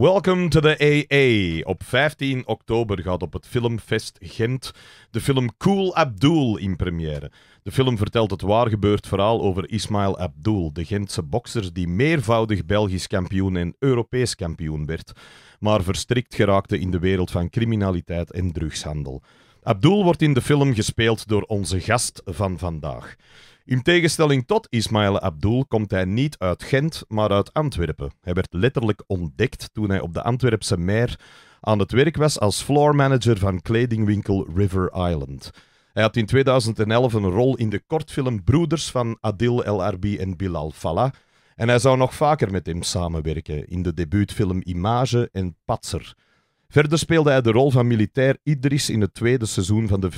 Welcome to the AA. Op 15 oktober gaat op het Filmfest Gent de film Cool Abdul in première. De film vertelt het waar gebeurt verhaal over Ismail Abdul, de Gentse bokser die meervoudig Belgisch kampioen en Europees kampioen werd, maar verstrikt geraakte in de wereld van criminaliteit en drugshandel. Abdul wordt in de film gespeeld door onze gast van vandaag. In tegenstelling tot Ismaël Abdul komt hij niet uit Gent, maar uit Antwerpen. Hij werd letterlijk ontdekt toen hij op de Antwerpse meer aan het werk was als floor manager van kledingwinkel River Island. Hij had in 2011 een rol in de kortfilm Broeders van Adil El Arbi en Bilal Fallah. En hij zou nog vaker met hem samenwerken in de debuutfilm Image en Patser. Verder speelde hij de rol van militair Idris in het tweede seizoen van de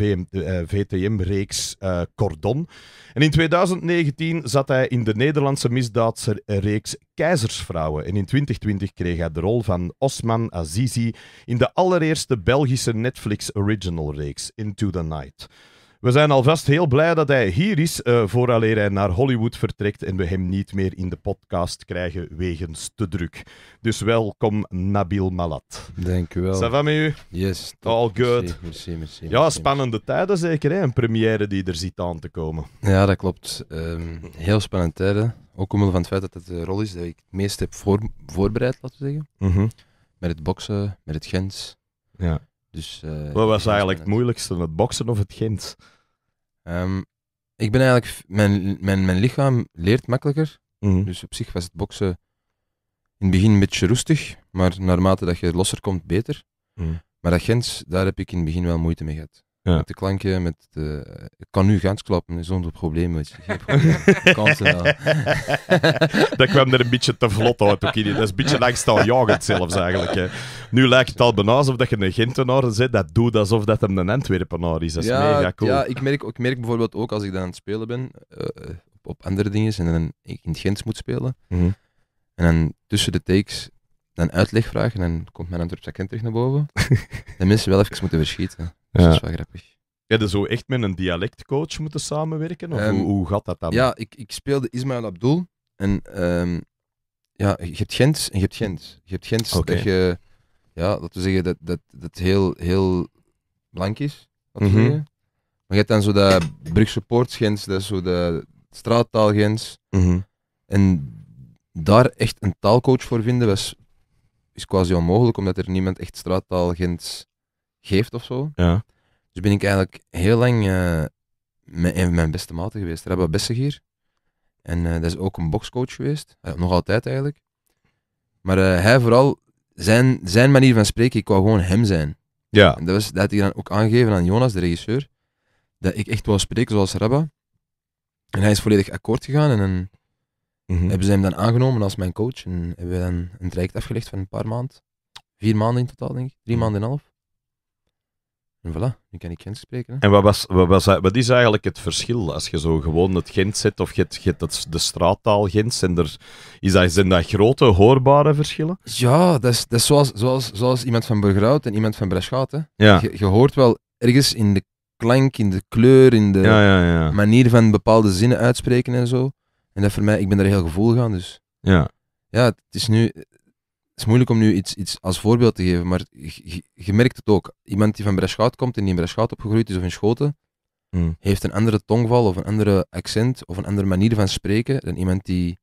VTM-reeks eh, eh, Cordon. En in 2019 zat hij in de Nederlandse misdaadser-reeks Keizersvrouwen. En in 2020 kreeg hij de rol van Osman Azizi in de allereerste Belgische Netflix original reeks Into the Night. We zijn alvast heel blij dat hij hier is, uh, vooraleer hij naar Hollywood vertrekt en we hem niet meer in de podcast krijgen wegens te druk. Dus welkom Nabil Malat. Dank u wel. Ça met u? Yes. All good. Merci, merci, ja, spannende tijden zeker, hè? een première die er zit aan te komen. Ja, dat klopt. Ehm, heel spannende tijden. Ook omwille van het feit dat het de rol is dat ik het meest heb voor voorbereid, laten we zeggen. Mm -hmm. Met het boksen, met het gens. Ja. Dus, eh, Wat was eigenlijk het moeilijkste, het boksen of het Gent? Um, ik ben eigenlijk, mijn, mijn, mijn lichaam leert makkelijker. Mhm. Dus op zich was het boksen in het begin een beetje roestig, maar naarmate dat je losser komt, beter. Mhm. Maar dat Gens, daar heb ik in het begin wel moeite mee gehad. Ja. Met de klankje, met Ik kan nu gaan klappen zonder problemen, weet je. Dat kwam er een beetje te vlot uit, ook Dat is een beetje het zelfs eigenlijk. Hè. Nu lijkt het al bijna alsof dat je een Gentenaar zit. Dat doet alsof dat hem een Antwerpenaar is. Dat is ja, Ja, ik merk, ik merk bijvoorbeeld ook als ik dan aan het spelen ben, eh, eh, op andere dingen, en dan ik in het Gent moet spelen, mhm. en dan tussen de takes dan uitleg vragen, en dan komt mijn Antwerpse kind terug naar boven, dan mensen wel even moeten verschieten. Dus dat is wel grappig. Heb je zo echt met een dialectcoach moeten samenwerken? Of ehm, hoe, hoe, gaat dat dan? Ja, ik, ik speelde Ismail Abdul. En ehm, ja, je hebt Gent en je hebt Gent. Je hebt Gent dat je, ja, dat we zeggen, dat, dat, dat heel, heel blank is. Mm -hmm. Maar je hebt dan zo dat Brugse Poortgens, dat is zo de straattaalgens Mm En daar echt een taalcoach voor vinden was, is quasi onmogelijk, omdat er niemand echt straattaalgens geeft of zo. Ja. Dus ben ik eigenlijk heel lang uh, eh, een van mijn beste maten geweest, Rabba hier. En eh, dat is ook een boxcoach geweest, eh, nog altijd eigenlijk. Maar hij vooral, zijn, zijn manier van spreken, ik wou gewoon hem zijn. Ja. En dat, was, dat had hij dan ook aangegeven aan Jonas, de regisseur, dat ik echt wou spreken zoals Rabba. En hij is volledig akkoord gegaan en mhm. hebben ze hem dan aangenomen als mijn coach. En hebben we dan een traject afgelegd van een paar maanden. Vier maanden in totaal, denk ik. Drie mhm. maanden en een half. En voilà, nu kan ik Gent spreken. En wat, was, wat, is eigenlijk het verschil als je zo gewoon het Gent zet of je hebt dat de straattaal Gent? Zijn, er, is dat, zijn dat grote, hoorbare verschillen? Ja, dat is, dat is zoals, zoals, zoals iemand van Burgerhout en iemand van Breschat. Ja. Je, hoort wel ergens in de klank, in de kleur, in de manier van bepaalde zinnen uitspreken en zo. En dat voor mij, ik ben daar heel gevoelig aan, dus... Ja. Ja, het is nu is moeilijk om nu iets, iets als voorbeeld te geven, maar je, merkt het ook. Iemand die van Breschout komt en die in Breschout opgegroeid is of in Schoten, hmm. heeft een andere tongval of een andere accent of een andere manier van spreken dan iemand die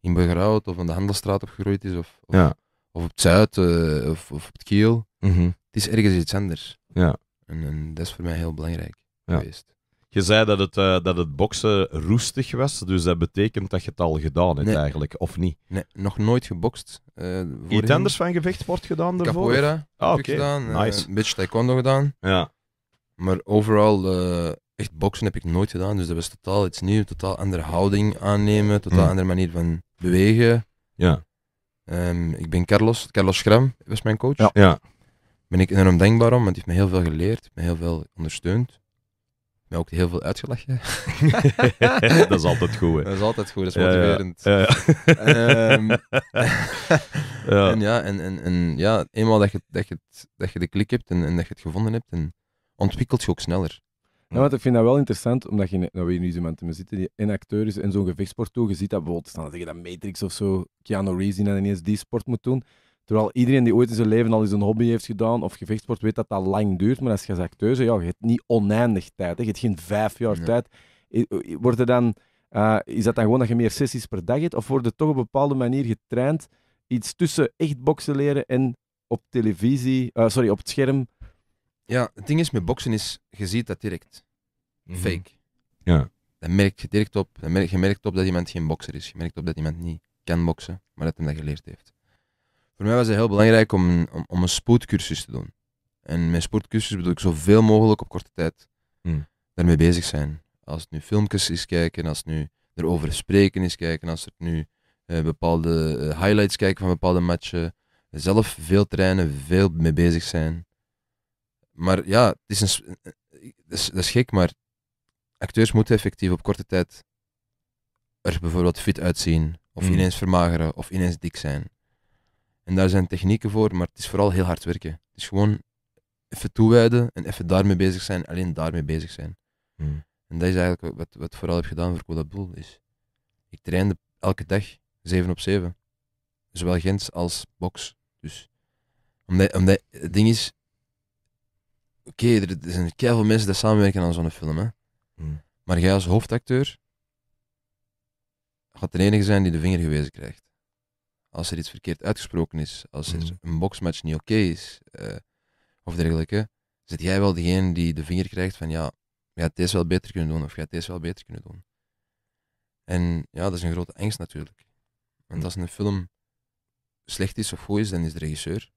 in Begraut of aan de Handelstraat opgegroeid is of, of, op het Zuid eh, of, op het Kiel. Mhm. Het is ergens iets anders. Ja. En, en, dat is voor mij heel belangrijk geweest. Je zei dat het, eh, dat het boksen roestig was, dus dat betekent dat je het al gedaan hebt eigenlijk, of niet? Nee, nog nooit gebokst. Uh, eh, je. anders van gevecht wordt gedaan daarvoor? Capoeira ah, oké. Eh, nice. een beetje taekwondo gedaan. Ja. Maar overal, echt boksen heb ik nooit gedaan, dus dat was totaal iets nieuws. Totaal andere houding aannemen, totaal mm. andere manier van bewegen. Ja. Ehm, ik ben Carlos, Carlos Schram was mijn coach. Ja. ja. Ben ik enorm dankbaar om, want hij heeft me heel veel geleerd, me heel veel ondersteund ja ook heel veel uitgelachen. dat is altijd goed. Hè. Dat is altijd goed, dat is motiverend. Ja, ehm, ja, en ja, en, en, en, ja eenmaal dat je, dat, je dat je de klik hebt en, en dat je het gevonden hebt, en ontwikkelt je ook sneller. Nou, ik vind dat wel interessant, omdat je, nou weer nu nu iemand te zitten die een acteur is in zo'n gevechtsport toe. Je ziet dat bijvoorbeeld staan je dat Matrix of zo, Keanu Reeves die dan ineens die sport moet doen. Terwijl iedereen die ooit in zijn leven al eens een hobby heeft gedaan of gevechtsport weet dat dat lang duurt. Maar als je als ja, je hebt niet oneindig tijd. Hè. Je hebt geen vijf jaar tijd. Wordt er dan, eh, is dat dan gewoon dat je meer sessies per dag hebt? Of wordt er toch op een bepaalde manier getraind iets tussen echt boksen leren en op televisie, eh, sorry, op het scherm? Ja, het ding is met boksen is, je ziet dat direct. Mhm. Fake. Ja. Dan merk je direct op, dan merk, je merkt op dat iemand geen bokser is. Je merkt op dat iemand niet kan boksen, maar dat hij dat geleerd heeft voor mij was het heel belangrijk om, een, om, om, een spoedcursus te doen. En met spoedcursus bedoel ik zoveel mogelijk op korte tijd hmm. daarmee bezig zijn. Als het nu filmpjes is kijken, als het nu erover spreken is kijken, als het nu eh, bepaalde eh, highlights kijken van bepaalde matchen. Zelf veel trainen, veel mee bezig zijn. Maar ja, het is een, dat is, dat is gek, maar acteurs moeten effectief op korte tijd er bijvoorbeeld fit uitzien, of hmm. ineens vermageren, of ineens dik zijn. En daar zijn technieken voor, maar het is vooral heel hard werken. Het is gewoon even toewijden en even daarmee bezig zijn, alleen daarmee bezig zijn. Hmm. En dat is eigenlijk wat, wat ik vooral heb gedaan voor Boel Is, ik trainde elke dag, 7 op 7. Zowel Gens als box. Dus, omdat, omdat het ding is, oké, er zijn veel mensen die samenwerken aan zo'n film. Hè. Hmm. Maar jij als hoofdacteur gaat de enige zijn die de vinger gewezen krijgt als er iets verkeerd uitgesproken is, als er mm. een boxmatch niet oké is eh, of dergelijke, zit jij wel degene die de vinger krijgt van ja, je had deze wel beter kunnen doen of je had deze wel beter kunnen doen. En ja, dat is een grote angst natuurlijk. Want mm. als een film slecht is of goed is, dan is de regisseur.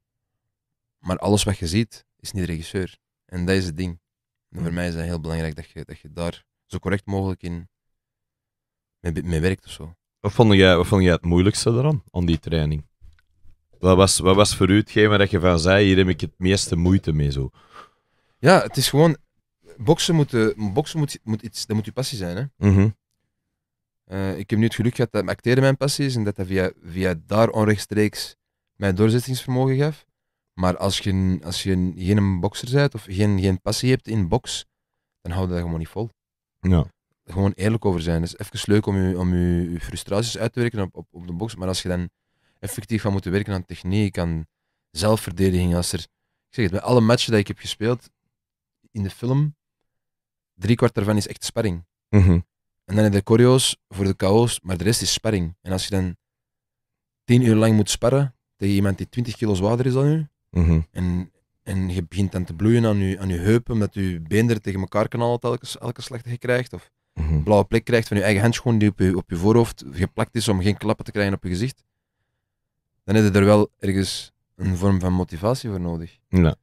Maar alles wat je ziet, is niet de regisseur. En dat is het ding. voor mm. mij is dat heel belangrijk dat je, dat je daar zo correct mogelijk in mee, werkt of zo. Wat vond jij, wat vond jij het moeilijkste eraan, aan die training? Wat was, wat was voor u hetgeen waar je van zei, hier heb ik het meeste moeite mee zo? Ja, het is gewoon... Boksen moet, boksen moet, moet iets... Dat moet je passie zijn, hè. Mhm. Eh, ik heb nu het geluk gehad dat acteren mijn passie is en dat dat via, via daar onrechtstreeks mijn doorzettingsvermogen gaf. Maar als je, als je geen bokser bent of geen, geen passie hebt in boks, dan hou je dat gewoon niet vol. Ja gewoon eerlijk over zijn. Het is even leuk om je, om je, frustraties uit te werken op, op, op, de box, maar als je dan effectief gaat moeten werken aan techniek, aan zelfverdediging, als er, ik zeg het, bij alle matchen die ik heb gespeeld in de film, drie kwart daarvan is echt sparring. Mhm. En dan heb je choreo's voor de chaos, maar de rest is sparring. En als je dan tien uur lang moet sparren tegen iemand die 20 kilo zwaarder is dan u, mhm. en, en je begint dan te bloeien aan je, aan je heupen, omdat je benen er tegen elkaar knallen elke, elke slechte je krijgt, of Mhm. blauwe plek krijgt van je eigen handschoen die op je, voorhoofd geplakt is om geen klappen te krijgen op je gezicht, dan heb je er wel ergens een vorm van motivatie voor nodig. Ja.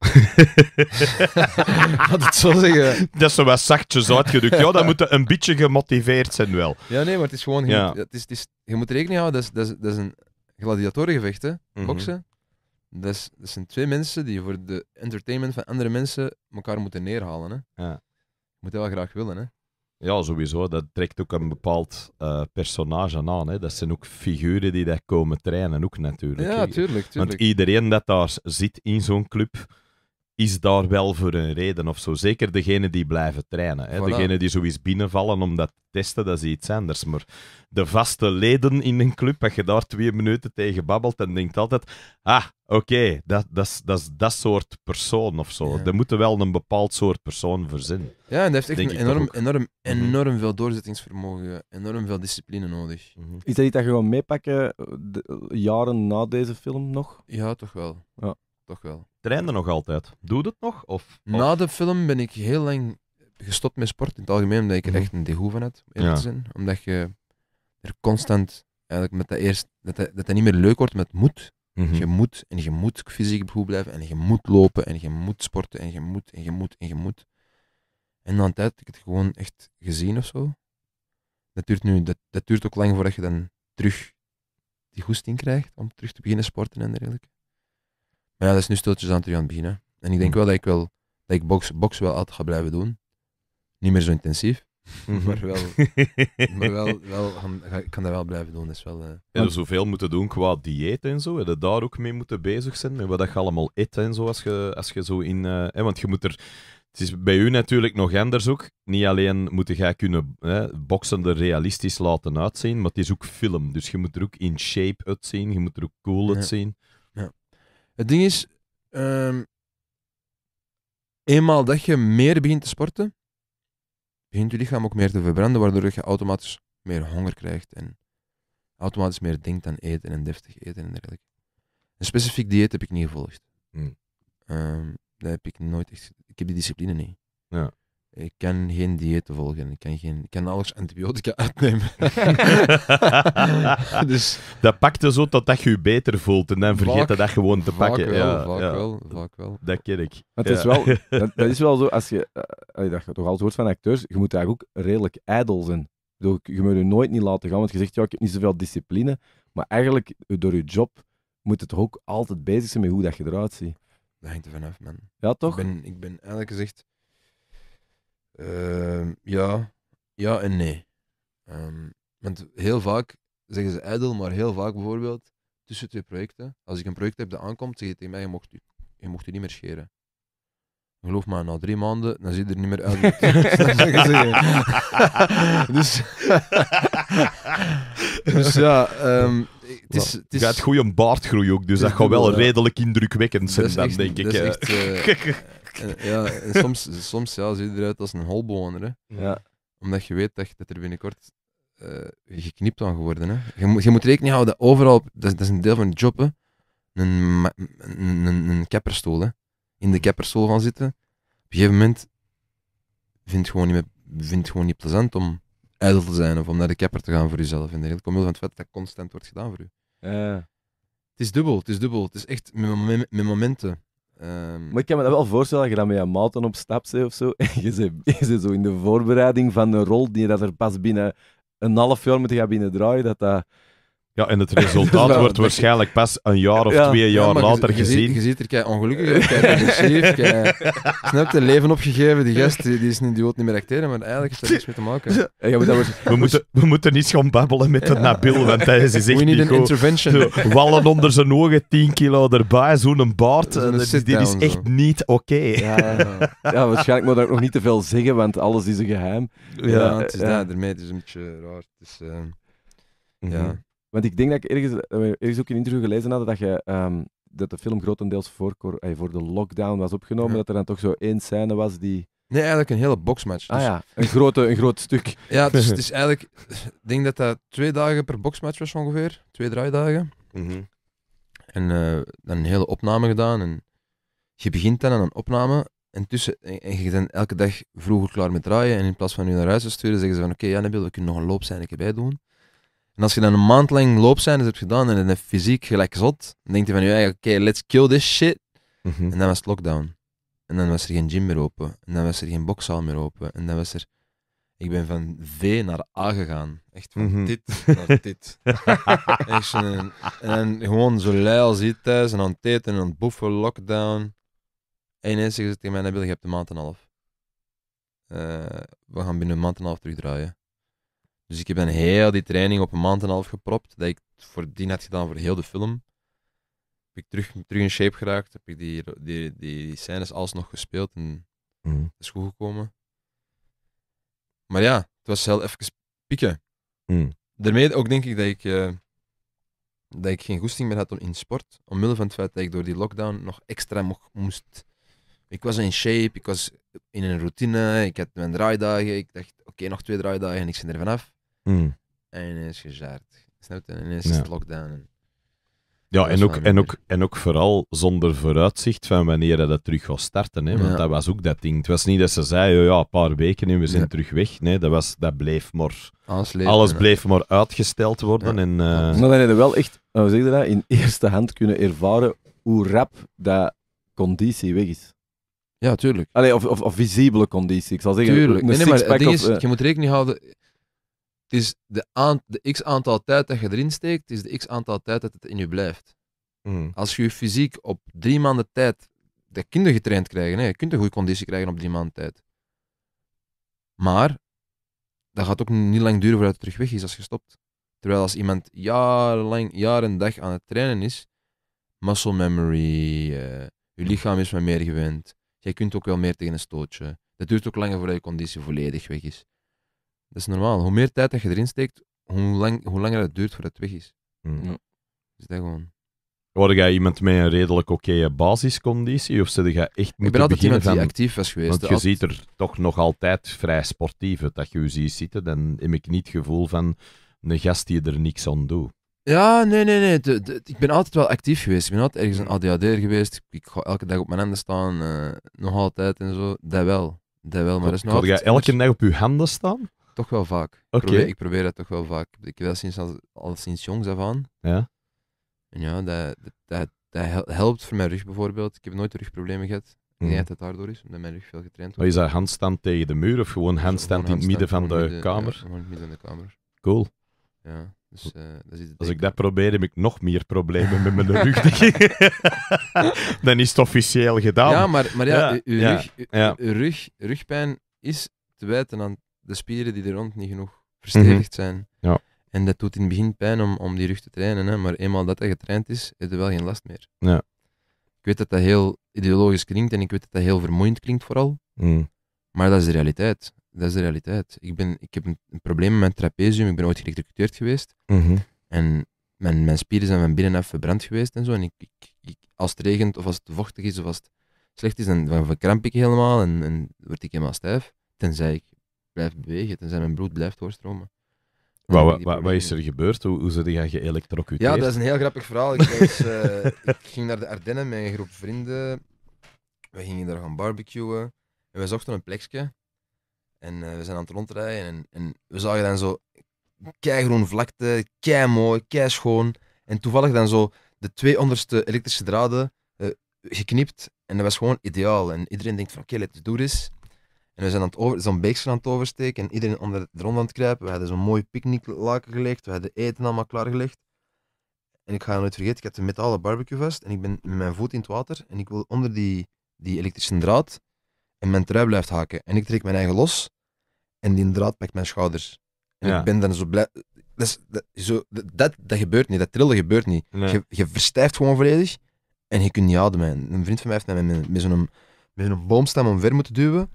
Laat het zo zeggen. Dat is zo wat zachtjes uitgedrukt. Ja, dan moet een beetje gemotiveerd zijn wel. Ja, nee, maar het is gewoon... Je, moet, het is, het je moet rekening houden, dat is, dat is, een gladiatorengevecht, hè. Mhm. Boksen. Dat, is, zijn twee mensen die voor de entertainment van andere mensen elkaar moeten neerhalen, hè. Ja. Je moet wel graag willen, hè. Ja, sowieso. Dat trekt ook een bepaald eh, personage aan. Hè. Dat zijn ook figuren die daar komen trainen, ook natuurlijk. Ja, tuurlijk, tuurlijk. Want iedereen dat daar zit in zo'n club, is daar wel voor een reden of zo. Zeker degene die blijven trainen. Hè. Degene die zoiets binnenvallen om dat te testen, dat is iets anders. Maar de vaste leden in een club, als je daar twee minuten tegen babbelt, en denkt altijd... Ah, oké, dat, is dat soort persoon of zo. Er moeten wel een bepaald soort persoon verzinnen. Ja, en dat heeft echt enorm, enorm, mhm. enorm veel doorzettingsvermogen, enorm veel discipline nodig. Mhm. Is dat iets dat je gewoon meepakken de, jaren na deze film nog? Ja, toch wel. Ja. Toch wel. Trainde nog altijd? Doe het nog? Of, Na de film ben ik heel lang gestopt met sport in het algemeen, omdat ik er mhm. echt een degoe van had, ja. te Omdat je er constant eigenlijk met dat eerst, dat, dat, dat niet meer leuk wordt, met moed. Mhm. Je moet en je moet fysiek goed blijven en je moet lopen en je moet sporten en je moet en je moet en je moet. En dan tijd heb ik het gewoon echt gezien of zo. Dat duurt nu, dat, dat duurt ook lang voordat je dan terug die goesting krijgt om terug te beginnen sporten en dergelijke. Maar ja, dat is nu stiltjes aan het, beginnen. En ik denk mhm. wel dat ik wel, dat ik boksen, boksen wel altijd ga blijven doen. Niet meer zo intensief. Mhm. maar wel, maar wel, wel ik kan dat wel blijven doen. Dat is wel, eh, Heb je zoveel moeten doen qua dieet en zo? Heb je daar ook mee moeten bezig zijn? Met wat je allemaal eet en zo, als je, als je zo in... Eh, hè, want je moet er... Het is bij u natuurlijk nog anders ook. Niet alleen moet je kunnen hè, boksen er realistisch laten uitzien, maar het is ook film. Dus je moet er ook in shape uitzien, je moet er ook cool Ja. Het ding is, ehm, eenmaal dat je meer begint te sporten, begint je lichaam ook meer te verbranden, waardoor je automatisch meer honger krijgt en automatisch meer denkt aan eten en deftig eten en dergelijke. Een specifiek dieet heb ik niet gevolgd. Hmm. Ehm, daar heb ik nooit echt. Ik heb die discipline niet. Ja ik kan geen dieet volgen. Ik kan, geen, ik kan alles antibiotica uitnemen. dus, dat pakte zo dat je je beter voelt en dan vergeet dat dat gewoon te pakken. ja, vaak, ja. Wel, wel, Dat ken ik. Het is wel, dat, is wel zo, als je, eh, dat je toch altijd hoort van acteurs, je moet eigenlijk ook redelijk ijdel zijn. je moet je nooit niet laten gaan, want je zegt, ja, ik heb niet zoveel discipline. Maar eigenlijk, door je job, moet het toch ook altijd bezig zijn met hoe dat je eruit ziet. Dat hangt er vanaf, man. Ja, toch? Ik ben, ik ben eigenlijk gezegd Ehm, ja, ja en nee. Ehm, want heel vaak zeggen ze ijdel, maar heel vaak bijvoorbeeld tussen twee projecten. Als ik een project heb dat aankomt, zeg je tegen mij: je mocht, je mocht je niet meer scheren. Geloof me, na drie maanden, dan zit je er niet meer uit. dus, dus ja, um, het is, het is... Je hebt goede baard ook, dus dat gaat wel redelijk indrukwekkend zijn, dan, denk ik. Echt, eh, Eh, ja, en soms, soms ja, zie je eruit als een holbewoner. Ja. Omdat je weet dat, je, dat er binnenkort eh, geknipt aan geworden. Hè. Je, moet, je moet rekening houden dat overal, dat, is een deel van de job, Een, een, een, een In de kepperstool gaan zitten. Op een gegeven moment vindt het gewoon niet, vindt gewoon niet plezant om ijdel te zijn of om naar de kepper te gaan voor jezelf. En dat komt heel van het feit dat constant wordt gedaan voor u. Uh. Het is dubbel, het is dubbel. Het is echt met, met met momenten. Ehm, maar ik kan me dat wel voorstellen dat je dan met je maten op stap zit of zo. En je zit, zo in de voorbereiding van een rol die dat er pas binnen een half jaar moet gaan binnendraaien. Dat dat ja, en het resultaat wordt waarschijnlijk pas een jaar of twee jaar later gezien. je ziet er kei ongelukkig uit, kei depressief, Snap leven opgegeven, die gast die, die is een idioot niet meer acteren, maar eigenlijk is er niks mee te maken. we, we, moeten, we moeten niet gaan babbelen met de Nabil, want hij is echt We need intervention. wallen onder zijn ogen, 10 kilo erbij, zo'n baard. dit is eh, echt niet oké. Ja, waarschijnlijk moet ik nog niet te veel zeggen, want alles is een geheim. Ja, het is daarmee, het is een beetje raar. Eh, mhm. ja. Want ik denk dat ik ergens, eh, ergens ook in een interview gelezen had dat, je, ehm, dat de film grotendeels voor, eh, voor de lockdown was opgenomen. Dat er dan toch zo één scène was die. Nee, eigenlijk een hele boxmatch. Ah dus... een, grote, een groot stuk. Ja, dus het is eigenlijk. Ik denk dat dat twee dagen per boxmatch was ongeveer. Twee, draaidagen mhm. En eh, dan een hele opname gedaan. En je begint dan aan een opname. En, tussen, en je bent elke dag vroeger klaar met draaien. En in plaats van nu naar huis te sturen, zeggen ze van oké, okay, ja, Nabil, we kunnen nog een loopscène bij doen. En als je dan een maand lang is dus hebt gedaan en het fysiek gelijk zot, dan denk je van, ja, oké, let's kill this shit. Mhm. En dan was het lockdown. En dan was er geen gym meer open. En dan was er geen bokszaal meer open. En dan was er... Ik ben van V naar A gegaan. Echt van mhm. dit naar dit. en, en, gewoon zo lui als hij thuis en aan het eten en aan het boeven, lockdown. En ineens zeggen ze tegen mij, Nabil, je hebt een maand en een half. Eh, we gaan binnen een maand en een half terugdraaien. Dus ik heb heel die training op een maand en een half gepropt, dat ik voor die had gedaan voor heel de film. Heb ik terug, terug in shape geraakt, heb ik die, die, die, scènes alsnog gespeeld en mm. is goed gekomen. Maar ja, het was heel even pieken. Mhm. Daarmee ook denk ik dat ik, eh, dat ik geen goesting meer had om in sport. Omwille van het feit dat ik door die lockdown nog extra mocht, moest. Ik was in shape, ik was in een routine, ik had mijn draaidagen. Ik dacht, oké, nog twee draaidagen en ik zit er vanaf. Mm. En ineens gejaard. Snap je? En ineens ja. is het lockdown. En... Ja, en ook, en, ook, en ook vooral zonder vooruitzicht van wanneer dat terug gaat starten. Hè? Want dat was ook dat ding. Het was niet dat ze zeiden, ja, een paar weken en we zijn terug weg. Nee, dat, was, dat bleef maar... Alles, alles bleef maar uitgesteld worden. En, uh... Maar dan heb wel echt, zeg dat, in eerste hand kunnen ervaren hoe rap dat conditie weg is. Ja, tuurlijk. of, of, visibele conditie. Ik zal zeggen, tuurlijk. Nee, maar eh, je moet rekening houden... Het is de, de x aantal tijd dat je erin steekt, is de x aantal tijd dat het in je blijft. Mm. Als je je fysiek op drie maanden tijd, dat kun getraind krijgen, hè. je kunt een goede conditie krijgen op drie maanden tijd. Maar dat gaat ook niet lang duren voordat het terug weg is als je stopt. Terwijl als iemand jarenlang, jaren en dag aan het trainen is, muscle memory, eh, je lichaam is maar meer gewend. Jij kunt ook wel meer tegen een stootje. Dat duurt ook langer voordat je conditie volledig weg is. Dat is normaal. Hoe meer tijd dat je erin steekt, hoe, lang, hoe langer het duurt voordat het weg is. Mm. Ja. Is dus dat gewoon. Word jij iemand met een redelijk oké basisconditie of zit jij echt met Ik ben altijd iemand die actief was geweest. Want je ziet er toch nog altijd vrij sportief uit. Dat je je ziet zitten, dan heb ik niet het gevoel van een gast die er niks aan doet. Ja, nee, nee, nee. ik ben altijd wel actief geweest. Ik ben altijd ergens een ADHD'er geweest. Ik ga elke dag op mijn handen staan. Eh, nog altijd en zo. Dat wel. Dat wel, maar is nog altijd... jij elke dag op je handen staan? toch wel vaak. Oké. Ik probeer dat toch wel vaak. Ik heb wel sinds, al, sinds jongs af aan. Ja. En ja, dat, dat, dat helpt voor mijn rug bijvoorbeeld. Ik heb nooit rugproblemen gehad. Ik hmm. dat het daardoor is, omdat mijn rug veel getraind wordt. is dat handstand tegen de muur of gewoon handstand, in het midden van de kamer? gewoon in het midden van de kamer. Cool. Ja, dus, eh, Als ik dat probeer, heb ik nog meer problemen met mijn rug. Dan is het officieel gedaan. Ja, maar, maar ja, rug, rugpijn is te wijten aan de spieren die er rond niet genoeg mhm. verstevigd zijn. Ja. En dat doet in het begin pijn om, om die rug te trainen, hè? maar eenmaal dat hij getraind is, heb je wel geen last meer. Ja. Ik weet dat dat heel ideologisch klinkt en ik weet dat dat heel vermoeiend klinkt vooral, mm. maar dat is de realiteit. Dat is de realiteit. Ik, ben, ik heb een, probleem met mijn trapezium, ik ben ooit geëlectrocuteerd geweest mhm. en mijn, mijn spieren zijn van binnenaf verbrand geweest en zo. En ik, ik, als het regent of als het vochtig is of als het slecht is, dan, dan verkramp ik helemaal en, en word ik helemaal stijf, tenzij ik blijft bewegen, zijn mijn bloed blijft doorstromen. Wat, wat, wat, is er gebeurd? Hoe, hoe ze die gaan geëlectrocuteerd? Ja, dat is een heel grappig verhaal. Ik, was, eh, ik ging naar de Ardennen met een groep vrienden. We gingen daar gaan barbecuen. En we zochten een plekje. En eh, we zijn aan het rondrijden. En, en we zagen dan zo keigroen vlakte, kei mooi, kei schoon. En toevallig dan zo de twee onderste elektrische draden eh, geknipt. En dat was gewoon ideaal. En iedereen denkt van oké, okay, het do this. En we zijn aan het over, zo'n beekje aan het oversteken en iedereen onder de rond aan het kruipen. We hadden zo'n mooi picknicklaken gelegd, we hadden eten allemaal klaargelegd. En ik ga nooit vergeten, ik heb een metalen barbecue vast en ik ben met mijn voet in het water en ik wil onder die, die elektrische draad en mijn trui blijft haken. En ik trek mijn eigen los en die draad pakt mijn schouders. En ja. ik ben dan zo blij. Dat, is, dat, zo, dat, dat gebeurt niet, dat trillen gebeurt niet. Nee. Je, je verstijft gewoon volledig en je kunt niet ademen. Een vriend van mij heeft mij met, met, zo'n, met zo'n boomstam omver moeten duwen.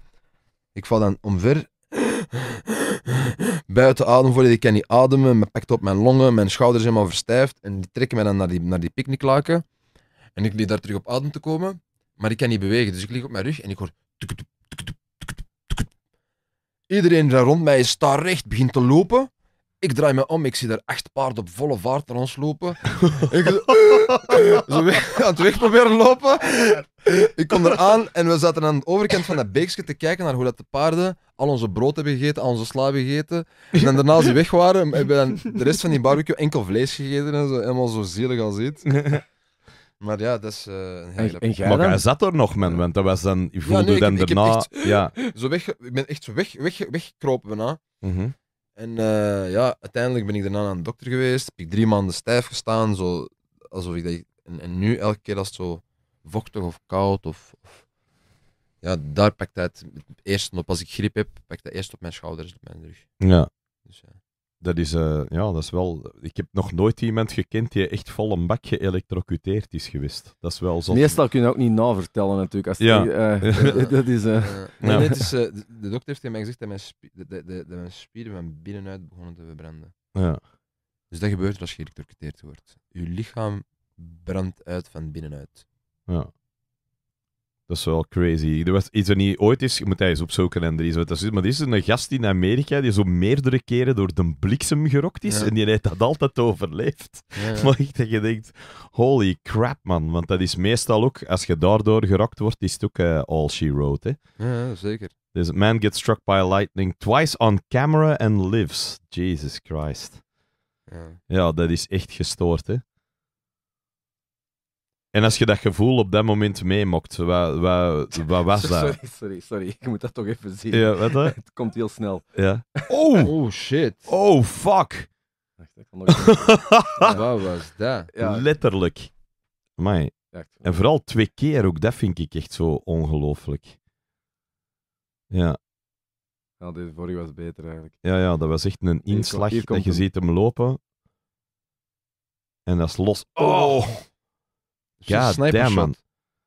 Ik val dan omver. Buiten adem voordat ik kan niet ademen. Me pakt op mijn longen, mijn schouders helemaal verstijfd. En die trekken mij dan naar die, naar die picknicklaken. En ik liep daar terug op adem te komen. Maar ik kan niet bewegen. Dus ik lig op mijn rug en ik hoor. Iedereen daar rond mij is recht begint te lopen. Ik draai me om, ik zie daar echt paarden op volle vaart naar ons lopen. ik zo weg, aan het weg proberen lopen. Ik kom eraan en we zaten aan de overkant van dat beekje te kijken naar hoe dat de paarden al onze brood hebben gegeten, al onze sla hebben gegeten. En daarna ze die weg waren, hebben de rest van die barbecue enkel vlees gegeten en zo, helemaal zo zielig als iets. Maar ja, dat is eh, een hele... En, maar hij zat er nog, man, want dat was dan... Je voelde ik, dan daarna... Echt, ja. zo weg, ik ben echt zo weg, weg, weggekropen Mm en eh, ja, uiteindelijk ben ik daarna aan de dokter geweest. Heb ik drie maanden stijf gestaan. Zo, alsof ik dat, en, en nu elke keer als het zo vochtig of koud of, of ja, daar pakt hij het eerst op. Als ik griep heb, pakt hij eerst op mijn schouders, op mijn rug. Ja. Dus, ja dat is, eh, ja, dat is wel... Ik heb nog nooit iemand gekend die echt vol een bak geëlectrocuteerd is geweest. Dat is wel zo. Meestal kun je ook niet navertellen natuurlijk. Als ja. Eh, dat is... Eh, de, dokter heeft tegen mij gezegd dat mijn, de, de, de, mijn spieren van binnenuit begonnen te verbranden. Ja. Dus dat gebeurt als je geëlectrocuteerd wordt. Je lichaam brandt uit van binnenuit. Ja. Dat is wel crazy. Er was iets er niet ooit is, je moet hij eens opzoeken en er is wat dat is. Maar er is een gast in Amerika die zo meerdere keren door de bliksem gerokt is en die heeft dat altijd overleefd. Ja. Maar ik dat je denkt, holy crap man, want dat is meestal ook, als je daardoor gerokt wordt, is het ook eh, all she wrote. Hè? Ja, zeker. Dus man gets struck by lightning twice on camera and lives. Jesus Christ. Ja, ja dat is echt gestoord hè. En als je dat gevoel op dat moment meemokt, wat, wat, wat was dat? Sorry, sorry, sorry. Ik moet dat toch even zien. Ja, wat Het komt heel snel. Ja. Oh! Oh, oh shit. Oh, fuck. ik wat was dat? Ja. Letterlijk. Amai. En vooral twee keer ook, dat vind ik echt zo ongelooflijk. Ja. Ja, deze vorige was beter eigenlijk. Ja, ja, dat was echt een inslag. dat je ziet hem lopen. En dat is los. Oh! oh! Dus ja, damn, man.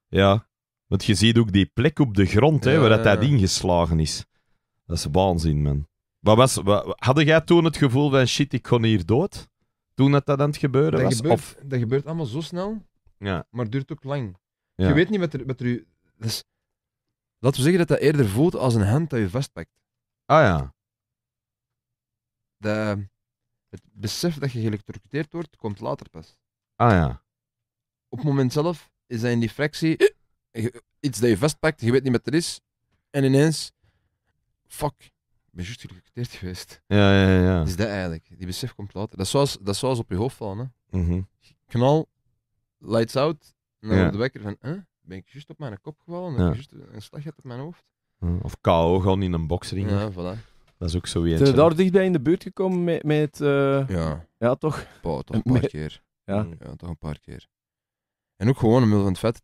Ja, want je ziet ook die plek op de grond hè, waar dat, dat ingeslagen is. Dat is waanzin, man. Wat was, jij toen het gevoel van shit, ik kon hier dood? Toen dat, dat aan het gebeuren dat Gebeurt, of... Dat gebeurt allemaal zo snel, ja. maar het duurt ook lang. Je weet niet wat er... Wat er laten we zeggen dat dat eerder voelt als een hand dat je vastpakt. Ah ja. De, het besef dat je gelektrocuteerd wordt, komt later pas. Ah ja op het moment zelf is dat in die fractie iets dat je vastpakt, je weet niet wat er is. En ineens, fuck, ik ben juist gerecruiteerd geweest. Ja, ja, ja. Is dat eigenlijk? Die besef komt later. Dat zou dat zoals op je hoofd vallen. Hè. Mhm. Knal, lights out, en dan ja. de wekker van, huh? ben ik juist op mijn kop gevallen? En ja. juist een slag op mijn hoofd? Mhm. Of KO gewoon in een boksering. Ja, voilà. Dat is ook zo eentje. Zijn daar dichtbij in de buurt gekomen met... met eh, Ja. toch? Pa, toch een paar keer. Ja. Mhm. ja, toch een paar keer. En ook gewoon omwille van het vet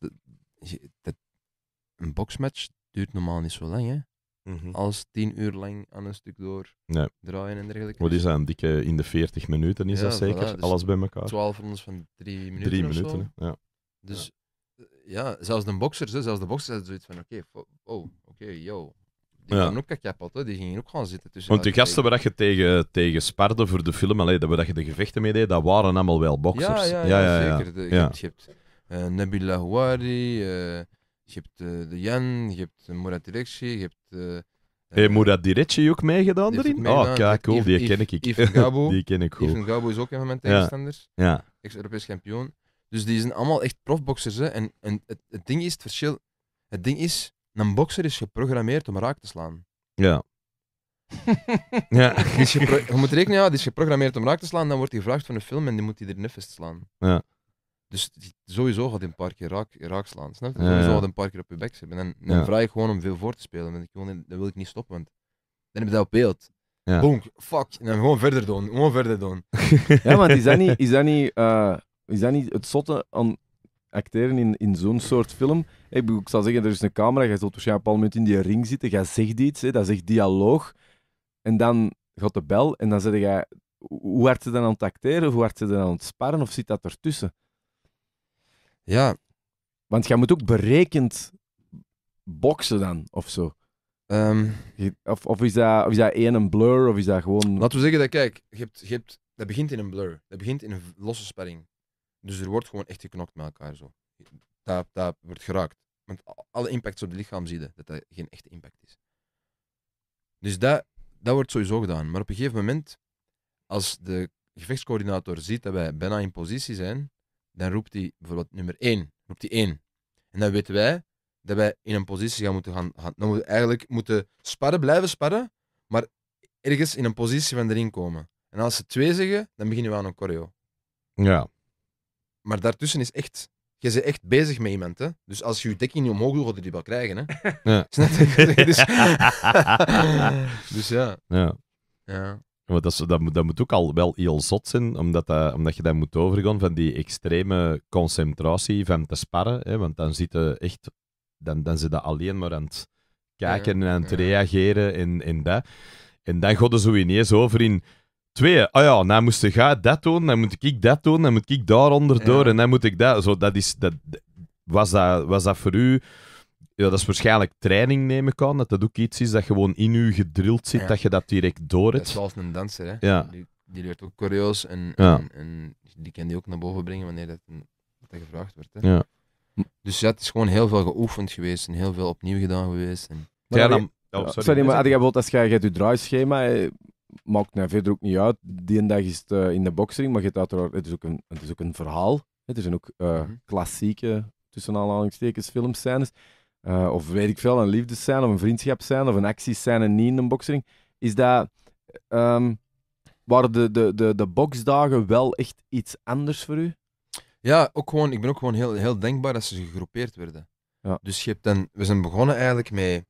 dat, een boxmatch duurt normaal niet zo lang, hè? Mm -hmm. Als tien uur lang aan een stuk door nee. draaien en dergelijke. Wat is dat, een dikke in de 40 minuten is dat zeker? Dus Alles bij elkaar. 12 rondes van drie minuten. Drie minuten, ja. Dus eh, ja. zelfs de boxers, hè, zelfs de boxers hadden zoiets van: oké, okay, oh, oké, yo. Die ja. ook kapot, hè. die gingen ook gaan zitten. Tussen Want de gasten waar je tegen, tegen Sparde voor de film, allee, dat we dat je de gevechten mee deed, dat waren allemaal wel boxers. Ja, ja, ja, ja zeker. De, je hebt, je hebt, Euh, Nabil Lahouari, euh, je hebt euh, de Jan, je hebt Murat Direcci, je hebt... hey, eh, Murat Direcci ook meegedaan erin? Oh, kijk, cool, die ken ik. die ken ik goed. Yves Gabo is ook een van mijn tegenstanders. Ja. Ex-Europees kampioen. Dus die zijn allemaal echt profboxers. En, en het, het, ding is, het verschil... Het ding is, een bokser is geprogrammeerd om raak te slaan. Ja. ja. je moet rekenen, ja, die is geprogrammeerd om raak te slaan, dan wordt hij gevraagd van de film en die moet hij er neffens slaan. Ja. Dus sowieso gaat hij een paar keer raak, raak slaan. Snap je? Sowieso gaat hij een paar keer op je bek zitten. En dan vraag ik gewoon om veel voor te spelen. Want ik, wil ik niet stoppen. Want dan heb je dat beeld. Ja. Bonk, fuck. En dan gewoon verder doen. Gewoon verder doen. ja, maar is dat niet, is dat niet, eh, is dat niet het zotte aan acteren in, in zo'n soort film? Ik, ik zou zeggen, er is een camera, Je zult waarschijnlijk op een moment in die ring zitten, jij zegt iets, hè, dat zegt dialoog. En dan gaat de bel en dan zeg je, hoe hard ze dan aan het acteren, hoe hard ze dan aan het sparren, of zit dat ertussen? Ja. Want jij moet ook berekend boksen dan, of zo. Ehm, of, of, is dat, of is dat één een blur, of is dat gewoon... laten we zeggen dat, kijk, je hebt, je hebt, dat begint in een blur. Dat begint in een losse spelling. Dus er wordt gewoon echt geknokt met elkaar. Zo. Dat, dat wordt geraakt. Want alle impacts op het lichaam zie je dat dat geen echte impact is. Dus dat, dat wordt sowieso gedaan. Maar op een gegeven moment, als de gevechtscoördinator ziet dat wij bijna in positie zijn, dan roept hij bijvoorbeeld nummer 1, roept hij 1. En dan weten wij dat wij in een positie gaan moeten gaan. Dan moeten we eigenlijk moeten sparren, blijven sparren, maar ergens in een positie van erin komen. En als ze twee zeggen, dan beginnen we aan een choreo. Ja. Maar daartussen is echt je bent echt bezig met iemand, hè? Dus als je je dekking niet omhoog doet, ga die wel krijgen, hè? Ja. Snap je? Dus, dus ja. ja. ja. Want dat, dat, moet, ook al wel heel zot zijn, omdat, dat, omdat je dan moet overgaan van die extreme concentratie van te sparren. Hè, want dan zitten echt, dan, dan zit dat alleen maar aan het kijken en aan het reageren in dat. En dan gaat ze zo ineens over in twee. oh ja, nou moest je dat doen, dan moet ik dat doen, dan moet ik daaronder door en dan moet ik dat. Zo, dat is, dat, was, dat, was dat voor u ja, dat is waarschijnlijk training, nemen kan Dat dat ook iets is dat gewoon in u gedrild zit, dat je dat direct door hebt. Zoals een danser, hè. Ja. Die, die leert ook curieus en, en, die kan die ook naar boven brengen wanneer dat, dat gevraagd wordt. Hè. Ja. Dus ja, het is gewoon heel veel geoefend geweest en heel veel opnieuw gedaan geweest. En... Maar ja, dan, oh, sorry. maar je bijvoorbeeld als je, je je draaischema, eh, maakt nou verder ook niet uit. Die dag is het eh, in de boxering, maar je hebt het, is ook een, het is ook een verhaal. Het zijn ook eh, mhm. klassieke, tussen aanhalingstekens, filmscènes. Eh, of weet ik veel, een liefdesscène of een vriendschapscène of een actiescène niet in een boxring is dat... Ehm, waren de, de, de, de boksdagen wel echt iets anders voor u? Ja, ook gewoon, ik ben ook gewoon heel, heel denkbaar dat ze gegroepeerd werden. Ja. Dus je hebt dan, we zijn begonnen eigenlijk met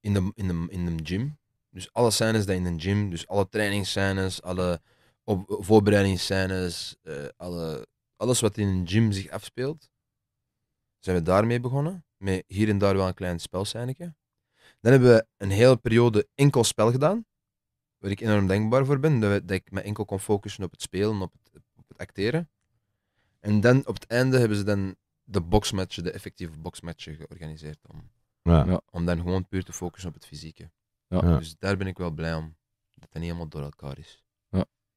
in de, in de, in de gym. Dus alle scènes die in de gym, dus alle trainingsscènes, alle op, voorbereidingsscènes, eh, alle, alles wat in een gym zich afspeelt, zijn we daarmee begonnen met hier en daar wel een klein spelscènetje. Dan hebben we een hele periode enkel spel gedaan, waar ik enorm dankbaar voor ben, dat, ik me enkel kon focussen op het spelen, op het, op het acteren. En dan op het einde hebben ze dan de boxmatchen, de effectieve boxmatchen georganiseerd. Om, ja. om dan gewoon puur te focussen op het fysieke. Ja. Dus daar ben ik wel blij om. Dat het niet helemaal door elkaar is.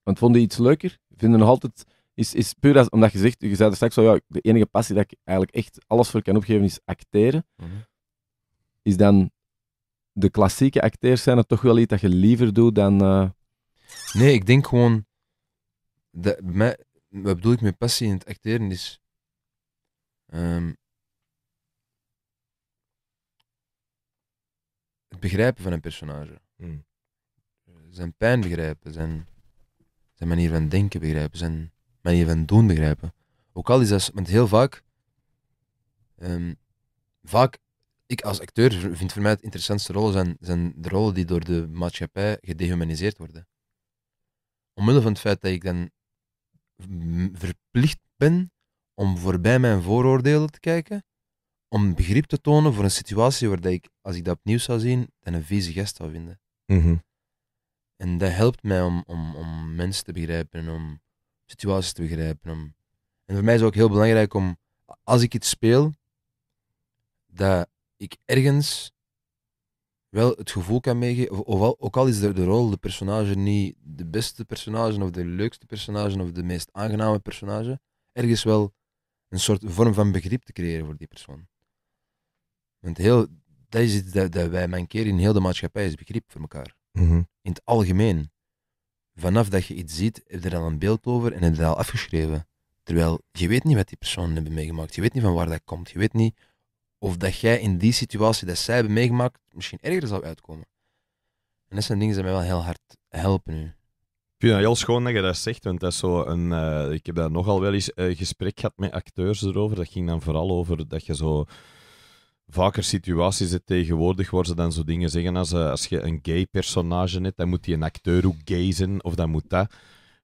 Want vond je iets leuker? Vinden nog altijd is, is puur omdat je zegt, je zei er straks al, ja, de enige passie dat ik eigenlijk echt alles voor kan opgeven is acteren. Mhm. Is dan de klassieke acteurs zijn het toch wel iets dat je liever doet dan. Eh, nee, ik denk gewoon. Dat wat bedoel ik met passie in het acteren is. Ehm, het begrijpen van een personage. Mm. Zijn pijn begrijpen, zijn, zijn manier van denken begrijpen, zijn je van doen begrijpen. Ook al is dat, want heel vaak, ehm, vaak, ik als acteur vind voor mij het interessantste rollen zijn, zijn de rollen die door de maatschappij gedehumaniseerd worden. Omwille van het feit dat ik dan verplicht ben om voorbij mijn vooroordelen te kijken, om begrip te tonen voor een situatie waar ik, als ik dat opnieuw zou zien, dan een vieze gest zou vinden. Mhm. En dat helpt mij om, om, om mensen te begrijpen om situaties te begrijpen. Om... En voor mij is het ook heel belangrijk om, als ik iets speel, dat ik ergens wel het gevoel kan meegeven, ook al is de, de, rol, de personage niet de beste personage of de leukste personage of de meest aangename personage, ergens wel een soort vorm van begrip te creëren voor die persoon. Want heel, dat is iets dat, wij mankeren in heel de maatschappij, is begrip voor elkaar. Mhm. In het algemeen vanaf dat je iets ziet, heb je er al een beeld over en heb je dat al afgeschreven. Terwijl je weet niet wat die personen hebben meegemaakt. Je weet niet van waar dat komt. Je weet niet of dat jij in die situatie dat zij hebben meegemaakt, misschien erger zou uitkomen. En dat zijn dingen die mij wel heel hard helpen nu. Ik vind het heel schoon dat je dat zegt, want dat is zo een, eh, ik heb daar nogal wel eens uh, gesprek gehad met acteurs erover. Dat ging dan vooral over dat je zo vaker situaties het tegenwoordig waar ze dan zo dingen zeggen als eh, als je een gay personage hebt, dan moet die een acteur ook gay zijn of dan moet dat.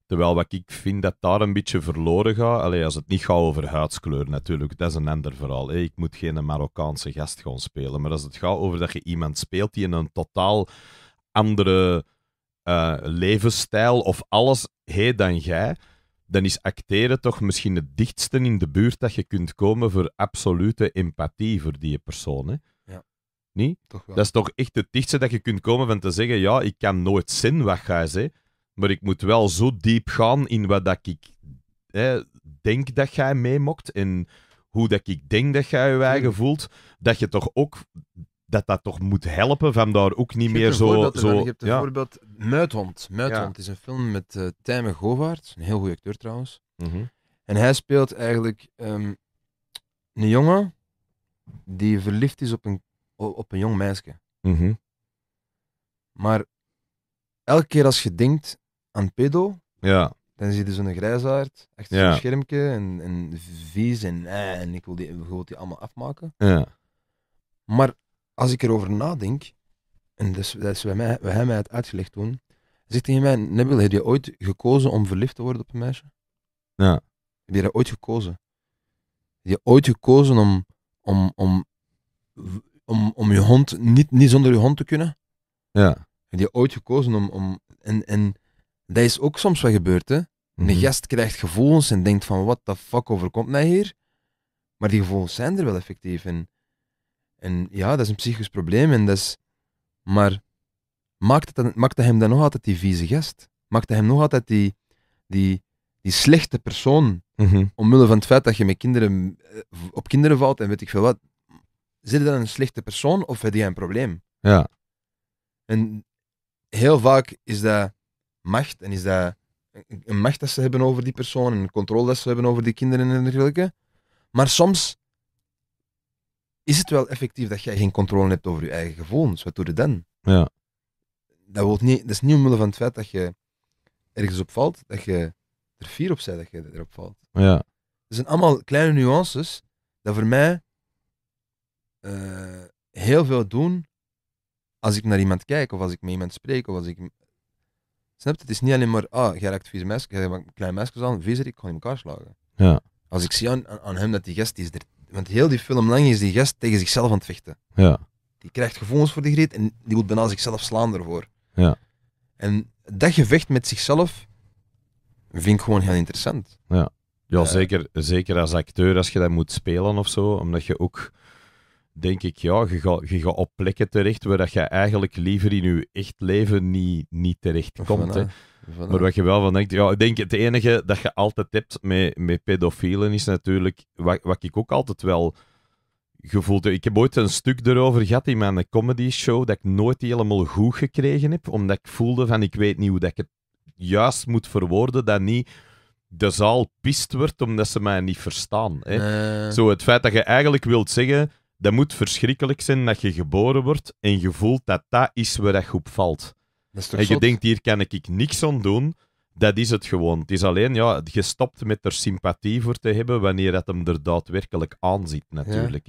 Terwijl wat ik vind dat daar een beetje verloren gaat, Allee, als het niet gaat over huidskleur natuurlijk, dat is een ander verhaal. Ik moet geen Marokkaanse gast gaan spelen, maar als het gaat over dat je iemand speelt die in een totaal andere eh, levensstijl of alles heet dan jij, dan is acteren toch misschien het dichtste in de buurt dat je kunt komen voor absolute empathie voor die persoon. Hè? Ja. Niet? Dat is toch echt het dichtste dat je kunt komen van te zeggen: ja, ik kan nooit zin wat jij zegt, maar ik moet wel zo diep gaan in wat dat ik hè, denk dat jij meemokt en hoe dat ik denk dat jij je eigen voelt, dat je toch ook dat dat toch moet helpen, van daar ook niet meer zo... zo je hebt bijvoorbeeld ja. Muithond. Muithond is een film met uh, Tijmen een heel goede acteur trouwens. Mhm. En hij speelt eigenlijk ehm, een jongen die verliefd is op een, op een jong meisje. Mhm. Maar elke keer als je denkt aan pedo, ja. dan zie je zo'n grijzaard achter ja. zo'n schermpje en, en vies en, eh, ik wil die, wil die allemaal afmaken. Ja. Maar als ik erover nadenk, en dus, dat is bij mij, het uitgelegd toen, zegt tegen mij, nebel, heb je ooit gekozen om verliefd te worden op een meisje? Ja. Heb je dat ooit gekozen? Heb je ooit gekozen om, om, om, om, om je hond, niet, niet zonder je hond te kunnen? Ja. Heb je ooit gekozen om, om en, en dat is ook soms wat gebeurt, hè? Een mm gast krijgt gevoelens en denkt van, wat the fuck overkomt mij hier? Maar die gevoelens zijn er wel effectief in. En ja, dat is een psychisch probleem. En dat is... Maar maakte, het, maakte hem dan nog altijd die vieze gast? Maakte hem nog altijd die, die, die slechte persoon? Mm Omwille van het feit dat je met kinderen, eh, op kinderen valt en weet ik veel wat. Zit je dan een slechte persoon of heb je een probleem? Ja. En heel vaak is dat macht en is dat een macht dat ze hebben over die persoon en een controle dat ze hebben over die kinderen en dergelijke. Maar soms is het wel effectief dat jij geen controle hebt over je eigen gevoelens? Wat doe je dan? Ja. Dat, wordt niet, dat is niet omwille van het feit dat je ergens op valt, dat je er fier op bent dat je erop valt. Ja. Het zijn allemaal kleine nuances dat voor mij eh, heel veel doen als ik naar iemand kijk, of als ik met iemand spreek, of als ik... Snap Het is niet alleen maar, ah, jij raakt vieze meisjes, jij een klein meisjes aan, viezer, ik ga in elkaar slagen. Ja. Als ik zie aan, aan hem dat die gast is er want heel die film lang is die gast tegen zichzelf aan het vechten. Ja. Die krijgt gevoelens voor die greet en die moet bijna zichzelf slaan ervoor. Ja. En dat gevecht met zichzelf vind ik gewoon heel interessant. Ja, ja eh. zeker, zeker als acteur, als je dat moet spelen of zo, omdat je ook denk ik, ja, je gaat, je gaat op plekken terecht waar dat je eigenlijk liever in je echt leven niet, niet terecht komt. Eh, maar eh, wat je wel van denkt, ja, ik denk het enige dat je altijd hebt met, met pedofielen is natuurlijk, wat, wat ik ook altijd wel gevoeld heb. Ik heb ooit een stuk erover gehad in mijn comedy show dat ik nooit helemaal goed gekregen heb, omdat ik voelde van, ik weet niet hoe dat ik het juist moet verwoorden, dat niet de zaal pist wordt omdat ze mij niet verstaan. Hè. Zo, het feit dat je eigenlijk wilt zeggen dat moet verschrikkelijk zijn dat je geboren wordt en je voelt dat dat is waar je op valt. en je denkt, hier kan ik niks aan doen. Dat is het gewoon. Het is alleen, ja, je stopt met er sympathie voor te hebben wanneer dat hem er daadwerkelijk aan natuurlijk.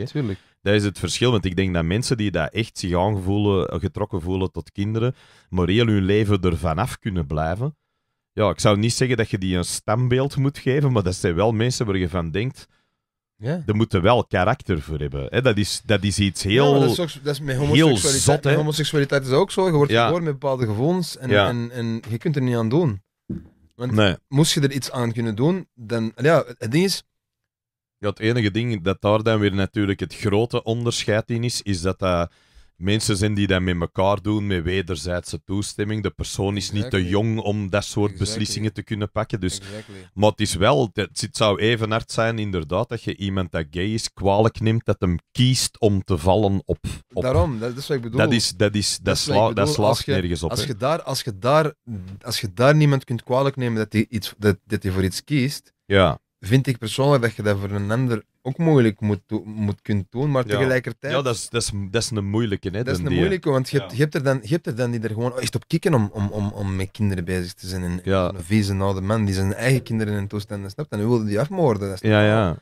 Dat is het verschil, want ik denk dat mensen die dat echt zich aangevoelen, getrokken voelen tot kinderen, maar heel hun leven ervan af kunnen blijven. Ja, ik zou niet zeggen dat je die een stambeeld moet geven, maar dat zijn wel mensen waar je van denkt ja. moet moeten wel karakter voor hebben. Hè? Dat, is, dat is iets heel, ja, dat is dat is homoseksualiteit, zot. homoseksualiteit is ook zo. Je wordt ja. geboren met bepaalde gevoelens en, en, en je kunt er niet aan doen. Want moest je er iets aan kunnen doen, dan... Ja, het ding is... het enige ding dat daar dan weer natuurlijk het grote onderscheid in is, is dat dat mensen zijn die dat met elkaar doen, met wederzijdse toestemming. De persoon is niet te jong om dat soort beslissingen te kunnen pakken. Dus, Maar het is wel, het, zou even hard zijn inderdaad dat je iemand dat gay is kwalijk neemt dat hem kiest om te vallen op. op. Daarom, dat is wat ik bedoel. Dat, is, dat, is, dat, dat slaagt nergens op. Als je, daar, als, je daar, als je daar niemand kunt kwalijk nemen dat hij, iets, dat, dat voor iets kiest, ja. vind ik persoonlijk dat je dat voor een ander ook moeilijk moet, moet kunt doen, maar tegelijkertijd... Ja, dat is, dat, is, dat is een moeilijke, hè. Dat is een moeilijke, want je, hebt, je, hebt er dan, je hebt er dan die er gewoon echt op kikken om, om, om, om met kinderen bezig te zijn. En, ja. Een vieze oude man die zijn eigen kinderen in toestanden snapt en u wilde die afmoorden. Dat ja, ja.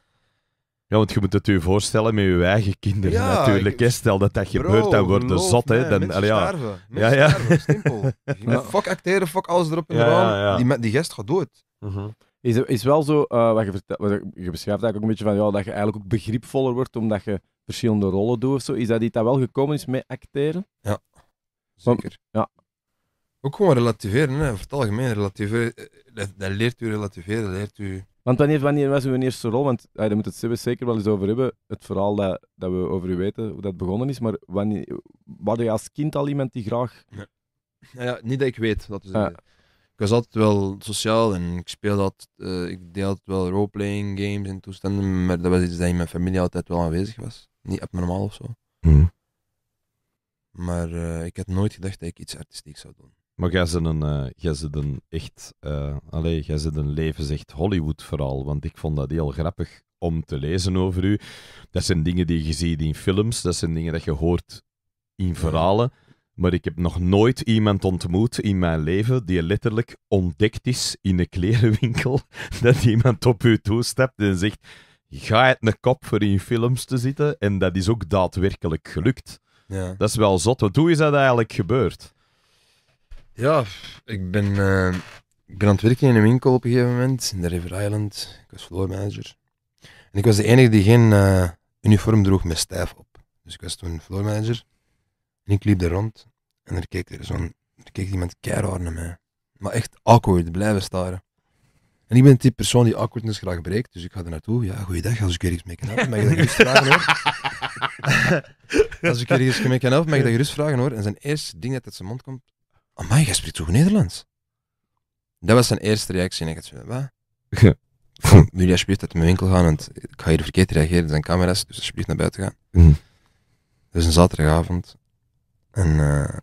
Ja, want je moet het je voorstellen met je eigen kinderen ja, natuurlijk. Stel dat dat gebeurt, dan wordt je zot. Hè. Dan, allee, ja. ja, ja. simpel. ja. Fuck acteren, fuck alles erop in de ja, Die, die gast gaat dood. Mhm is, is wel zo, eh, wat je, wat je beschrijft eigenlijk ook een beetje van ja, dat je eigenlijk ook begripvoller wordt omdat je verschillende rollen doet of zo. Is dat iets dat wel gekomen is met acteren? Ja, zeker. ja. Ook gewoon relativeren, hè. over het algemeen relativeren. Eh, dat, leert u relativeren, dat leert u... Want wanneer, wanneer was uw eerste rol? Want ah, daar moet het zeker wel eens over hebben. Het verhaal dat, dat we over u weten, hoe dat begonnen is. Maar wanneer, was je als kind al iemand die graag... Ja. Nou ja niet dat ik weet, dat is ik was altijd wel sociaal en ik speelde altijd, uh, ik deed wel roleplaying games en toestanden, maar dat was iets dat in mijn familie altijd wel aanwezig was. Niet op normaal of zo. Mhm. Maar eh, ik had nooit gedacht dat ik iets artistieks zou doen. Maar jij zit een, uh, een echt, alleen jij zit een zegt Hollywood verhaal, want ik vond dat heel grappig om te lezen over u. Dat zijn dingen die je ziet in films, dat zijn dingen dat je hoort in verhalen. Maar ik heb nog nooit iemand ontmoet in mijn leven die letterlijk ontdekt is in een klerenwinkel dat iemand op u stapt en zegt: Ga het een kop voor in films te zitten? En dat is ook daadwerkelijk gelukt. Ja. Dat is wel zot. hoe is dat eigenlijk gebeurd? Ja, ik ben, eh, ik ben aan het werken in een winkel op een gegeven moment in de River Island. Ik was floor manager. En ik was de enige die geen eh, uniform droeg met stijf op. Dus ik was toen floor manager. En ik liep er rond en er keek er zo'n, er keek iemand keihard naar mij. Maar echt awkward, blijven staren. En ik ben die persoon die awkwardness graag breekt, dus ik ga er naartoe. Ja, goeiedag, als ik er iets mee kan helpen, mag je dat gerust vragen hoor. als ik er iets mee kan helpen, mag je dat gerust vragen hoor. En zijn eerste ding dat uit zijn mond komt, oh amai, jij spreekt toch Nederlands? Dat was zijn eerste reactie en ik dacht, wat? Wil je alsjeblieft uit mijn winkel gaan, want ik ga hier verkeerd reageren, er zijn camera's, dus alsjeblieft naar buiten gaan. Mm. Dat is een zaterdagavond en eh,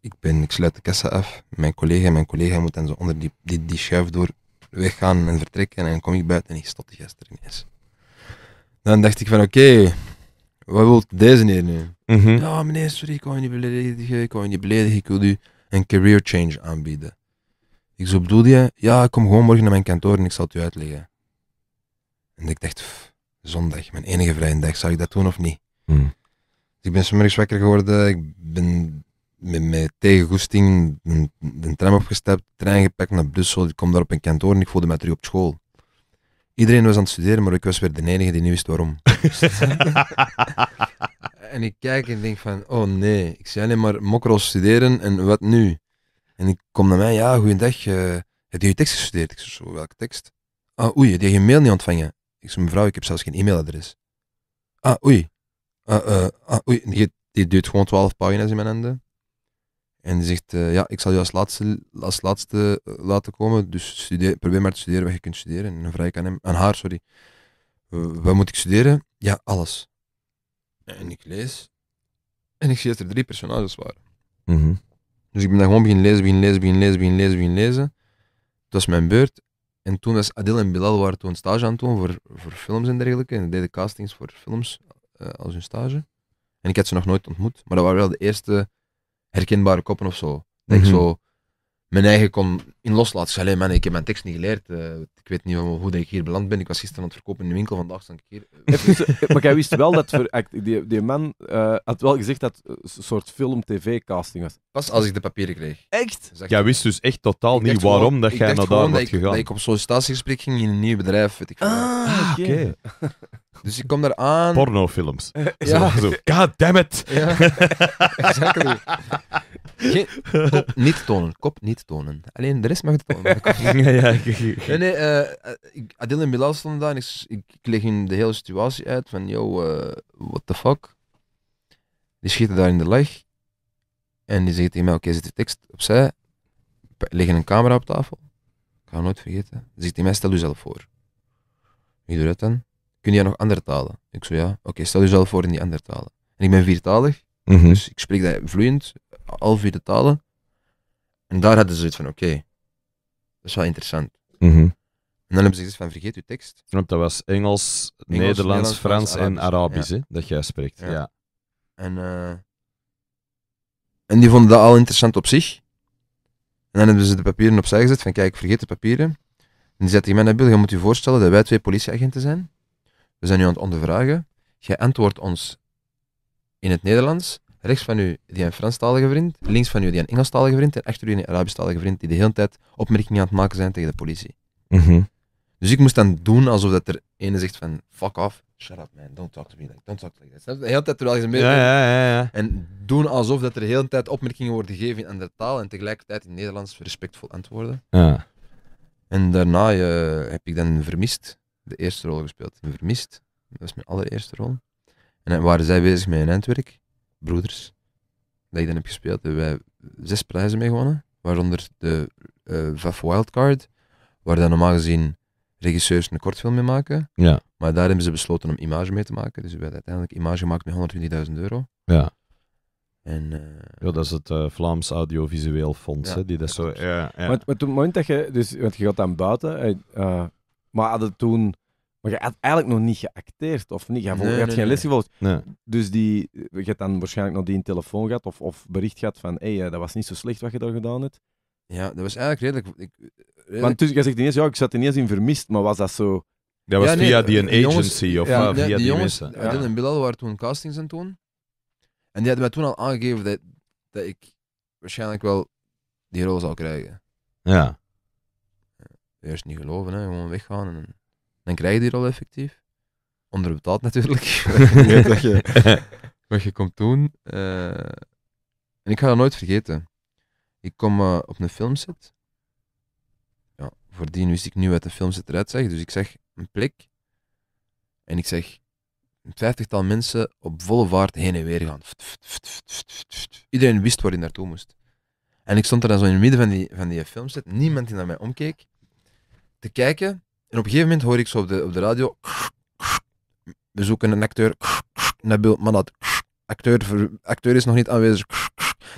ik, ben, ik sluit de kassa af. Mijn collega en mijn collega moet zo onder die, die, die schuif door weggaan en vertrekken. En dan kom ik buiten en ik stop de gisteren er Dan dacht ik van oké, wat wil deze hier nu? Mhm. Ja meneer, sorry, ik wou je niet beledigen, ik wou je niet beledigen, ik wil u een career change aanbieden. Ik zo bedoel je, ja, ik kom gewoon morgen naar mijn kantoor en ik zal het u uitleggen. En ik dacht, zondag, mijn enige vrije dag, zou ik dat doen of niet? Mhm. Dus ik ben smiddags wakker geworden. Ik ben met, mijn tegengoesting de tram opgestapt, trein gepakt naar Brussel. Ik kom daar op een kantoor en ik voelde mij terug op school. Iedereen was aan het studeren, maar ik was weer de enige die niet wist waarom. en ik kijk en denk van, oh nee, ik zei alleen maar mokkerel studeren en wat nu? En ik kom naar mij, ja, goeiedag, eh, heb je je tekst gestudeerd? Ik zo, welke tekst? Ah, oei, heb je je mail niet ontvangen? Ik zei, mevrouw, ik heb zelfs geen e-mailadres. Ah, oei, uh, die, duurt gewoon 12 pagina's in mijn handen. En die zegt, eh, ja, ik zal je als laatste, als laatste eh, laten komen, dus studeer, probeer maar te studeren wat je kunt studeren. En dan vraag ik aan, hem, aan haar, sorry, wat moet ik studeren? Ja, alles. En ik lees, en ik zie dat er drie personages waren. Mhm. Dus ik ben dan gewoon beginnen lezen, begin lezen, begin lezen, begin lezen, begin lezen. Het was mijn beurt. En toen was Adil en Bilal waren toen stage aan het doen voor, voor films en dergelijke. En deden castings voor films, eh, als hun stage. En ik had ze nog nooit ontmoet, maar dat waren wel de eerste herkenbare koppen of zo. Dat ik mhm. zo mijn eigen kon in loslaat. Dus alleen, man, ik heb mijn tekst niet geleerd. Eh, ik weet niet hoe, dat ik hier beland ben. Ik was gisteren aan het verkopen in de winkel, vandaag sta ik hier. maar jij wist wel dat ver, die, man eh, had wel gezegd dat het een soort film-tv-casting was. Pas als ik de papieren kreeg. Echt? jij wist dus echt totaal niet waarom dat jij naar daar was gegaan. Ik, op sollicitatiegesprek ging in een nieuw bedrijf, weet ik ah, ah, oké. Dus ik kom daar aan. Pornofilms. ja. God damn it! exactly. kop niet tonen, kop niet tonen. Alleen de rest het ja, ja, ik, Nee, nee, eh, eh, Adil en Bilal stonden daar en ik, ik, leg hun de hele situatie uit van, yo, eh, what the fuck. Die schieten daar in de leg. en die zegt tegen mij, oké, okay, zet de tekst opzij, leg een camera op tafel. Ik ga nooit vergeten. Die zegt tegen mij, stel jezelf voor. Ik doe dat dan. Kun jij nog andere talen? Ik zo, ja. Oké, stel stel jezelf voor in die andere talen. En ik ben viertalig, mhm. dus ik spreek dat vloeiend, al vier talen. En daar hadden ze het van, oké, dat is wel interessant. Mhm. En dan hebben ze gezegd van vergeet uw tekst. Want dat was Engels, Nederlands, Frans, en Arabisch, hè, dat jij spreekt. Ja. En, eh, en die vonden dat al interessant op zich. En dan hebben ze de papieren opzij gezet van kijk, vergeet de papieren. En die zei tegen mij, Nabil, je moet je voorstellen dat wij twee politieagenten zijn. We zijn nu aan het ondervragen. Jij antwoordt ons in het Nederlands rechts van u die een Franstalige vriend, links van u die een Engelstalige vriend en achter u een Arabisch-talige vriend die de hele tijd opmerkingen aan het maken zijn tegen de politie. Mhm. Dus ik moest dan doen alsof dat er ene zegt van fuck off, shut up man, don't talk to me like, don't talk like that. De hele tijd terwijl je ze mee ja, ja, ja, En doen alsof dat er de hele tijd opmerkingen worden gegeven in andere taal en tegelijkertijd in Nederlands respectvol antwoorden. Ja. En daarna eh, heb ik dan Vermist, de eerste rol gespeeld. Vermist, dat was mijn allereerste rol. En dan waren zij bezig met hun eindwerk broeders, dat ik dan heb gespeeld, hebben wij zes prijzen mee gewonnen. Waaronder de uh, eh, VAF Wildcard, waar dan normaal gezien regisseurs een kortfilm mee maken. Ja. Maar daar hebben ze besloten om image mee te maken. Dus we hebben uiteindelijk image gemaakt met 120.000 euro. Ja. En, eh, ja, dat is het eh, Vlaams Audiovisueel Fonds, hè, die dat zo... Ja, ja. Maar, maar, toen moment dat je... Dus, want je gaat dan buiten... maar hadden toen maar je had eigenlijk nog niet geacteerd of niet. Je, had, je had geen les gevolgd. Nee. Dus die, je hebt dan waarschijnlijk nog die in telefoon gehad of, of bericht gehad van hé, hey, eh, dat was niet zo slecht wat je daar gedaan hebt. Ja, dat was eigenlijk redelijk... Ik, eh, Want dus, je zegt ineens, ja, ik zat ineens in vermist, maar was dat zo... Dat was via die een agency of via die, die, die jongens, mensen. Ja. en Bilal waren toen castings aan toen. En die hadden mij toen al aangegeven dat, dat ik waarschijnlijk wel die rol zou krijgen. Ja. Eerst niet geloven, hè. gewoon weggaan. En dan krijg je die rol effectief. Onderbetaald natuurlijk. weet dat je, wat je komt doen. Eh, en ik ga dat nooit vergeten. Ik kom eh, op een filmset. Ja, voordien wist ik nu wat de filmset eruit zag. Dus ik zeg een plek. En ik zeg een vijftigtal mensen op volle vaart heen en weer gaan. Iedereen wist waar hij naartoe moest. En ik stond er dan zo in het midden van die, van die filmset. Niemand die naar mij omkeek. Te kijken. En op een gegeven moment hoor ik zo op de, op de radio. We zoeken een acteur. Nabil Manat. Acteur, acteur is nog niet aanwezig.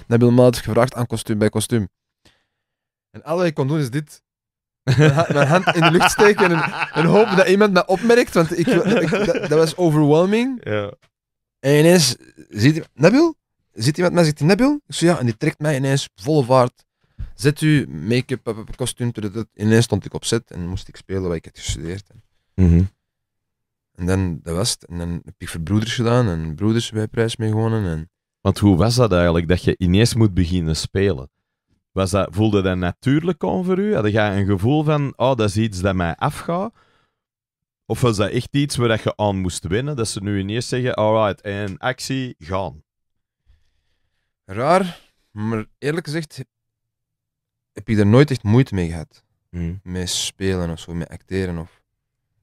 Nabil Manat gevraagd aan kostuum bij kostuum. En alles wat ik kon doen is dit. Mijn hand in de lucht steken en, en hopen dat iemand me opmerkt, want ik, dat, was overwhelming. Ja. En ineens ziet Nabil, ziet iemand mij, zegt Nabil? Ik ja, en die trekt mij ineens volle vaart zet u make-up, kostuum, ineens stond ik op set en moest ik spelen wat ik had gestudeerd. Mm En dan de West, en dan heb ik voor Broeders gedaan en Broeders bij prijs mee gewonnen. En... Want hoe was dat eigenlijk, dat je ineens moet beginnen spelen? Was dat, voelde dat natuurlijk aan voor u? Had je een gevoel van, oh, dat is iets dat mij afgaat? Of was dat echt iets waar je aan moest winnen, dat ze nu ineens zeggen, alright, en actie, gaan? Raar, maar eerlijk gezegd heb je er nooit echt moeite mee gehad. Mm. spelen of zo, mee acteren. Of.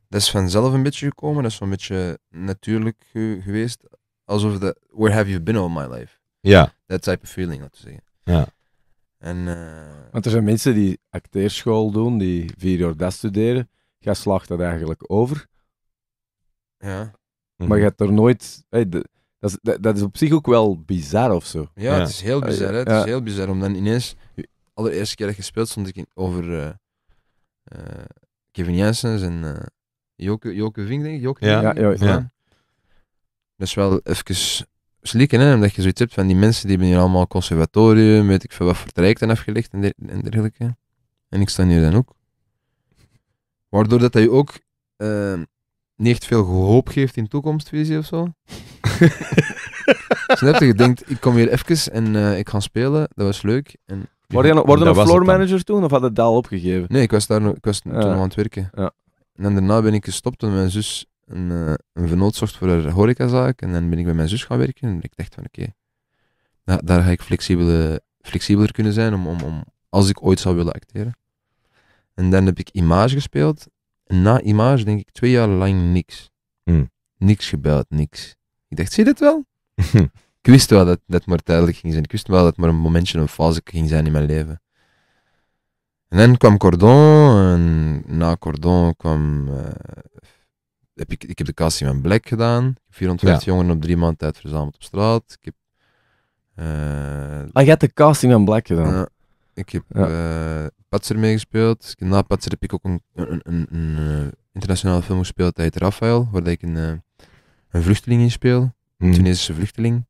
Dat is vanzelf een beetje gekomen, dat is zo'n beetje natuurlijk geweest. Alsof de where have you been all my life? Ja. Dat type of feeling, laten we zeggen. Ja. En, eh, Want er zijn mensen die acteerschool doen, die vier jaar dat studeren. Jij slaagt dat eigenlijk over. Ja. Maar mhm. je hebt er nooit. dat, is, dat, is op zich ook wel bizar of zo. Ja, het is heel bizar. Hè? Het is heel bizar om dan ineens allereerste keer dat gespeeld stond ik over eh, eh, Kevin Janssens en eh, Joke, Joke Vink, denk ik. Joke ja. Ja, ja, Dat is wel even slikken, hè, omdat je zoiets hebt van die mensen die hebben hier allemaal conservatorium, weet ik veel wat voor en afgelegd en, en dergelijke. En ik sta hier dan ook. Waardoor dat hij ook ehm, niet echt veel hoop geeft in toekomstvisie of zo. Snap je? Je denkt, ik kom hier even en ik ga spelen, dat was leuk. En Word je, word nog floor manager toen of had het dat al opgegeven? Nee, ik was, daar, ik was toen nog aan het werken. En daarna ben ik gestopt en mijn zus een, eh, een vernoot zocht voor haar horecazaak. En dan ben ik bij mijn zus gaan werken. En ik dacht van oké, daar, ga ik flexibeler kunnen zijn om, om, om, als ik ooit zou willen acteren. En dan heb ik Image gespeeld. En na Image denk ik twee jaar lang niks. Hmm. Niks gebeld, niks. Ik dacht, zie je dit wel? Ik wist wel dat dat maar tijdelijk ging zijn. Ik wist wel dat het maar een momentje, een fase ging zijn in mijn leven. En dan kwam Cordon, en na Cordon kwam... Eh, heb ik, ik heb de casting van Black gedaan. Ik heb 450 ja. jongeren op drie maanden tijd verzameld op straat. Ik heb... Eh, ah, je hebt de casting van Black gedaan? ik heb ja. Eh, Patser meegespeeld. Na Patser heb ik ook een, een, een, internationale film gespeeld, dat heet Raphaël, waar ik een, een vluchteling in speel. Een mhm. Tunesische vluchteling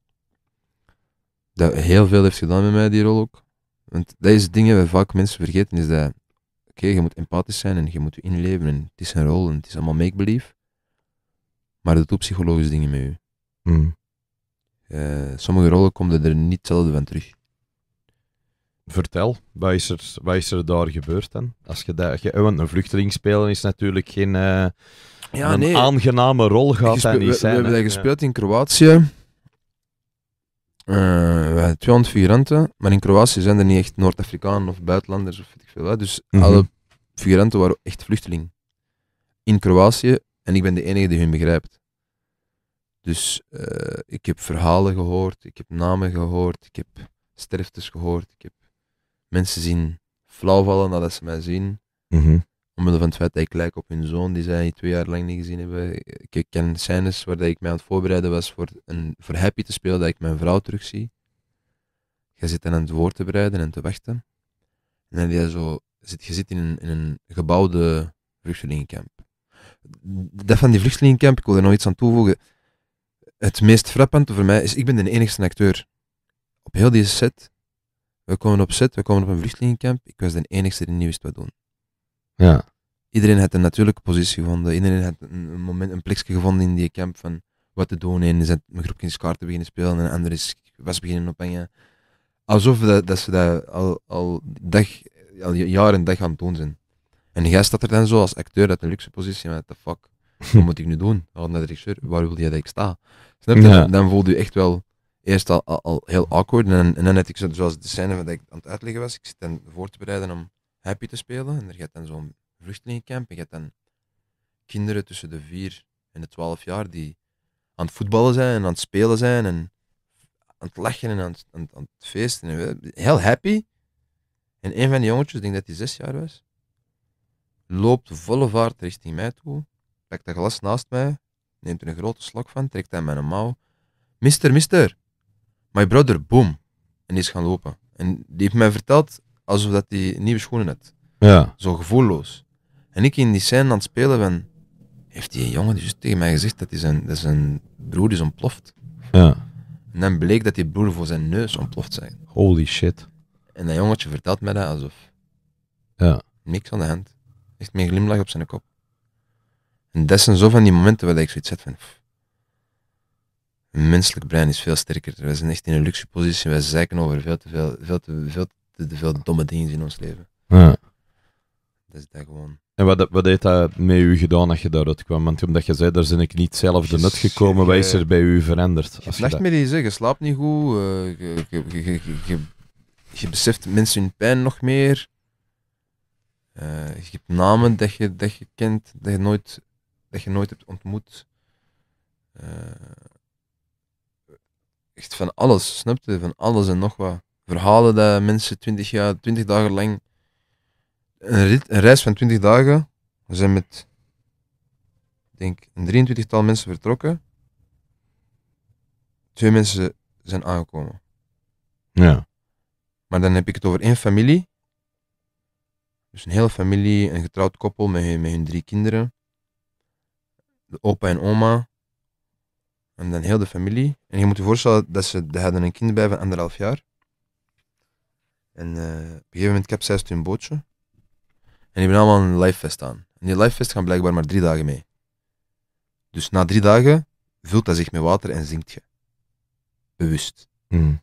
dat heel veel heeft gedaan met mij, die rol ook. Want dat is het ding vaak mensen vergeten, is dat, oké, je moet empathisch zijn en je moet je inleven en het is een rol en het is allemaal make-believe. Maar dat doet psychologische dingen met je. Hmm. Eh, sommige rollen komen er niet hetzelfde van terug. Vertel, wat is, er, er daar gebeurd dan? Als je dat, je, want een vluchteling spelen is natuurlijk geen eh, ja, een aangename rol, gaat dat niet zijn. we hebben dat gespeeld in Kroatië. Uh, 200 figuranten, maar in Kroatië zijn er niet echt Noord-Afrikanen of buitenlanders of weet ik veel wat. Dus mhm. alle figuranten waren echt vluchtelingen. In Kroatië, en ik ben de enige die hun begrijpt. Dus eh, ik heb verhalen gehoord, ik heb namen gehoord, ik heb sterftes gehoord, ik heb mensen zien flauwvallen nadat ze mij zien. Mhm omwille van het feit dat ik lijk op hun zoon, die zij twee jaar lang niet gezien hebben. Ik ken scènes waar ik mij aan het voorbereiden was voor, een, voor Happy te spelen, dat ik mijn vrouw terugzie. Jij zit dan aan het woord te bereiden en te wachten. En dan je zo, zit, je zit in een, een gebouwde vluchtelingenkamp. Dat van die vluchtelingenkamp, ik wil er nog iets aan toevoegen. Het meest frappante voor mij is, ik ben de enigste acteur. Op heel deze set, we komen op set, we komen op een vluchtelingenkamp, ik was de enigste die niet wist wat doen. Ja iedereen had een natuurlijke positie gevonden. Iedereen had een, moment, een plekje gevonden in die camp van wat te doen. En is mijn een groepje is kaarten beginnen spelen en een ander is was beginnen ophangen. Alsof dat, dat ze dat al, al, dag, al jaar en dag aan het doen zijn. En jij staat er dan zo als acteur uit een luxe positie, Wat the fuck, wat moet ik nu doen? Al naar de regisseur, waar wil je dat ik sta? Snap je? Dan voelde je echt wel eerst al, al, heel awkward. En, en, dan had ik zo, zoals de scène van dat ik aan het uitleggen was, ik zit dan voor te bereiden om happy te spelen. En er gaat dan zo'n vluchtelingencamp en je hebt dan kinderen tussen de 4 en de 12 jaar die aan het voetballen zijn en aan het spelen zijn en aan het lachen en aan het, aan, het feesten. En heel happy. En een van die jongetjes, ik denk dat hij 6 jaar was, loopt volle vaart richting mij toe, pakt dat glas naast mij, neemt er een grote slok van, trekt aan mijn mouw. Mister, mister, my brother, boom. En die is gaan lopen. En die heeft mij verteld alsof dat hij nieuwe schoenen had. Ja. Zo gevoelloos. En ik in die scène aan het spelen ben, heeft die jongen dus tegen mij gezegd dat zijn, dat zijn broer is ontploft. Ja. En dan bleek dat die broer voor zijn neus ontploft zijn. Holy shit. En dat jongetje vertelt mij dat alsof. Ja. Niks aan de hand. Echt meer glimlach op zijn kop. En dat zijn zo van die momenten waar ik zoiets zet van. Een menselijk brein is veel sterker. We zijn echt in een luxe positie. Wij zeiken over veel te veel, veel te, veel te, te veel domme dingen in ons leven. Ja. Dat is dat gewoon. En wat, wat heeft dat met u gedaan dat je daaruit kwam? Want omdat je zei, daar ben ik niet zelf de nut gekomen, wat is er bij u veranderd? Je slecht met die je slaapt niet goed, eh, je, beseft mensen hun pijn nog meer. Eh, je hebt namen dat je, dat je kent, dat je, nooit, dat je nooit hebt ontmoet. Eh, echt van alles, je, Van alles en nog wat. Verhalen dat mensen 20 jaar, 20 dagen lang een, reis van 20 dagen. We zijn met, denk een 23-tal mensen vertrokken. Twee mensen zijn aangekomen. Ja. Maar dan heb ik het over één familie. Dus een hele familie, een getrouwd koppel met, met hun drie kinderen. De opa en oma. En dan heel de familie. En je moet je voorstellen dat ze hadden een kind bij van anderhalf jaar. En eh, op een gegeven moment kapseist hun bootje. En die hebben allemaal een livefest aan. En die livefest gaan blijkbaar maar drie dagen mee. Dus na drie dagen vult dat zich met water en zinkt je. Bewust. Hmm.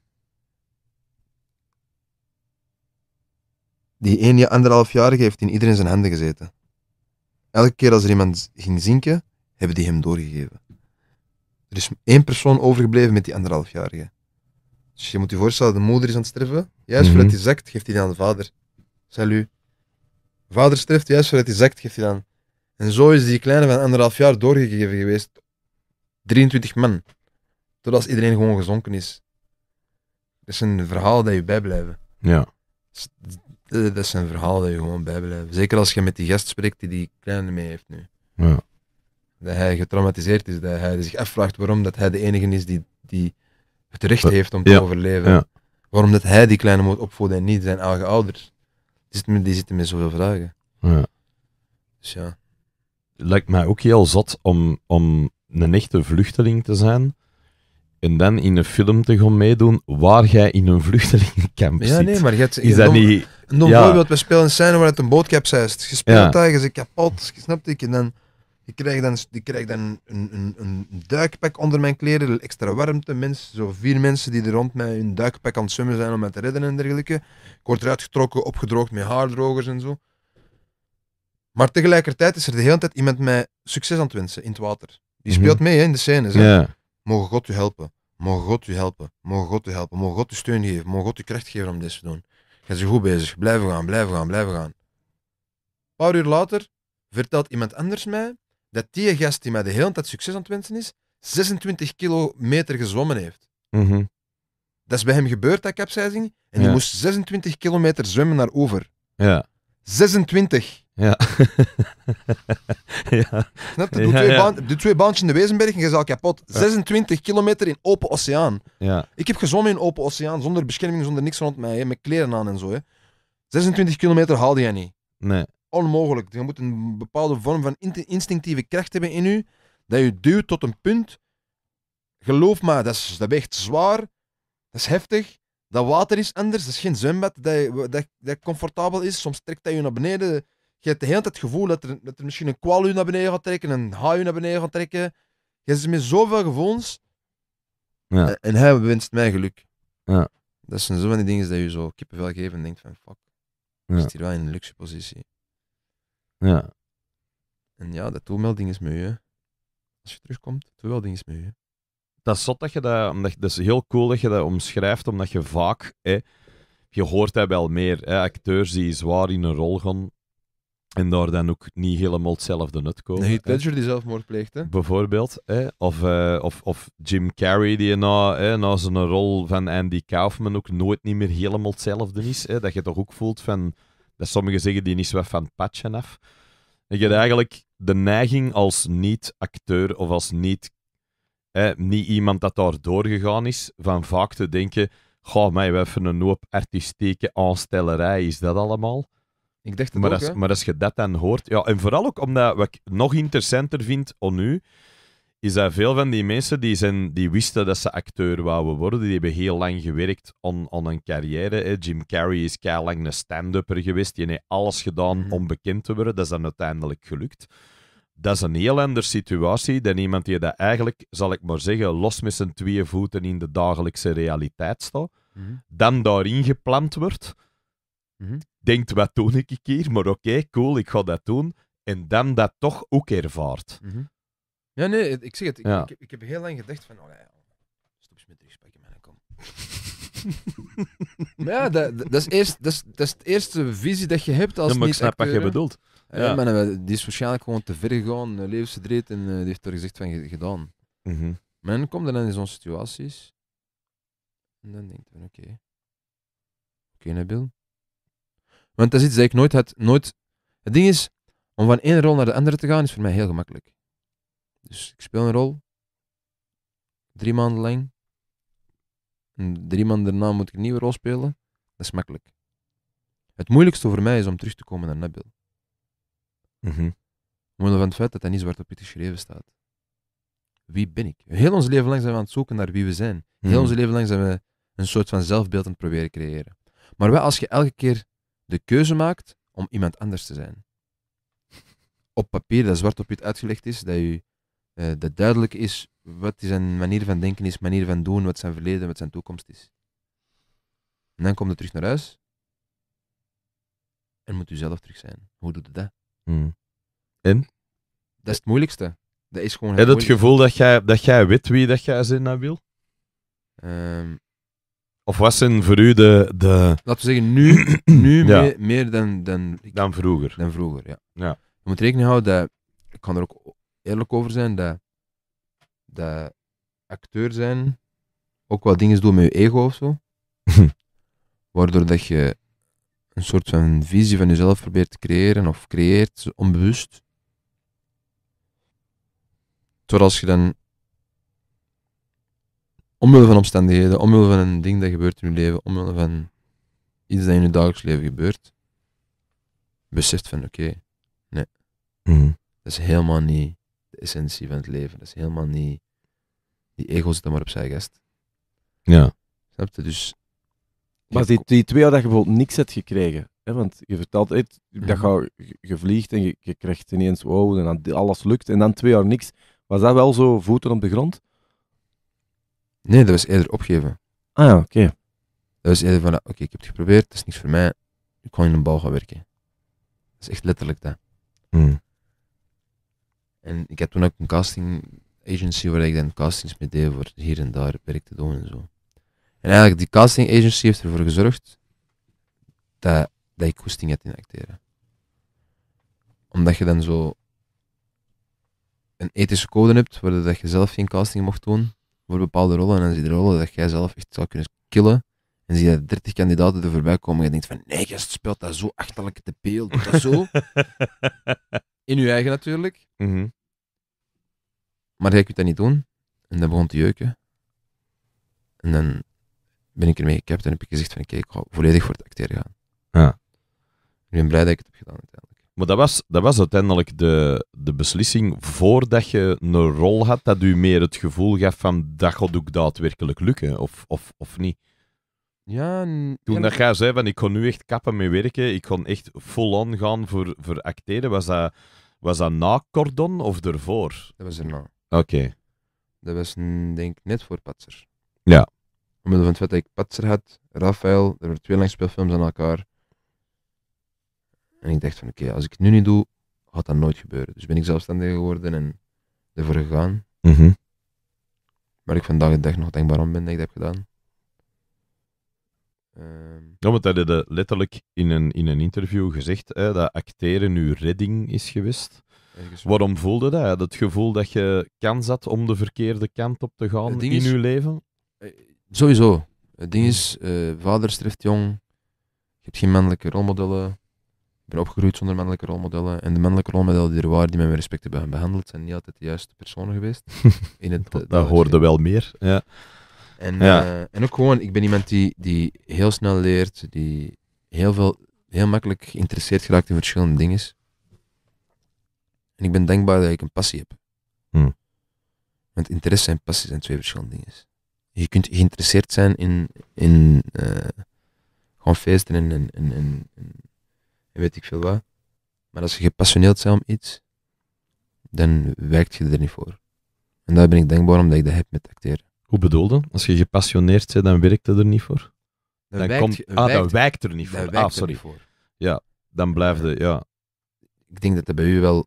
Die ene anderhalfjarige heeft in iedereen zijn handen gezeten. Elke keer als er iemand ging zinken, hebben die hem doorgegeven. Er is één persoon overgebleven met die anderhalfjarige. Dus je moet je voorstellen, de moeder is aan het sterven. Juist mm -hmm. voordat hij zakt, geeft hij aan de vader. Salut. Vader sterft juist geeft hij dan En zo is die kleine van anderhalf jaar doorgegeven geweest. 23 man. Totdat iedereen gewoon gezonken is. Dat is een verhaal dat je bijblijven. Ja. Dat is een verhaal dat je gewoon bijblijft. Zeker als je met die gast spreekt die die kleine mee heeft nu. Ja. Dat hij getraumatiseerd is, dat hij zich afvraagt waarom dat hij de enige is die, die het recht heeft om te overleven. Ja. Waarom dat hij die kleine moet opvoeden en niet zijn eigen ouders die zitten, die zitten met zoveel vragen. Ja. Dus ja. Lijkt mij ook heel zat om, om een echte vluchteling te zijn en dan in een film te gaan meedoen waar jij in een vluchtelingenkamp zit. Ja, nee, maar je hebt, is dat niet... Een voorbeeld, we spelen een scène waar het een bootcamp zeist. Je speelt ja. daar, kapot, je ik, en dan... Ik krijg dan, ik krijg dan een, een, een duikpak onder mijn kleren, extra warmte. Mensen, zo vier mensen die er rond mij hun duikpak aan het zwemmen zijn om mij te redden en dergelijke. Ik word eruit getrokken, opgedroogd met haardrogers en zo. Maar tegelijkertijd is er de hele tijd iemand mij succes aan het wensen in het water. Die mhm. speelt mee hè, in de scène. Yeah. Mogen God u helpen. Mogen God u helpen. Mogen God u helpen. Mogen God u steun geven. Mogen God u kracht geven om dit te doen. Ga ze goed bezig. Blijven gaan, blijven gaan, blijven gaan. Een paar uur later vertelt iemand anders mij dat die gast die mij de hele tijd succes aan het wensen is, 26 kilometer gezwommen heeft. Mhm. Dat is bij hem gebeurd, dat capsizing. En die moest 26 kilometer zwemmen naar over. Ja. 26. Ja. ja. Snap je? Doe, twee ja. baantjes in de Wezenberg en je zal kapot. 26 kilometer in open oceaan. Ja. Ik heb gezwommen in open oceaan, zonder bescherming, zonder niks rond mij, met kleren aan en zo. Hè. 26 kilometer haalde jij niet. Nee onmogelijk. Je moet een bepaalde vorm van instinctieve kracht hebben in u, dat je duwt tot een punt. Geloof me, dat, is, dat weegt zwaar, dat is heftig, dat water is anders, dat is geen zwembad dat, dat, dat comfortabel is. Soms trekt dat je naar beneden. Je hebt de hele tijd het gevoel dat er, dat misschien een kwal u naar beneden gaat trekken, een haai u naar beneden gaat trekken. Je zit met zoveel gevoelens. Ja. Eh, en hij wenst mij geluk. Ja. Dat zijn zo van die dingen dat je zo kippenvel geven en denkt van fuck, Je zit hier wel in een luxe positie. Ja. En ja, de toemelding is mee, Als je terugkomt, de toemelding is mee, Dat is zot dat je dat... Omdat, dat is heel cool dat je dat omschrijft, omdat je vaak... Hè, je hoort dat wel meer. Hè, acteurs die zwaar in een rol gaan en daar dan ook niet helemaal hetzelfde komen Nee, Ledger die zelfmoord pleegt, Bijvoorbeeld. Hè, of, eh, of, of Jim Carrey die na, hè, na zijn rol van Andy Kaufman ook nooit niet meer helemaal hetzelfde is. Hè, dat je toch ook voelt van dat sommigen zeggen, die niet zo van patchen af. Ik heb eigenlijk de neiging als niet-acteur of als niet, niet iemand dat daar doorgegaan is, van vaak te denken, Ga mij even een hoop artistieke aanstellerij is dat allemaal. Ik dacht maar, ook, als, maar als je dat dan hoort, ja, en vooral ook omdat wat ik nog interessanter vind aan oh, nu is dat veel van die mensen die, zijn, die wisten dat ze acteur wouden worden, die hebben heel lang gewerkt aan, een carrière. Jim Carrey is lang een stand-upper geweest, die heeft alles gedaan mhm. om bekend te worden. Dat is dan uiteindelijk gelukt. Dat is een heel andere situatie dan iemand die dat eigenlijk, zal ik maar zeggen, los met zijn twee voeten in de dagelijkse realiteit staat, mhm. dan daarin gepland wordt, mhm. denkt wat doe ik hier, maar oké, cool, ik ga dat doen, en dan dat toch ook ervaart. Ja, nee, ik zeg het. Ik, ik, heb- heel lang gedacht van, oh, ja, stop eens met in man, kom. Maar ja, dat, dat, is eerst, dat, is, de eerste visie dat je hebt als Ja, maar ik snap wat je bedoelt. Ja, maar eh, die is waarschijnlijk gewoon te ver gegaan, eh, levensgedreed en eh, die heeft er gezegd van gedaan. Mhm. Maar dan komt dan in zo'n situaties. En dan denkt hij, oké. Oké, Nabil. Bill. Want dat is iets dat ik nooit had, nooit... Het ding is, om van één rol naar de andere te gaan, is voor mij heel gemakkelijk. Dus ik speel een rol. Drie maanden lang. En drie maanden daarna moet ik een nieuwe rol spelen. Dat is makkelijk. Het moeilijkste voor mij is om terug te komen naar Nabil. Mm -hmm. van het feit dat hij niet zwart op wit geschreven staat. Wie ben ik? Heel ons leven lang zijn we aan het zoeken naar wie we zijn. Heel mhm. ons leven lang zijn we een soort van zelfbeeld aan het proberen creëren. Maar wel als je elke keer de keuze maakt om iemand anders te zijn. Op papier dat zwart op wit uitgelegd is, dat je eh, dat duidelijk is wat zijn manier van denken is, manier van doen, wat zijn verleden, wat zijn toekomst is. En dan komt het terug naar huis en moet u zelf terug zijn. Hoe doet het dat? Hmm. En? Dat is het moeilijkste. Dat is gewoon het, het gevoel dat jij, dat jij weet wie dat jij zijn naar wil? Ehm. of was zijn voor u de. de... Laten we zeggen, nu, nu meer, dan, dan, dan vroeger. Dan vroeger, ja. ja. Je moet rekening houden dat. Ik kan er ook eerlijk over zijn dat, dat acteur zijn ook wat dingen doet met je ego of zo. Waardoor dat je een soort van visie van jezelf probeert te creëren of creëert onbewust. als je dan omwille van omstandigheden, omwille van een ding dat gebeurt in je leven, omwille van iets dat in je dagelijks leven gebeurt, beseft van oké, nee, mhm. dat is helemaal niet essentie van het leven. Dat is helemaal niet. Die ego zit er maar opzij, gest. Ja. Snap Dus. Maar die, die twee jaar dat je bijvoorbeeld niks hebt gekregen, hè, want je vertelt, dat mhm. je, je vliegt en je, krijgt ineens wow, en dan alles lukt, en dan twee jaar niks. Was dat wel zo voeten op de grond? Nee, dat was eerder opgeven. Ah ja, oké. Dat was eerder van, oké, ik heb het geprobeerd, het is niks voor mij, ik kon in een bal gaan werken. Dat is echt letterlijk dat. Mm. En ik heb toen ook een casting agency waar ik dan castings mee deed voor hier en daar werk te doen en zo. En eigenlijk die casting agency heeft ervoor gezorgd dat, dat ik gaat had in acteren. Omdat je dan zo een ethische code hebt, waardoor dat je zelf geen casting mocht doen voor bepaalde rollen. En dan zie je de rollen dat jij zelf echt zou kunnen killen. En zie je 30 kandidaten er voorbij komen en je denkt van nee, je speelt dat zo achterlijk te beeld. doet dat zo. In je eigen natuurlijk. Mm -hmm. Maar jij kunt dat niet doen. En dat begon te jeuken. En dan ben ik ermee gekapt en heb ik gezegd van kijk, ik ga volledig voor het acteren gaan. Ja. Ik ben blij dat ik het heb gedaan uiteindelijk. Maar dat was, dat was uiteindelijk de, de beslissing voordat je een rol had, dat u meer het gevoel gaf van dat gaat ook daadwerkelijk lukken, of, of, of niet? Ja, Toen dat jij zei van ik kon nu echt kappen met werken, ik kon echt full-on gaan voor, voor acteren, was dat was dat na Cordon of ervoor? Dat was erna. Oké. Dat was mm, denk ik net voor Patser. Ja. Omdat van het dat ik Patser had, Rafael, er waren twee langspeelfilms aan elkaar. En ik dacht van oké, als ik het nu niet doe, gaat dat nooit gebeuren. Dus ben ik zelfstandig geworden en ervoor gegaan. Mm -hmm. Maar ik vandaag de dag nog dankbaar om ben dat ik dat heb gedaan. Ehm, ja, want hij had letterlijk in een, in een interview gezegd hè, dat acteren nu redding is geweest. Waarom voelde dat? Het gevoel dat je kans had om de verkeerde kant op te gaan in je leven? Eh, sowieso. Het ding is, uh, vader streft jong, je hebt geen mannelijke rolmodellen. Ik ben opgegroeid zonder mannelijke rolmodellen. En de mannelijke rolmodellen die er waren, die mij met respect hebben behandeld, zijn niet altijd de juiste personen geweest. Eh, dat, dat hoorde wel meer. Ja. En, eh, en ook gewoon, ik ben iemand die, die heel snel leert, die heel, veel, heel makkelijk geïnteresseerd geraakt in verschillende dingen. En ik ben dankbaar dat ik een passie heb. Hm. Want interesse en passie zijn twee verschillende dingen. Je kunt geïnteresseerd zijn in, in uh, gewoon feesten en, en, en, en, weet ik veel wat. Maar als je gepassioneerd bent om iets, dan werkt je er niet voor. En daar ben ik dankbaar omdat ik dat heb met acteren. Hoe bedoelde? Als je gepassioneerd bent, dan werkt er niet voor? Dan, wijkt, komt, ah, wijkt, dan er niet voor. Ah, sorry. Voor. Ja, dan blijft het, ja. Ik denk dat dat bij u wel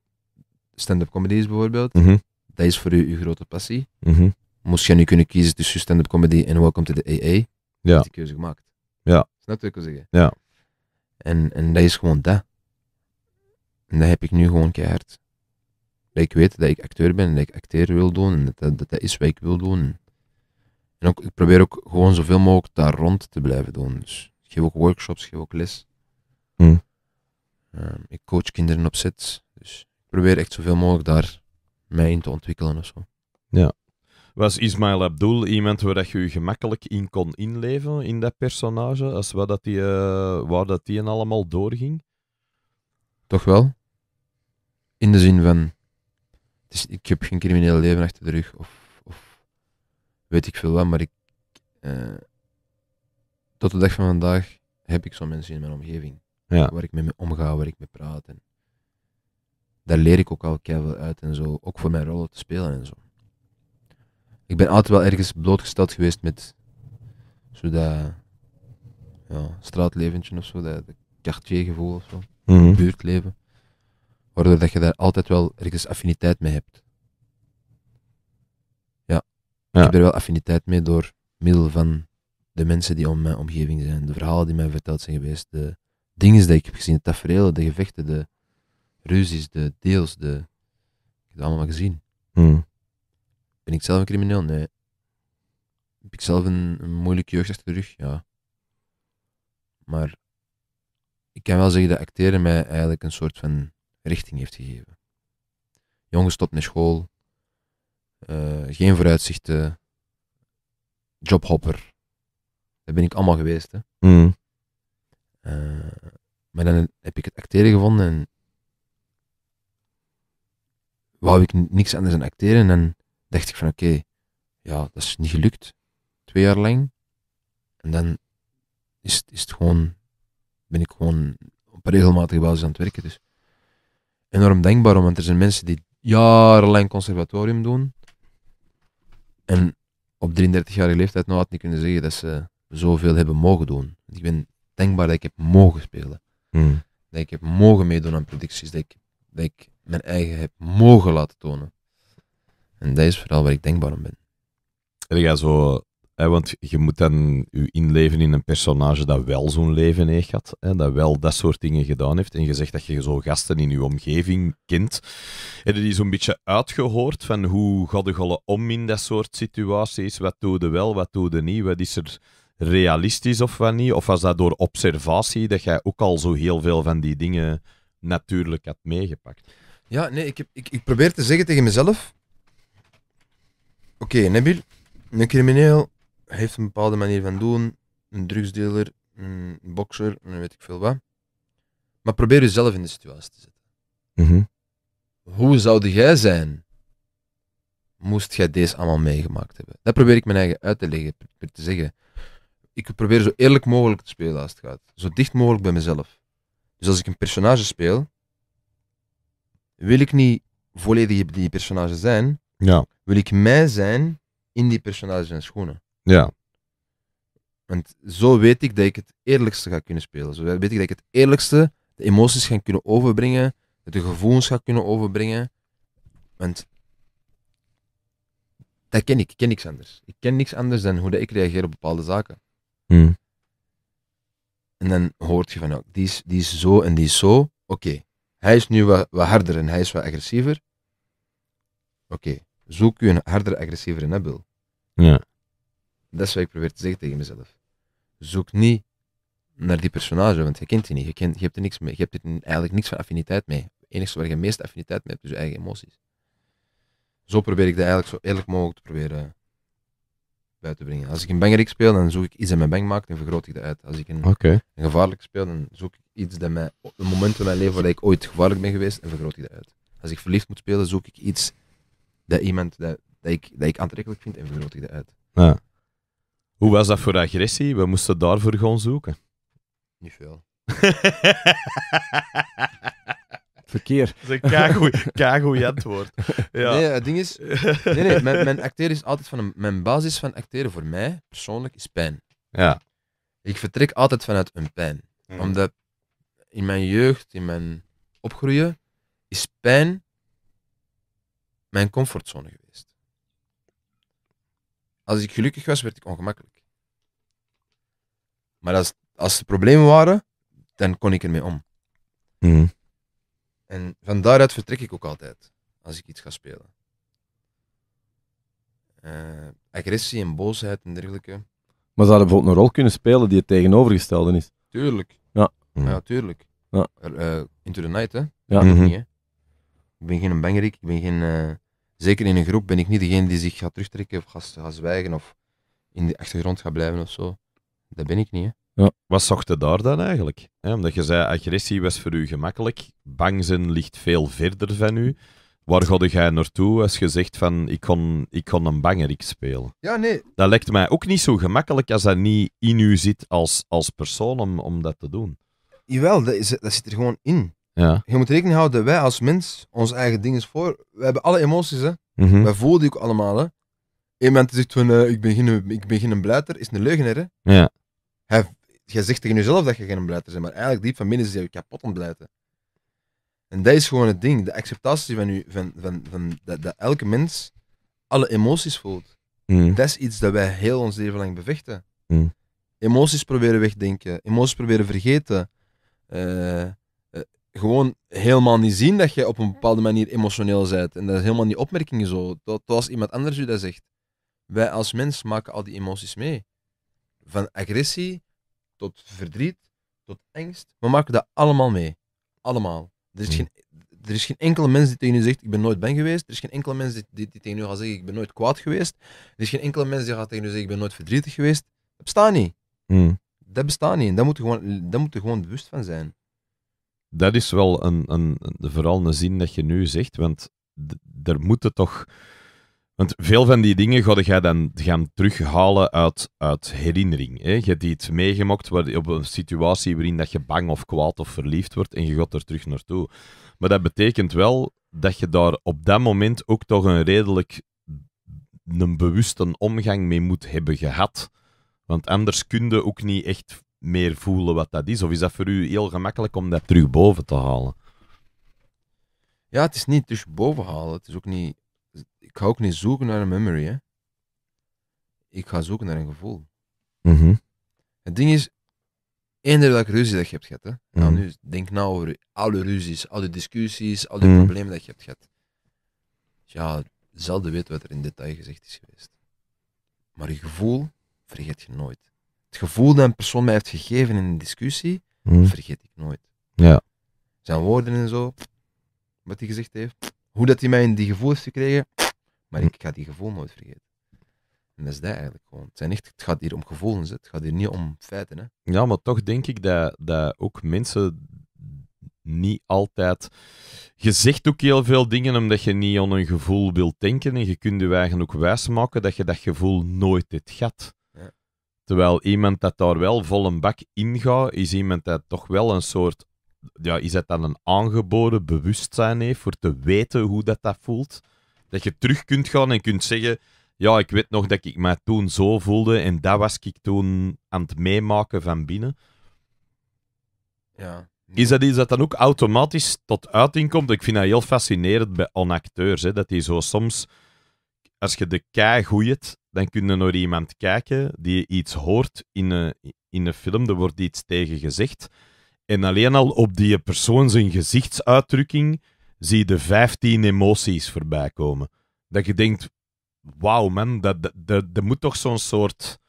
stand-up comedy is bijvoorbeeld. Mhm. Dat is voor u uw grote passie. Mhm. Moest je nu kunnen kiezen tussen stand-up comedy en Welcome to the AA, ja. heb die keuze gemaakt. Ja. Snap je wat ik wil zeggen? Ja. En, en dat is gewoon dat. En dat heb ik nu gewoon keihard. Dat ik weet dat ik acteur ben en dat ik acteren wil doen en dat dat, dat is wat ik wil doen. En ook, ik probeer ook gewoon zoveel mogelijk daar rond te blijven doen. Dus ik geef ook workshops, ik geef ook les. Hmm. Ehm, ik coach kinderen op zit. Dus ik probeer echt zoveel mogelijk daar mij in te ontwikkelen of zo. Ja. Was Ismail Abdul iemand waar je je gemakkelijk in kon inleven, in dat personage, als wat dat die, eh, waar dat die en allemaal doorging? Toch wel. In de zin van, het is, ik heb geen crimineel leven achter de rug, of weet ik veel wat, maar ik, eh, tot de dag van vandaag heb ik zo mensen in mijn omgeving. Ja. Waar ik mee omga, waar ik mee praat. En daar leer ik ook al keihard uit en zo. Ook voor mijn rollen te spelen en zo. Ik ben altijd wel ergens blootgesteld geweest met dat. ja, straatleventje of zo, dat quartiergevoel of zo, mhm. buurtleven. Waardoor dat je daar altijd wel ergens affiniteit mee hebt. Ik heb er wel affiniteit mee door middel van de mensen die om mijn omgeving zijn, de verhalen die mij verteld zijn geweest, de dingen die ik heb gezien, de tafereelen, de gevechten, de ruzies, de deels, de... Ik heb het allemaal gezien. Hmm. Ben ik zelf een crimineel? Nee. Heb ik zelf een, een moeilijke jeugd achter de rug? Ja. Maar ik kan wel zeggen dat acteren mij eigenlijk een soort van richting heeft gegeven. Jongens stopt naar school, eh, geen vooruitzichten, jobhopper. Dat ben ik allemaal geweest. Hè. Mm. Eh, maar dan heb ik het acteren gevonden en wou ik niks anders dan acteren. En dacht ik van oké, ja, dat is niet gelukt. Twee jaar lang. En dan is, is het gewoon, ben ik gewoon op regelmatige basis aan het werken. Dus enorm denkbaar want er zijn mensen die jarenlang conservatorium doen en op 33-jarige leeftijd nou had ik niet kunnen zeggen dat ze zoveel hebben mogen doen. Ik ben denkbaar dat ik heb mogen spelen. Hmm. Dat ik heb mogen meedoen aan predicties, Dat ik, dat ik mijn eigen heb mogen laten tonen. En dat is vooral waar ik denkbaar om ben. ik ga zo want je moet dan je inleven in een personage dat wel zo'n leven heeft gehad. Hè, dat wel dat soort dingen gedaan heeft. En je zegt dat je zo gasten in je omgeving kent. Heb die zo'n beetje uitgehoord van hoe gaat om in dat soort situaties? Wat doe je wel, wat doe je niet? Wat is er realistisch of wat niet? Of was dat door observatie dat jij ook al zo heel veel van die dingen natuurlijk had meegepakt? Ja, nee, ik, heb, ik, ik probeer te zeggen tegen mezelf... Oké, okay, Nabil, een crimineel heeft een bepaalde manier van doen. Een drugsdealer, een bokser, weet ik veel wat. Maar probeer jezelf in de situatie te zetten. Mhm. Hoe zou jij zijn? Moest jij deze allemaal meegemaakt hebben? Dat probeer ik mijn eigen uit te leggen, te zeggen. Ik probeer zo eerlijk mogelijk te spelen als het gaat. Zo dicht mogelijk bij mezelf. Dus als ik een personage speel, wil ik niet volledig die personage zijn. Ja. Wil ik mij zijn in die personage zijn schoenen. Ja. Want zo weet ik dat ik het eerlijkste ga kunnen spelen. Zo weet ik dat ik het eerlijkste de emoties ga kunnen overbrengen, de gevoelens ga kunnen overbrengen. Want dat ken ik. Ik ken niks anders. Ik ken niks anders dan hoe dat ik reageer op bepaalde zaken. Hmm. En dan hoort je van, nou, die, is, die is zo en die is zo. Oké, hij is nu wat, wat, harder en hij is wat agressiever. Oké, zo zoek je een harder, agressiever in, Ja. Dat is wat ik probeer te zeggen tegen mezelf. Zoek niet naar die personage, want je kent die niet. Je, kent, je hebt er niks mee. Je hebt er eigenlijk niks van affiniteit mee. Het enige waar je meest affiniteit mee hebt, is je eigen emoties. Zo probeer ik dat eigenlijk zo eerlijk mogelijk te proberen bij te brengen. Als ik een bangerik speel, dan zoek ik iets dat mijn bang maakt en vergroot ik dat uit. Als ik een, een gevaarlijk speel, dan zoek ik iets dat mij, een moment in mijn leven waar ik ooit gevaarlijk ben geweest en vergroot ik dat uit. Als ik verliefd moet spelen, zoek ik iets dat iemand dat, dat, ik, dat ik aantrekkelijk vind en vergroot ik dat uit. Hoe was dat voor agressie? We moesten daarvoor gaan zoeken. Niet veel. Verkeer. Dat is een kagoeie antwoord. Ja. Nee, het ding is... Nee, nee, mijn, mijn acteren is altijd van... Een, mijn basis van acteren voor mij, persoonlijk, is pijn. Ja. Ik vertrek altijd vanuit een pijn. Mm. Omdat in mijn jeugd, in mijn opgroeien, is pijn mijn comfortzone als ik gelukkig was, werd ik ongemakkelijk. Maar als, als er problemen waren, dan kon ik ermee om. Hmm. En van daaruit vertrek ik ook altijd, als ik iets ga spelen. Uh, agressie en boosheid en dergelijke. Maar zou hadden bijvoorbeeld een rol kunnen spelen die het tegenovergestelde is? Tuurlijk. Ja. Ah ja, hmm. tuurlijk. Ja. Eh, eh, into the night, hè. Ja. Mhm. niet, Ik ben geen bangerik, ik ben geen zeker in een groep, ben ik niet degene die zich gaat terugtrekken of gaat, zwijgen of in de achtergrond gaat blijven of zo. Dat ben ik niet. Hè. Ja. Wat zocht je daar dan eigenlijk? omdat je zei, agressie was voor u gemakkelijk, bang zijn ligt veel verder van u. Waar ga jij naartoe als je zegt van ik kon, ik kon een bangerik spelen? Ja, nee. Dat lijkt mij ook niet zo gemakkelijk als dat niet in u zit als, als persoon om, om dat te doen. Jawel, dat, is, dat zit er gewoon in. Je moet rekening houden dat wij als mens ons eigen ding is voor. We hebben alle emoties, hè. Mm Wij voelen die ook allemaal, hè. Eén mens zegt van, eh, ik, begin een, ik ben geen bluiter, is een leugenaar, hè. Ja. jij zegt tegen jezelf dat je geen bluiter bent, maar eigenlijk diep van binnen is je kapot om bluiten. En dat is gewoon het ding, de acceptatie van, u, van, van, van dat, dat elke mens alle emoties voelt. Mhm. Dat is iets dat wij heel ons leven lang bevechten. Mhm. Emoties proberen wegdenken, emoties proberen vergeten. Eh, gewoon helemaal niet zien dat je op een bepaalde manier emotioneel bent. En dat is helemaal niet opmerkingen zo. Dat, als iemand anders u dat zegt. Wij als mens maken al die emoties mee. Van agressie tot verdriet tot angst. We maken dat allemaal mee. Allemaal. Er is, hmm. geen, er is geen enkele mens die tegen u zegt: Ik ben nooit ben geweest. Er is geen enkele mens die, die, tegen u gaat zeggen: Ik ben nooit kwaad geweest. Er is geen enkele mens die gaat tegen u zeggen: Ik ben nooit verdrietig geweest. Dat bestaat niet. Hmm. Dat bestaat niet. En moet, gewoon, daar moet je gewoon bewust van zijn dat is wel een, een, vooral een zin dat je nu zegt, want er moeten toch. Want veel van die dingen ga je dan gaan terughalen uit, uit herinnering. Hè? Je hebt iets meegemaakt waar, op een situatie waarin dat je bang of kwaad of verliefd wordt en je gaat er terug naartoe. Maar dat betekent wel dat je daar op dat moment ook toch een redelijk een bewuste omgang mee moet hebben gehad. Want anders kun je ook niet echt meer voelen wat dat is? Of is dat voor u heel gemakkelijk om dat terug boven te halen? Ja, het is niet dus boven halen. Het is ook niet, ik ga ook niet zoeken naar een memory. Ik ga zoeken naar een gevoel. Mhm. Het ding is, eender welke ruzie dat je hebt gehad. Hè? Mhm. Nou, nu, denk nou over alle ruzies, alle discussies, alle mm. problemen dat je hebt gehad. Ja, zelden weet wat er in detail gezegd is geweest. Maar je gevoel vergeet je nooit het gevoel dat een persoon mij heeft gegeven in een discussie, hmm. vergeet ik nooit. Ja. Zijn woorden en zo, wat hij gezegd heeft, hoe dat hij mij in die gevoel heeft gekregen, maar ik ga die gevoel nooit vergeten. En dat is dat eigenlijk gewoon. Het, zijn echt, het gaat hier om gevoelens, het gaat hier niet om feiten. Hè. Ja, maar toch denk ik dat, dat ook mensen niet altijd. Je zegt ook heel veel dingen omdat je niet aan een gevoel wilt denken. En je kunt je eigen ook wijsmaken dat je dat gevoel nooit hebt gehad. Terwijl iemand dat daar wel vol een bak in gaat, is iemand dat toch wel een soort. Ja, is dat dan een aangeboden bewustzijn heeft voor te weten hoe dat, dat voelt? Dat je terug kunt gaan en kunt zeggen: Ja, ik weet nog dat ik mij toen zo voelde en dat was ik toen aan het meemaken van binnen. Ja. Is dat iets dat dan ook automatisch tot uiting komt? Ik vind dat heel fascinerend bij onacteurs, hè, dat die zo soms, als je de kei gooit dan kun je nog iemand kijken die iets hoort in een, in een film, er wordt iets tegen gezegd. En alleen al op die persoon zijn gezichtsuitdrukking zie je de 15 emoties voorbij komen. Dat je denkt, wauw man, dat, dat, dat, dat moet toch zo'n soort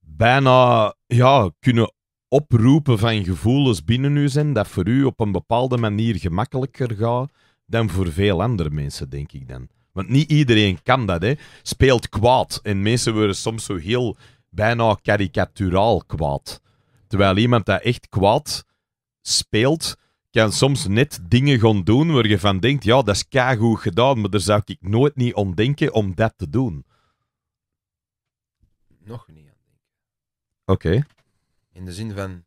bijna ja, kunnen oproepen van gevoelens binnen u zijn, dat voor u op een bepaalde manier gemakkelijker gaat dan voor veel andere mensen, denk ik dan. Want niet iedereen kan dat, hè. Speelt kwaad. En mensen worden soms zo heel bijna karikaturaal kwaad. Terwijl iemand dat echt kwaad speelt, kan soms net dingen gaan doen waar je van denkt, ja, dat is keigoed gedaan, maar daar zou ik nooit niet om denken om dat te doen. Nog niet aan denken. Oké. In de zin van,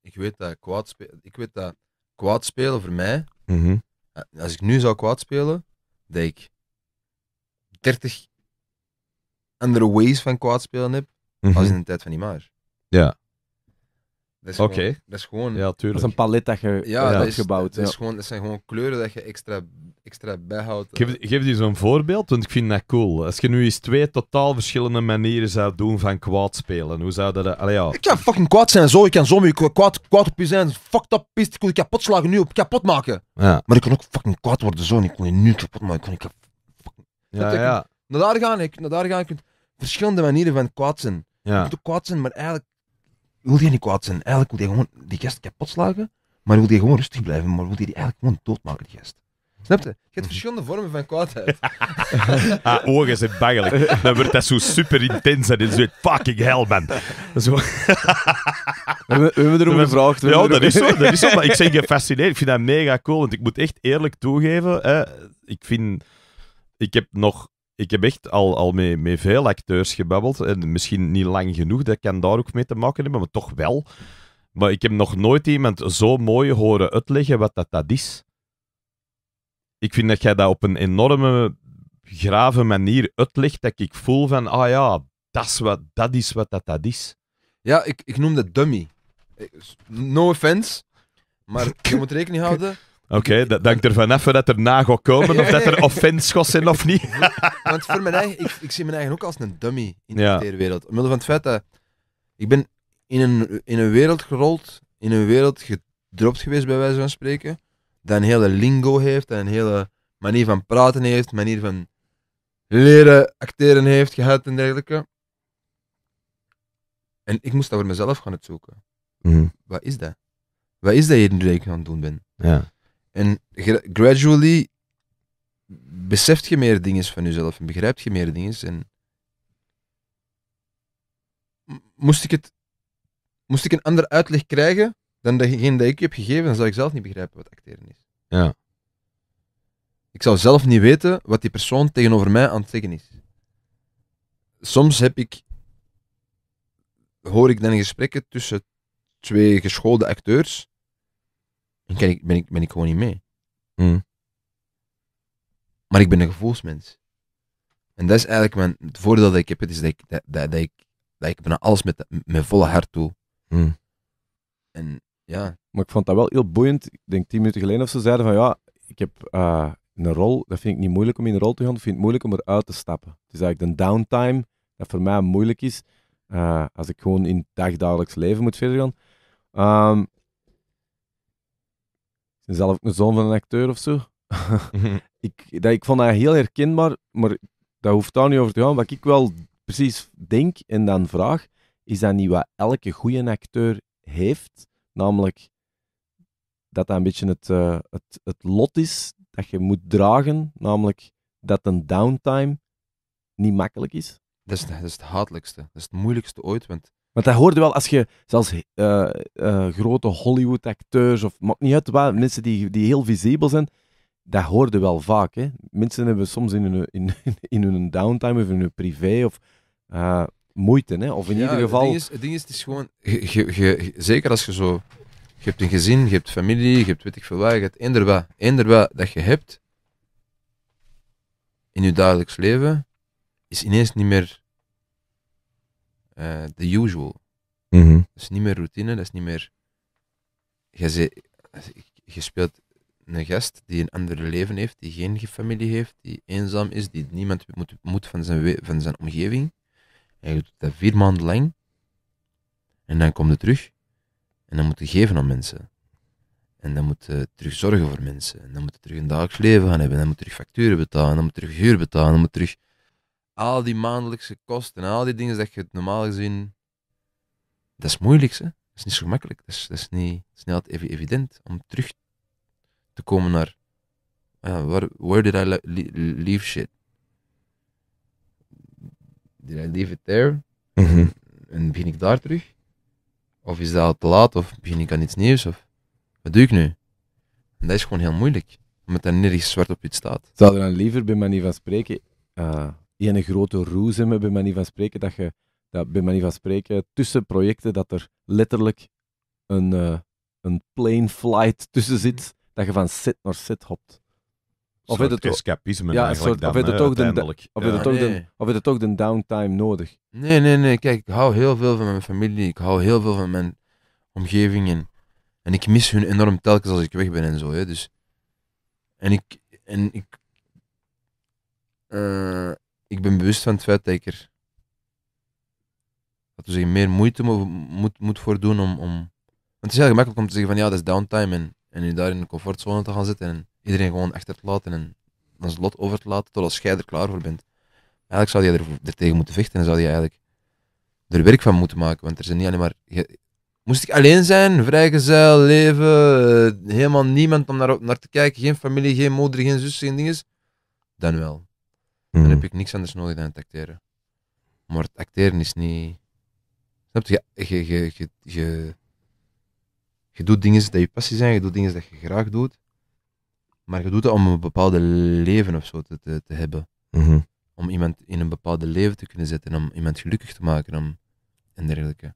ik weet dat kwaad, ik weet dat kwaad spelen voor mij, mhm. als ik nu zou kwaad spelen, dat ik 30 andere ways van kwaad spelen heb, mm als in de tijd van Image. Ja. Oké. Dat is gewoon... Ja, tuurlijk. Dat is een palet dat je hebt gebouwd. Dat, is gewoon, dat zijn gewoon kleuren dat je extra, extra bijhoudt. Geef, eh. geef die zo'n voorbeeld, want ik vind dat cool. Als je nu eens twee totaal verschillende manieren zou doen van kwaad spelen, hoe zou dat... Allee, ja. Ik kan fucking kwaad zijn zo, ik kan zo kwaad, kwaad op je zijn, fucked up piste. ik wil kapot slagen nu, op kapot maken. Ja. Maar ik kan ook fucking kwaad worden zo, ik kan je nu kapot maken, ik kan Ja, ja. Naar daar ga ik, naar daar gaan, ik verschillende manieren van kwaad zijn. Ja. Je kunt ook kwaad zijn, maar eigenlijk wil je niet kwaad zijn. Eigenlijk wil je gewoon die gast kapot slagen, maar wil je gewoon rustig blijven, maar wil je die eigenlijk gewoon doodmaken, die gast. Snap je? Je hebt mhm. verschillende vormen van kwaadheid. ah, ogen zijn bangelijk. Dan wordt dat zo super intens en dan fucking hell, man. Zo. we, we hebben erom gevraagd. Ja, dat is, zo, dat is zo. Maar ik zeg gefascineerd. Ik vind dat mega cool. Want ik moet echt eerlijk toegeven, hè, ik vind... Ik heb nog ik heb echt al, al met, veel acteurs gebabbeld. En misschien niet lang genoeg, dat kan daar ook mee te maken hebben, maar toch wel. Maar ik heb nog nooit iemand zo mooi horen uitleggen wat dat, dat is. Ik vind dat jij dat op een enorme, grave manier uitlegt, dat ik voel van, ah ja, dat is wat dat is. Wat dat, dat is. Ja, ik, ik noem dat dummy. Eh, no offense, maar je moet rekening houden. Oké, okay, er vanaf dat er nago komen of dat er offenschos zijn of niet. Want voor mijn eigen, ik, zie mijn eigen ook als een dummy in de wereld. Omwille van het feit dat ik ben in een, in een wereld gerold, in een wereld gedropt geweest bij wijze van spreken, dat een hele lingo heeft, dat een hele manier van praten heeft, manier van leren acteren heeft gehad en dergelijke. En ik moest dat voor mezelf gaan uitzoeken. Mm Wat is dat? Wat is dat je in de aan het doen ben? Ja. En gradually beseft je meer dingen van jezelf en begrijpt je meer dingen. En moest ik, het, moest ik een andere uitleg krijgen dan degene die ik heb gegeven, dan zou ik zelf niet begrijpen wat acteren is. Ja. Ik zou zelf niet weten wat die persoon tegenover mij aan het zeggen is. Soms heb ik, hoor ik dan gesprekken tussen twee geschoolde acteurs dan ben ik, ben, ik, ben ik gewoon niet mee. Mm. Maar ik ben een gevoelsmens. En dat is eigenlijk mijn, het voordeel dat ik heb, het is dat ik, dat, dat, dat ik, dat ik naar alles met mijn volle hart toe Mm. En ja. Maar ik vond dat wel heel boeiend. Ik denk tien minuten geleden of ze zeiden van ja, ik heb eh, een rol, dat vind ik niet moeilijk om in een rol te gaan, ik vind het moeilijk om eruit te stappen. Het is eigenlijk de downtime dat voor mij moeilijk is, eh, als ik gewoon in het dagdagelijks leven moet verder gaan. Ehm, zelf ook een zoon van een acteur of zo. Mhm. ik, dat, ik vond dat heel herkenbaar, maar dat hoeft daar niet over te gaan. Wat ik wel precies denk en dan vraag, is dat niet wat elke goede acteur heeft? Namelijk dat dat een beetje het, eh, het, het lot is dat je moet dragen, namelijk dat een downtime niet makkelijk is. Dat is, dat is het hatelijkste. Dat is het moeilijkste ooit, want want dat hoorde wel als je zelfs eh, eh, grote Hollywood-acteurs of maakt niet uit mensen die, die heel visibel zijn, dat hoorde wel vaak. Hè? Mensen hebben soms in hun, in, in hun downtime of in hun privé of eh, moeite. Hè? Of in ieder geval. Het ding is, het ding is, het is gewoon, zeker als je zo. Je hebt een gezin, je hebt familie, je hebt weet ik veel waar je hebt eender wat, eender wat dat je hebt in je dagelijks leven, is ineens niet meer uh, the usual. Mm Dat is niet meer routine, dat is niet meer. Je, je speelt een gast die een ander leven heeft, die geen familie heeft, die eenzaam is, die niemand moet, moet van, zijn, van zijn omgeving. En je doet dat vier maanden lang. En dan kom je terug. En dan moet je geven aan mensen. En dan moet je terug zorgen voor mensen. En dan moet je terug een dagelijks leven gaan hebben. En dan moet je terug facturen betalen. En dan moet je terug huur betalen. dan moet je terug al die maandelijkse kosten en al die dingen dat je normaal gezien. Dat is moeilijk, hè? Dat is niet zo gemakkelijk. Dat is, niet, snel even evident om terug te komen naar. Uh, where, did I leave shit? Did I leave it there? Mm En begin ik daar terug? Of is dat al te laat? Of begin ik aan iets nieuws? Of wat doe ik nu? En dat is gewoon heel moeilijk, omdat er nergens zwart op wit staat. Zou er dan liever bij manier van spreken uh die een grote roes hebben, bij manier van spreken, dat je, dat, bij manier van spreken, tussen projecten, dat er letterlijk een, uh, een plane flight tussen zit, dat je van set naar set hopt. Of het escapisme ja, dan, of het toch de, of ja, het toch de, toch de downtime nodig? Nee, nee, nee. Kijk, ik hou heel veel van mijn familie. Ik hou heel veel van mijn omgeving. En, en ik mis hun enorm telkens als ik weg ben en zo. Hè. Dus, en ik... En ik eh, ik ben bewust van het feit dat ik er we zeggen, meer moeite mo moet, moet voor doen om, om. Want het is heel gemakkelijk om te zeggen van ja, dat is downtime en, en je daar in de comfortzone te gaan zitten en iedereen gewoon achter te laten en ons lot over te laten totdat jij er klaar voor bent. Eigenlijk zou je er, er tegen moeten vechten en zou je eigenlijk er werk van moeten maken, want er zijn niet alleen maar. Je, moest ik alleen zijn, vrijgezel, leven, eh, helemaal niemand om naar, naar te kijken, geen familie, geen moeder, geen zus, geen dinges, dan wel dan heb hmm. ik niks anders nodig dan het acteren. Maar het acteren is niet. Snap je? Je, je, je, je, je doet dingen die je passie zijn, je doet dingen dat je graag doet, maar je doet dat om een bepaalde leven of zo te, te, te hebben. Mhm. Om iemand in een bepaalde leven te kunnen zetten, om iemand gelukkig te maken om, en dergelijke.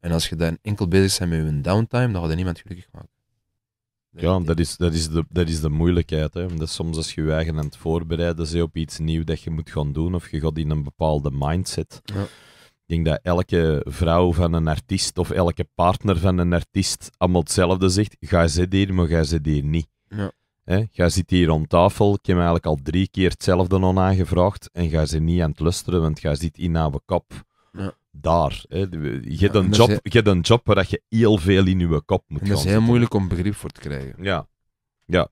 En als je dan enkel bezig bent met je downtime, dan gaat je niemand gelukkig maken. Ja, dat is, dat is, de, dat is de moeilijkheid. Hè. Dat soms als je je eigen aan het voorbereiden bent op iets nieuws dat je moet gaan doen, of je gaat in een bepaalde mindset. Ja. Ik denk dat elke vrouw van een artiest of elke partner van een artiest allemaal hetzelfde zegt. Ga zit hier, maar ga zit hier niet. Ja. Hè? Ga zit hier rond tafel. Ik heb me eigenlijk al drie keer hetzelfde aan aangevraagd. En ga ze niet aan het lusteren, want ga zit in aan kop. Daar. Hè. Je, hebt een job, je hebt een job waar je heel veel in je kop moet gaan. dat is heel moeilijk om begrip voor te krijgen. Ja. Ja.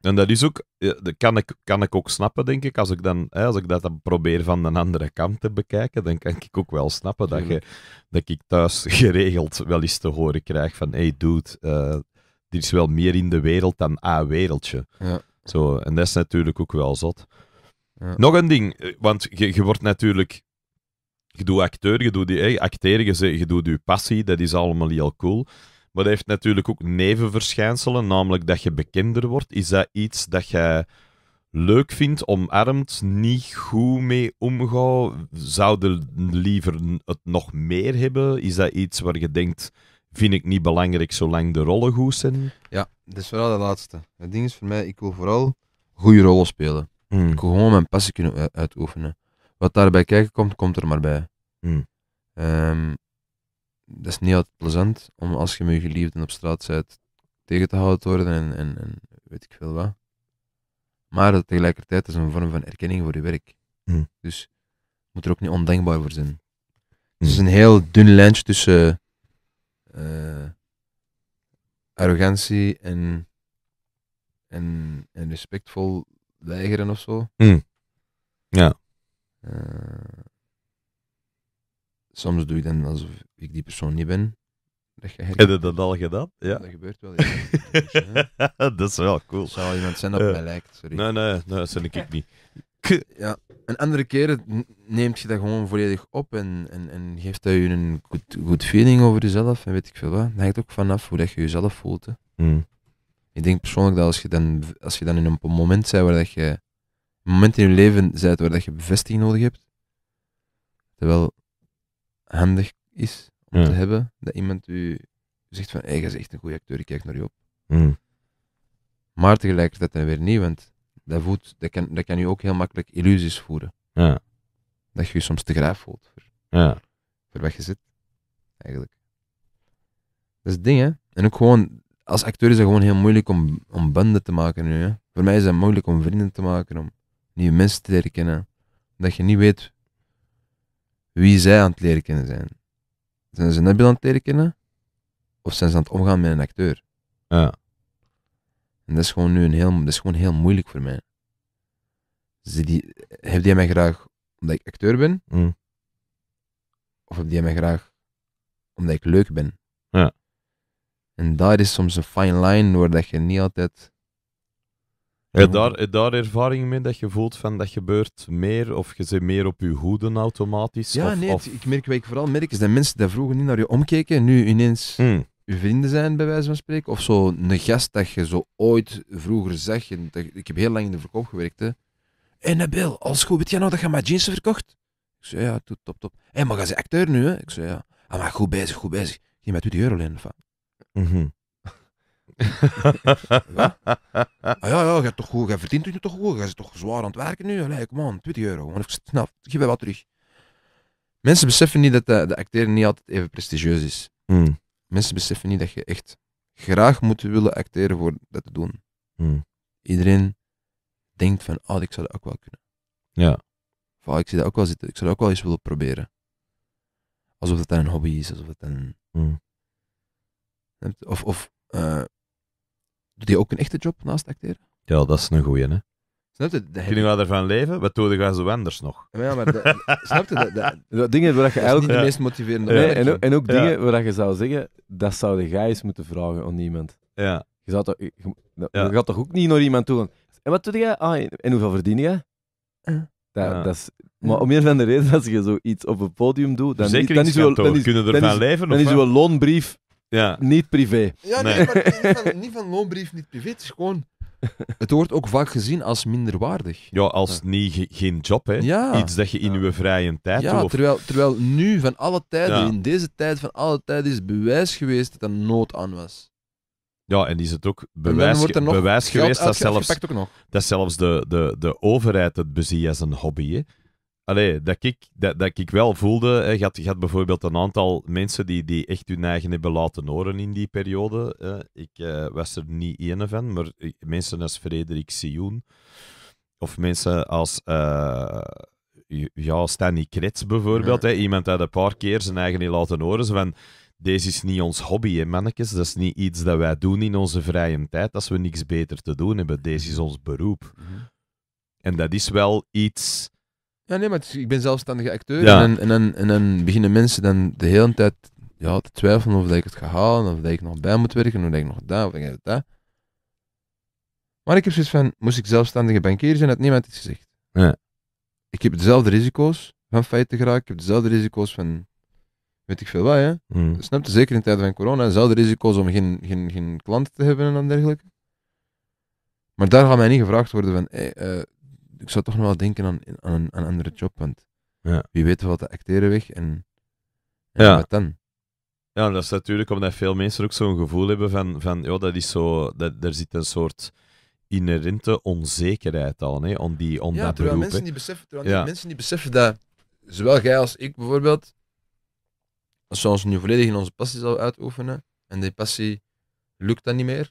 En dat is ook, dat kan ik, kan ik ook snappen, denk ik. Als ik, dan, hè, als ik dat dan probeer van een andere kant te bekijken, dan kan ik ook wel snappen dat, je, dat ik thuis geregeld wel eens te horen krijg van hey dude, uh, eh, er is wel meer in de wereld dan A-wereldje. Ja. Zo, en dat is natuurlijk ook wel zot. Ja. Nog een ding, eh, want je, je wordt natuurlijk je doet acteur, je doet die, hey, acteren, je, je doet je passie, dat is allemaal heel cool. Maar dat heeft natuurlijk ook nevenverschijnselen, namelijk dat je bekender wordt. Is dat iets dat jij leuk vindt, omarmt, niet goed mee omgaat? Zouden liever het nog meer hebben? Is dat iets waar je denkt, vind ik niet belangrijk zolang de rollen goed zijn? Ja, dat is vooral de laatste. Het ding is voor mij, ik wil vooral goede rollen spelen. Hmm. Ik wil gewoon mijn passie kunnen uitoefenen wat daarbij kijken komt, komt er maar bij. Hmm. Ehm, dat is niet altijd plezant om als je met je geliefden op straat bent tegen te houden te worden en, en, en weet ik veel wat. Maar dat tegelijkertijd is een vorm van erkenning voor je werk. Hmm. Dus moet er ook niet ondenkbaar voor zijn. Het is hmm. een heel dun lijntje tussen eh, arrogantie en, en, en respectvol weigeren of zo. Ja. Eh, soms doe ik dan alsof ik die persoon niet ben. Dat Heb je dat al gedaan? Ja. Dat gebeurt wel. dat is wel cool. Het zou iemand zijn dat eh. mij lijkt, sorry. Nee, nee, nee dat ben ik, niet. ja, en andere keren neemt je dat gewoon volledig op en, en, en geeft dat je een goed, feeling over jezelf en weet ik veel wat. Dat hangt ook vanaf hoe dat je jezelf voelt. Mm. Ik denk persoonlijk dat als je dan, als je dan in een moment bent waar dat je moment in je leven bent waar dat je bevestiging nodig hebt, terwijl handig is om te hebben, dat iemand u zegt van, hey, je is echt een goede acteur, ik kijk naar je op. Mm. Maar tegelijkertijd dan weer niet, want dat, voelt, dat, kan, dat kan je ook heel makkelijk illusies voeren. Ja. Dat je je soms te graaf voelt voor, ja. voor wat je zit, eigenlijk. Dat is het ding, hè. En ook gewoon, als acteur is het gewoon heel moeilijk om, om banden te maken nu, hè. Voor mij is het moeilijk om vrienden te maken, om nieuwe mensen te leren kennen. Dat je niet weet wie zij aan het leren kennen zijn. Zijn ze Nabil aan het leren kennen? Of zijn ze aan het omgaan met een acteur? Ja. En dat is gewoon nu een heel, dat is gewoon heel moeilijk voor mij. Ze die, heeft die mij graag omdat ik acteur ben? Mm. Of heb jij mij graag omdat ik leuk ben? Ja. En daar is soms een fine line waar dat je niet altijd heb je daar, daar ervaring mee dat je voelt van dat gebeurt meer of je zit meer op je hoeden automatisch? Ja, nee, ik merk wat ik vooral merk is dat mensen dat vroeger niet naar je omkeken nu ineens hmm. je vrienden zijn, bij wijze van spreken. Of zo een gast dat je zo ooit vroeger zegt ik heb heel lang in de verkoop gewerkt. Hé hey, Nabil, als goed, weet jij nou dat je maar jeans verkocht? Ik zei ja, top, top, top. Hé, hey, maar ga ze acteur nu hè? Ik zei ja. Ah, maar goed bezig, goed bezig. Geen met die euro alleen. Van. Mm ja? Ah, ja, ja, je, hebt toch goed, je verdient het nu toch goed, je zit toch zwaar aan het werken nu? kijk kom aan, 20 euro, want ik snap, geef mij wat terug. Mensen beseffen niet dat eh, de, acteren niet altijd even prestigieus is. Hmm. Mensen beseffen niet dat je echt graag moet willen acteren voor dat te doen. Hmm. Iedereen denkt van, ah, ik zou dat ook wel kunnen. Ja. Of, ah, ik zie dat ook wel zitten, ik zou dat ook wel eens willen proberen. Alsof het een hobby is, alsof dat een hmm. Of, of eh, Doet hij ook een echte job naast acteren? Ja, dat is een goeie, hè. Snap je? Kunnen we ervan leven? Wat doden gaan zo anders nog? Ja, maar de, snap je? dingen waar je eigenlijk... de meest motiverende ja. en, ook, en ook dingen waar je zou zeggen, dat zou de eens moeten vragen aan iemand. Ja. Je, gaat toch ook niet naar iemand toe en wat doe je? Ah, en hoeveel verdien je? Eh. Dat, is, eh. maar om meer van de reden, als je zoiets op een podium doet, dan, dan is je, ervan leven. Dan is je loonbrief ja. Niet privé. Ja, nee, maar niet van, loonbrief, niet privé. Het is gewoon... Het wordt ook vaak gezien als minderwaardig. Ja, als niet, geen job, hè. Ja, Iets dat je in Ja. je vrije tijd ja doet. terwijl, terwijl nu van alle tijden, in deze tijd van alle tijden, is bewijs geweest dat er nood aan was. Ja, en is het ook bewijs, bewijs geweest dat zelfs, dat zelfs de, de, de overheid het bezie als een hobby. Hè? Allee, dat ik, dat, dat ik wel voelde, hè, je, had, bijvoorbeeld een aantal mensen die, die echt hun eigen hebben laten horen in die periode. Hè. Ik eh, was er niet ene van, maar mensen als Frederik Sioen of mensen als uh, ja, Stanley Krets bijvoorbeeld. Hè, iemand had een paar keer zijn eigen laten horen. Zo van, deze is niet ons hobby, hè, mannetjes. Dat is niet iets dat wij doen in onze vrije tijd als we niks beter te doen hebben. Deze is ons beroep. Mhm. En dat is wel iets ja, nee, maar ik ben zelfstandige acteur. Ja. En, dan- en, en dan beginnen mensen dan de hele tijd ja, te twijfelen of dat ik het ga halen, of dat ik nog bij moet werken, of dat ik nog daar of dat ik dat. Maar ik heb zoiets van, moest ik zelfstandige bankier zijn, had niemand iets gezegd. Ja. Ik heb dezelfde risico's van feiten geraakt, ik heb dezelfde risico's van weet ik veel wat, hè. Mm. Snap je, zeker in tijden van corona, dezelfde risico's om geen, geen, geen klanten te hebben en dan dergelijke. Maar daar gaat mij niet gevraagd worden van, eh, ik zou toch nog wel denken aan, een, aan een andere job, want ja. wie weet wat de acteren weg en, ja. wat dan? Ja, dat is natuurlijk omdat veel mensen ook zo'n gevoel hebben van, van ja, dat is zo, dat, er zit een soort inherente onzekerheid aan, hè, om die, om ja, dat terwijl Mensen die beseffen, terwijl mensen die beseffen dat, zowel jij als ik bijvoorbeeld, als we ons nu volledig in onze passie zouden uitoefenen, en die passie lukt dan niet meer,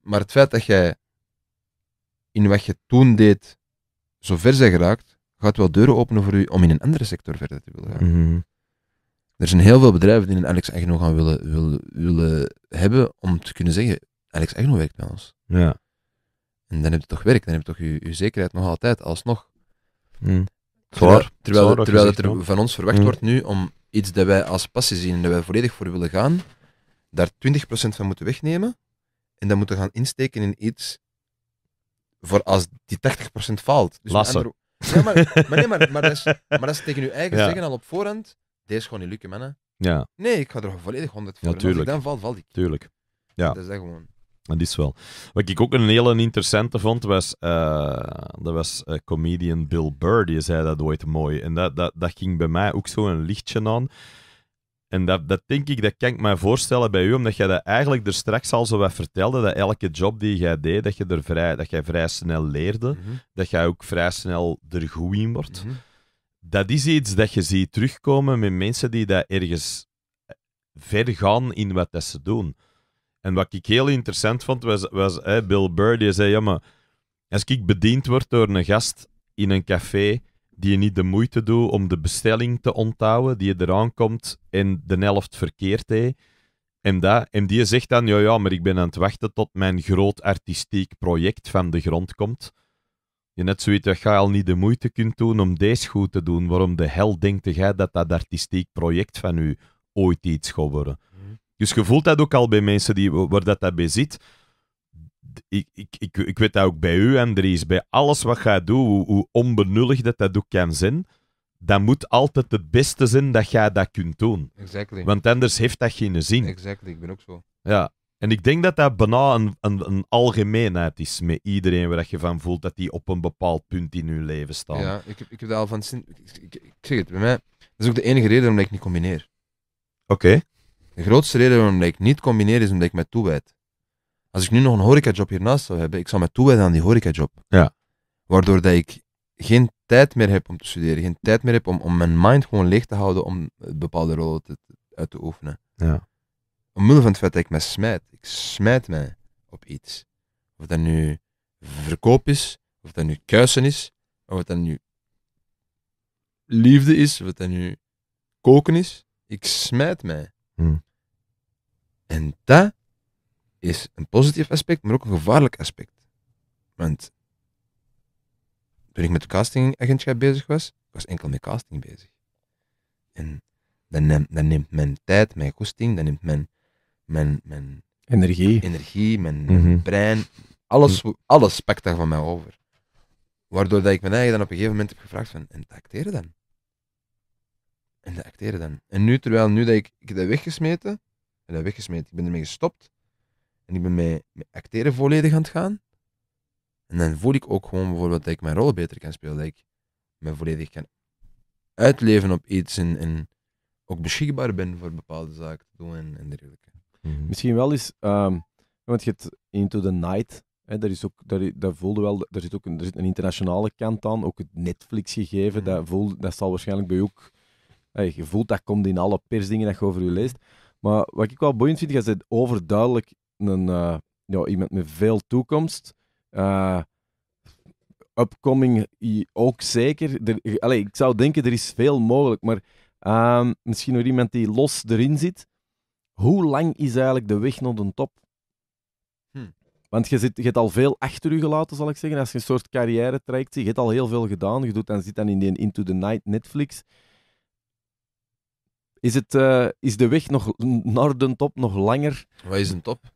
maar het feit dat jij in wat je toen deed zover zijn geraakt, gaat wel deuren openen voor u om in een andere sector verder te willen gaan. Mhm. Er zijn heel veel bedrijven die een Alex Agno gaan willen, willen, willen hebben om te kunnen zeggen, Alex Agno werkt bij ons. Ja. En dan heb je toch werk, dan heb je toch je, zekerheid nog altijd, alsnog. Mm. terwijl terwijl het er van ons verwacht mhm. wordt nu om iets dat wij als passie zien en dat wij volledig voor willen gaan, daar 20% van moeten wegnemen en dat moeten gaan insteken in iets voor als die 30% valt. Dus Ja, maar, maar, nee, maar, maar, dat is, tegen je eigen zeggen al op voorhand. Deze gewoon niet lukken, mannen. Ja. Nee, ik ga er volledig 100 voor. als ik dan valt, valt ik. Tuurlijk. Ja. Dat is gewoon. is wel. Wat ik ook een hele interessante vond, was, eh, dat was eh, comedian Bill Burr, die zei dat ooit mooi. En dat, dat, dat ging bij mij ook zo een lichtje aan. En dat, dat denk ik, dat kan ik mij voorstellen bij u, omdat jij dat eigenlijk er straks al zo wat vertelde, dat elke job die jij deed, dat, je er vrij, dat jij vrij snel leerde, mhm. dat jij ook vrij snel er goed in wordt. Mhm. Dat is iets dat je ziet terugkomen met mensen die dat ergens eh, ver gaan in wat dat ze doen. En wat ik heel interessant vond, was, was Bill Burr, die zei, ja maar, als ik bediend word door een gast in een café die je niet de moeite doet om de bestelling te onthouden, die je eraan komt en de helft verkeerd heeft. En, dat, en die zegt dan, ja, ja, maar ik ben aan het wachten tot mijn groot artistiek project van de grond komt. Je net zoiets dat je al niet de moeite kunt doen om deze goed te doen. Waarom de hel denkt jij dat dat artistiek project van u ooit iets gaat worden? Mhm. Dus je voelt dat ook al bij mensen die, waar dat, dat bij zit ik, ik, ik, ik, weet dat ook bij u, Andries, bij alles wat jij doet, hoe, hoe onbenullig dat, dat ook kan zijn, dat moet altijd het beste zijn dat jij dat kunt doen. Exactly. Want anders heeft dat geen zin. Exactly, ik ben ook zo. Ja, en ik denk dat dat bijna een, een, een algemeenheid is met iedereen waar je van voelt dat die op een bepaald punt in hun leven staan. Ja, ik heb, ik heb dat al van zin. Ik, zeg het bij mij. Dat is ook de enige reden waarom ik niet combineer. Oké. De grootste reden waarom ik niet combineer is omdat ik mij toewijd. Als ik nu nog een horecajob hiernaast zou hebben, ik zou me toewijden aan die horecajob. Ja. Waardoor dat ik geen tijd meer heb om te studeren, geen tijd meer heb om, om mijn mind gewoon leeg te houden om bepaalde rollen te, uit te oefenen. Ja. Omwille van het feit dat ik me smijt. Ik smijt mij op iets. Of dat nu verkoop is, of dat nu kuisen is, of dat nu liefde is, of dat nu koken is. Ik smijt mij. Hmm. En dat is een positief aspect, maar ook een gevaarlijk aspect. Want toen ik met de castingagentschap bezig was, ik was enkel met casting bezig. En dan neemt, dan neemt mijn tijd, mijn goesting, dan neemt mijn, mijn, mijn energie, energie mijn, mhm. brein, alles, mhm. alles van mij over. Waardoor dat ik mijn eigen dan op een gegeven moment heb gevraagd van, en dat acteren dan? En dan? En nu, terwijl nu dat ik, heb dat weggesmeten, en dat weggesmeten, ik ben ermee gestopt, en ik ben met, met acteren volledig aan het gaan. En dan voel ik ook gewoon bijvoorbeeld dat ik mijn rol beter kan spelen. Dat ik me volledig kan uitleven op iets en, en ook beschikbaar ben voor bepaalde zaken te doen en, en dergelijke. Mhm. Misschien wel eens, ehm, want je hebt Into the Night, hè, daar, is ook, daar, daar voelde wel, daar zit ook een, zit een internationale kant aan, ook het Netflix-gegeven, mhm. dat, voelde, dat zal waarschijnlijk bij je ook, eh, je voelt dat komt in alle persdingen dat je over je leest. Maar wat ik wel boeiend vind, je bent overduidelijk een, eh, ja, iemand met veel toekomst. Eh, upcoming ook zeker. ik zou denken, er is veel mogelijk. Maar ehm, misschien nog iemand die los erin zit. Hoe lang is eigenlijk de weg naar de top? Hmm. Want je, zit, je hebt al veel achter je gelaten, zal ik zeggen. Als je een soort carrière traject zie je hebt al heel veel gedaan. Je doet dan, zit dan in die Into the Night Netflix. Is, het, eh, is de weg nog, naar de top nog langer? Wat is een top?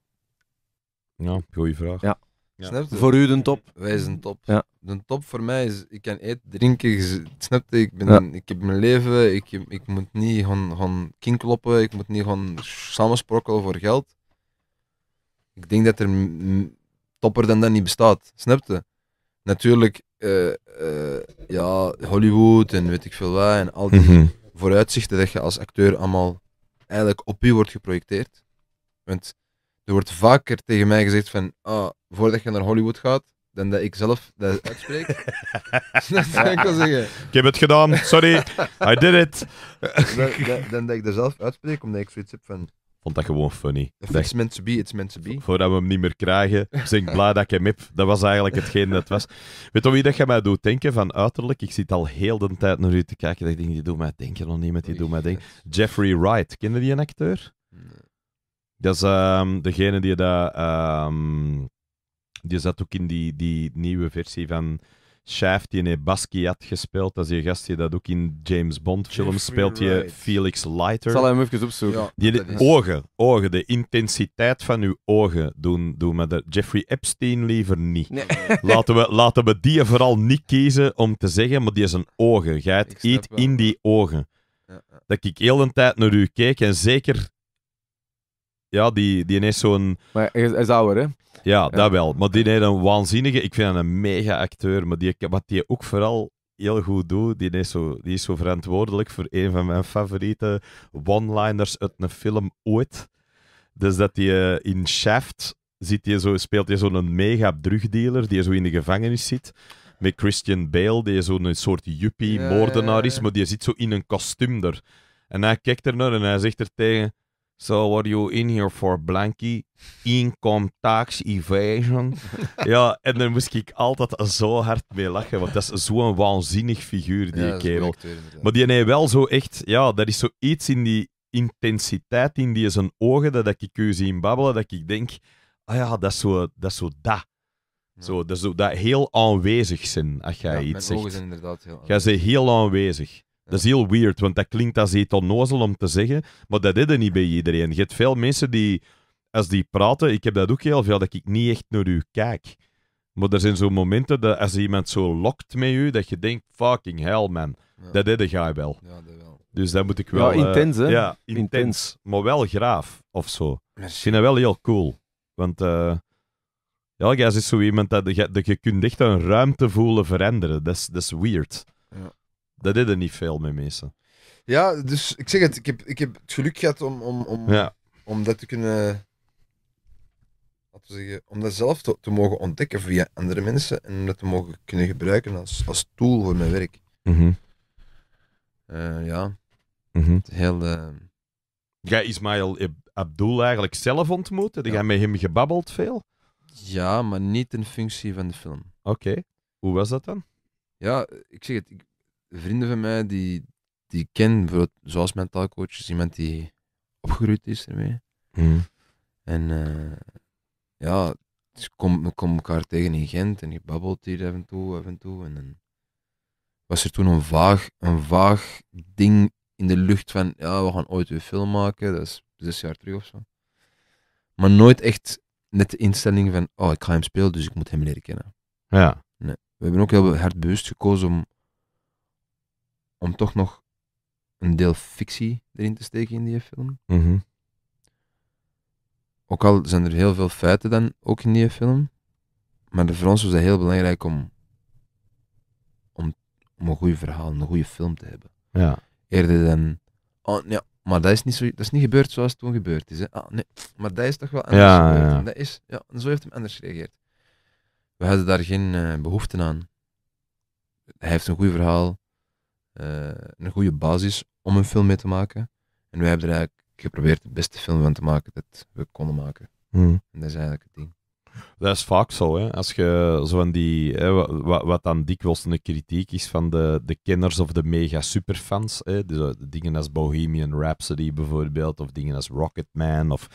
Ja, goeie vraag. Ja. ja. Voor u de top? Wij zijn top. Ja. De top voor mij is, ik kan eten, drinken, snap je? Ik, ben, ik heb mijn leven, ik, ik moet niet gewoon gaan kinkloppen, ik moet niet gewoon samensprokkelen voor geld. Ik denk dat er topper dan dat niet bestaat, snap je? Natuurlijk, eh, eh, ja, Hollywood en weet ik veel wat, en al die mhm. vooruitzichten dat je als acteur allemaal eigenlijk op je wordt geprojecteerd. Want er wordt vaker tegen mij gezegd van, ah, voordat je naar Hollywood gaat, dan dat ik zelf dat uitspreek. dat ik heb het gedaan, sorry, I did it. dan, dat ik er zelf uitspreek, omdat ik zoiets heb van... Vond dat gewoon funny. If it's meant to be, it's meant to be. Voordat we hem niet meer krijgen, zing ik blij dat ik hem heb. Dat was eigenlijk hetgeen dat was. Weet je wie dat je mij doet denken van uiterlijk? Ik zit al heel de tijd naar u te kijken. Dat ik denk, die doet mij denken nog niet met die doet mij denken. Jeffrey Wright, kende die een acteur? Dat is ehm, degene die dat... Um, die zat ook in die, die nieuwe versie van Shaft, die in Basquiat gespeeld. Dat is die gast die dat ook in James Bond films speelt. Die Felix Leiter. Zal hem even opzoeken. die de ogen, ogen, de intensiteit van uw ogen doen, doen met Jeffrey Epstein liever niet. Laten, we, laten we die vooral niet kiezen om te zeggen, maar die is een ogen. Jij eet in die ogen. Dat ik heel een tijd naar u keek en zeker ja, die, die zo'n... Maar hij is, ouder, hè? Ja, dat wel. Maar die heeft een waanzinnige... Ik vind hem een mega-acteur. Maar die, wat die ook vooral heel goed doet, die is zo, die is zo verantwoordelijk voor een van mijn favoriete one-liners uit een film ooit. Dus dat die eh, in Shaft ziet die zo, speelt hij zo'n mega drugdealer die zo in de gevangenis zit. Met Christian Bale, die zo'n soort juppie-moordenaar is, maar die zit zo in een kostuum er. En hij kijkt er naar en hij zegt er tegen... So what are you in here for, Blanky? Income tax evasion. ja, en daar moest ik altijd zo hard mee lachen, want dat is zo'n waanzinnig figuur, die ja, kerel. maar die heeft wel zo echt... Ja, dat is zoiets in die intensiteit, in die zijn ogen, dat ik u zie babbelen, dat ik denk... Ah ja, dat is zo dat. Is zo dat. Zo, dat, zo, dat heel aanwezig zijn, als jij ja, iets zegt. Ogen zijn inderdaad heel aanwezig. Jij heel aanwezig. Dat is heel weird, want dat klinkt als iets onnozel om te zeggen, maar dat is niet bij iedereen. Je hebt veel mensen die, als die praten, ik heb dat ook heel veel, dat ik niet echt naar u kijk. Maar er zijn zo momenten dat als iemand zo lokt met u, dat je denkt, fucking hell man, dat deden ga je wel. Ja, dat wel. Dus dat moet ik wel... Ja, eh, intens hè? ja, intens, Maar wel graaf, of zo. Merci. Ik vind dat wel heel cool. Want... Uh, ja, jij is zo iemand dat je, dat je kunt echt een ruimte voelen veranderen. Dat is, dat is weird. Ja dat deden niet veel met mensen. Ja, dus ik zeg het, ik heb, ik heb het geluk gehad om, om, om, ja. om dat te kunnen. Laten we zeggen, om dat zelf te, te, mogen ontdekken via andere mensen en om dat te mogen kunnen gebruiken als, als tool voor mijn werk. Mm -hmm. uh, ja. Mm -hmm. Heel. Uh... Jij Ismail Abdul eigenlijk zelf ontmoet? Heb ja. met hem gebabbeld veel? Ja, maar niet in functie van de film. Oké. Hoe was dat dan? Ja, ik zeg het, vrienden van mij die, die ik ken, zoals mentaal coach, iemand die opgegroeid is ermee. Mm. En eh, ja, dus kom, we komen elkaar tegen in Gent en je babbelt hier af en toe, af en toe. En dan was er toen een vaag, een vaag ding in de lucht van, ja, we gaan ooit weer film maken. Dat is zes jaar terug of zo. Maar nooit echt net de instelling van, oh, ik ga hem spelen, dus ik moet hem leren kennen. Ja. We hebben ook heel hard bewust gekozen om om toch nog een deel fictie erin te steken in die film. Mhm. Ook al zijn er heel veel feiten dan ook in die film, maar voor ons was het heel belangrijk om, om, een goed verhaal, een goede film te hebben. Ja. Eerder dan, oh ja, maar dat is, niet zo, dat is niet gebeurd zoals het toen gebeurd is. Hè. Ah, nee, maar dat is toch wel anders ja, gebeurd. Ja. dat is, ja, zo heeft hem anders gereageerd. We hadden daar geen eh, behoefte aan. Hij heeft een goed verhaal, eh, een goede basis om een film mee te maken. En wij hebben er eigenlijk geprobeerd de beste film van te maken dat we konden maken. Hmm. En dat is eigenlijk het ding. Dat is vaak zo, hè. Als je zo van die, hè, wat, wat, dan dikwijls een kritiek is van de, de kenners of de mega superfans, hè. Dus, eh, dingen als Bohemian Rhapsody bijvoorbeeld, of dingen als Rocketman, of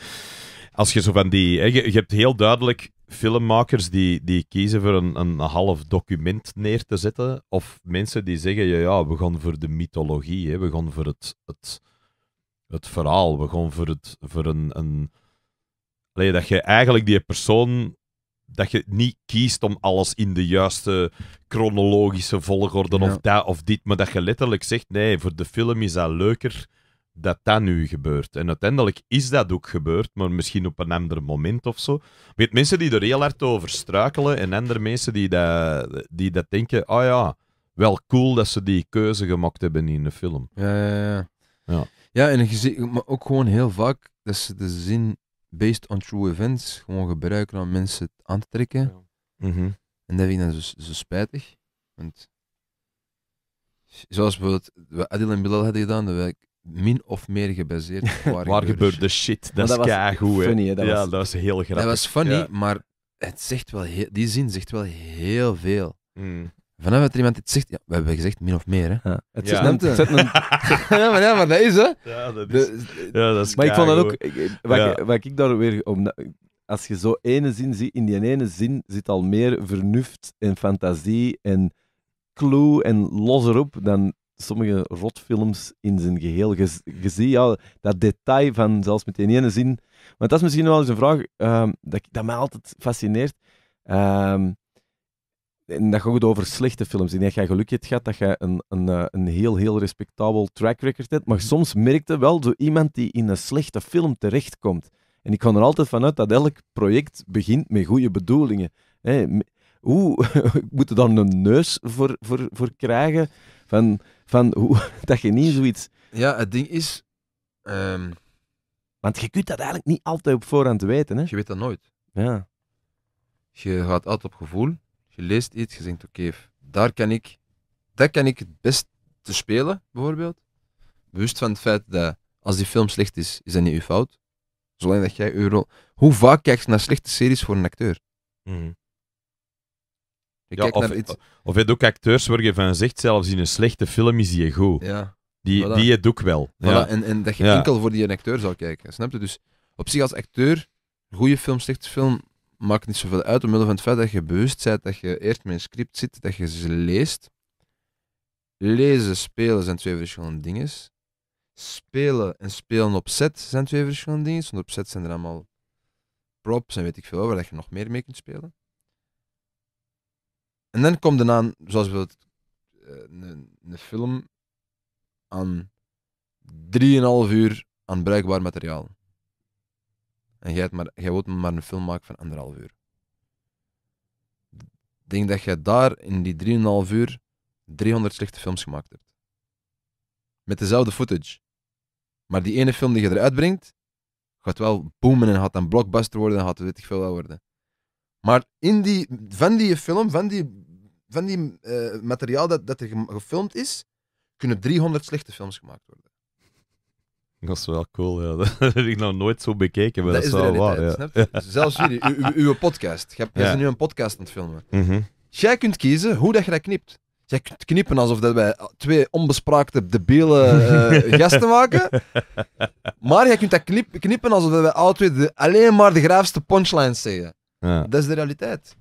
als je zo van die, hè, je, je hebt heel duidelijk filmmakers die, die kiezen voor een, een half document neer te zetten, of mensen die zeggen, ja, ja we gaan voor de mythologie, hè, we gaan voor het, het, het verhaal, we gaan voor, het, voor een... een... Allee, dat je eigenlijk die persoon dat je niet kiest om alles in de juiste chronologische volgorde of, dat, of dit, maar dat je letterlijk zegt: nee, voor de film is dat leuker dat dat nu gebeurt. En uiteindelijk is dat ook gebeurd, maar misschien op een ander moment of zo. Weet mensen die er heel hard over struikelen en andere mensen die dat, die dat denken, oh ja, wel cool dat ze die keuze gemaakt hebben in de film. Ja, ja, ja. Ja, ja en maar ook gewoon heel vaak dat ze de zin based on true events gewoon gebruiken om mensen aan te trekken. Mhm. En dat vind ik dan zo, spijtig. Want zoals bijvoorbeeld Adil en Bilal hadden gedaan, dat min of meer gebaseerd op waar, waar gebeurde shit. Dat, dat is keigoed. Funny, hè? Dat ja, dat was heel grappig. Dat was funny, maar het zegt wel die zin zegt wel heel veel. Mm. Vanaf dat er iemand het zegt, ja, we hebben gezegd min of meer. Hè. Het ja. Zet een, ja, maar, ja, maar dat is hè. Ja, dat is, de... ja, dat is Maar ik vond dat ook, wat, ik, wat, ik daar weer om, als je zo ene zin ziet, in die ene zin zit al meer vernuft en fantasie en clue en los erop dan sommige rotfilms in zijn geheel. gezien je ja, dat detail van zelfs met die ene zin. Want dat is misschien wel eens een vraag ehm, dat, dat mij altijd fascineert. Ehm, en dat gaat over slechte films. En dat je geluk hebt gehad dat je een, een, eh, een heel, heel respectabel track record hebt. Maar soms merkte wel zo iemand die in een slechte film terechtkomt. En ik ga er altijd vanuit dat elk project begint met goede bedoelingen. Hey, hoe moet je dan een neus voor, voor, voor krijgen? Van, van hoe, dat je niet zoiets... Ja, het ding is... Ehm, Want je kunt dat eigenlijk niet altijd op voorhand weten. Hè? Je weet dat nooit. Ja. Je gaat altijd op gevoel. Je leest iets, je denkt, oké, daar kan ik... Dat kan ik het best te spelen, bijvoorbeeld. Bewust van het feit dat als die film slecht is, is dat niet uw fout. Zolang dat jij rol. Hoe vaak kijk je naar slechte series voor een acteur? Mm ja, of, je ook acteurs waar je van zegt, zelfs in een slechte film is die goed. Ja. Die, voilà. die je ook wel. Ja. En, en dat je enkel voor die acteur zou kijken, snap je? Dus op zich als acteur, goede film, slechte film, maakt niet zoveel uit, middel van het feit dat je bewust bent, dat je eerst met een script zit, dat je ze leest. Lezen, spelen zijn twee verschillende dingen. Spelen en spelen op set zijn twee verschillende dingen, want op set zijn er allemaal props en weet ik veel waar dat je nog meer mee kunt spelen. En dan komt daarna, zoals bijvoorbeeld eh, een, een film aan 3,5 uur aan bruikbaar materiaal. En jij, maar, jij wilt maar een film maken van anderhalf uur. Ik denk dat jij daar in die 3,5 uur 300 slechte films gemaakt hebt. Met dezelfde footage. Maar die ene film die je eruit brengt, gaat wel boomen en gaat een blockbuster worden en gaat weet ik veel worden. Maar in die, van die film, van die van die eh, materiaal dat, dat er gefilmd is, kunnen 300 slechte films gemaakt worden. Dat is wel cool, ja. Dat heb ik nog nooit zo bekeken, dat, is waar. Ja. Dus zelfs jullie, uw podcast. Je hebt nu een podcast aan het filmen. Mhm. Jij kunt kiezen hoe dat je dat knipt. Jij kunt knippen alsof dat wij twee onbespraakte debiele eh, gasten maken. Maar jij kunt dat knippen alsof dat wij alle twee de, alleen maar de graafste punchlines zeggen. Ja. Dat is de realiteit.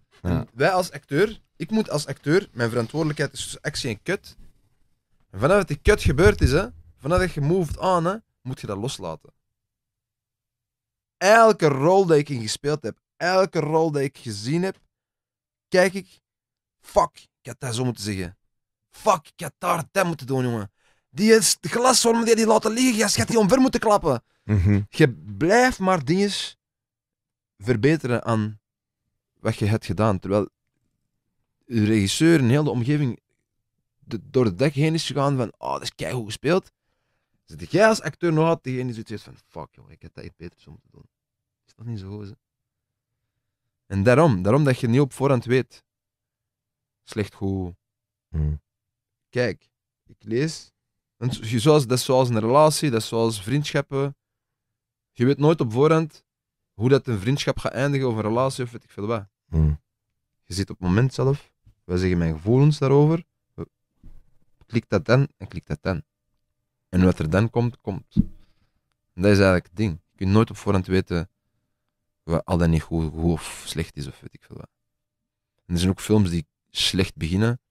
Wij als acteur ik moet als acteur, mijn verantwoordelijkheid is tussen actie en kut. En vanaf dat die kut gebeurd is, hè, vanaf dat je moved aan, hè, moet je dat loslaten. Elke rol die ik in gespeeld heb, elke rol die ik gezien heb, kijk ik, fuck, ik had dat zo moeten zeggen. Fuck, ik had daar dat moeten doen, jongen. Die is de glasvorm die die laten liggen, je gaat die omver moeten klappen. Mm Je blijft maar dingen verbeteren aan wat je hebt gedaan. Terwijl de regisseur en heel de omgeving door de dek heen is gegaan van, oh, dat is goed gespeeld. Zit jij als acteur nog altijd degene die zoiets van, fuck joh, ik heb dat iets beter zo moeten doen. Is dat niet zo En daarom, daarom dat je niet op voorhand weet. Slecht goed. Mm. Kijk, ik lees. En zoals, dat is zoals een relatie, dat is zoals vriendschappen. Je weet nooit op voorhand hoe dat een vriendschap gaat eindigen of een relatie of weet ik veel wat. Mm. Je zit op het moment zelf wij zeggen mijn gevoelens daarover. Klik dat dan en klik dat dan. En wat er dan komt, komt. dat is eigenlijk het ding. Je kunt nooit op voorhand weten wat al dan niet goed, goed of slecht is of weet ik veel wat. En er zijn ook films die slecht beginnen,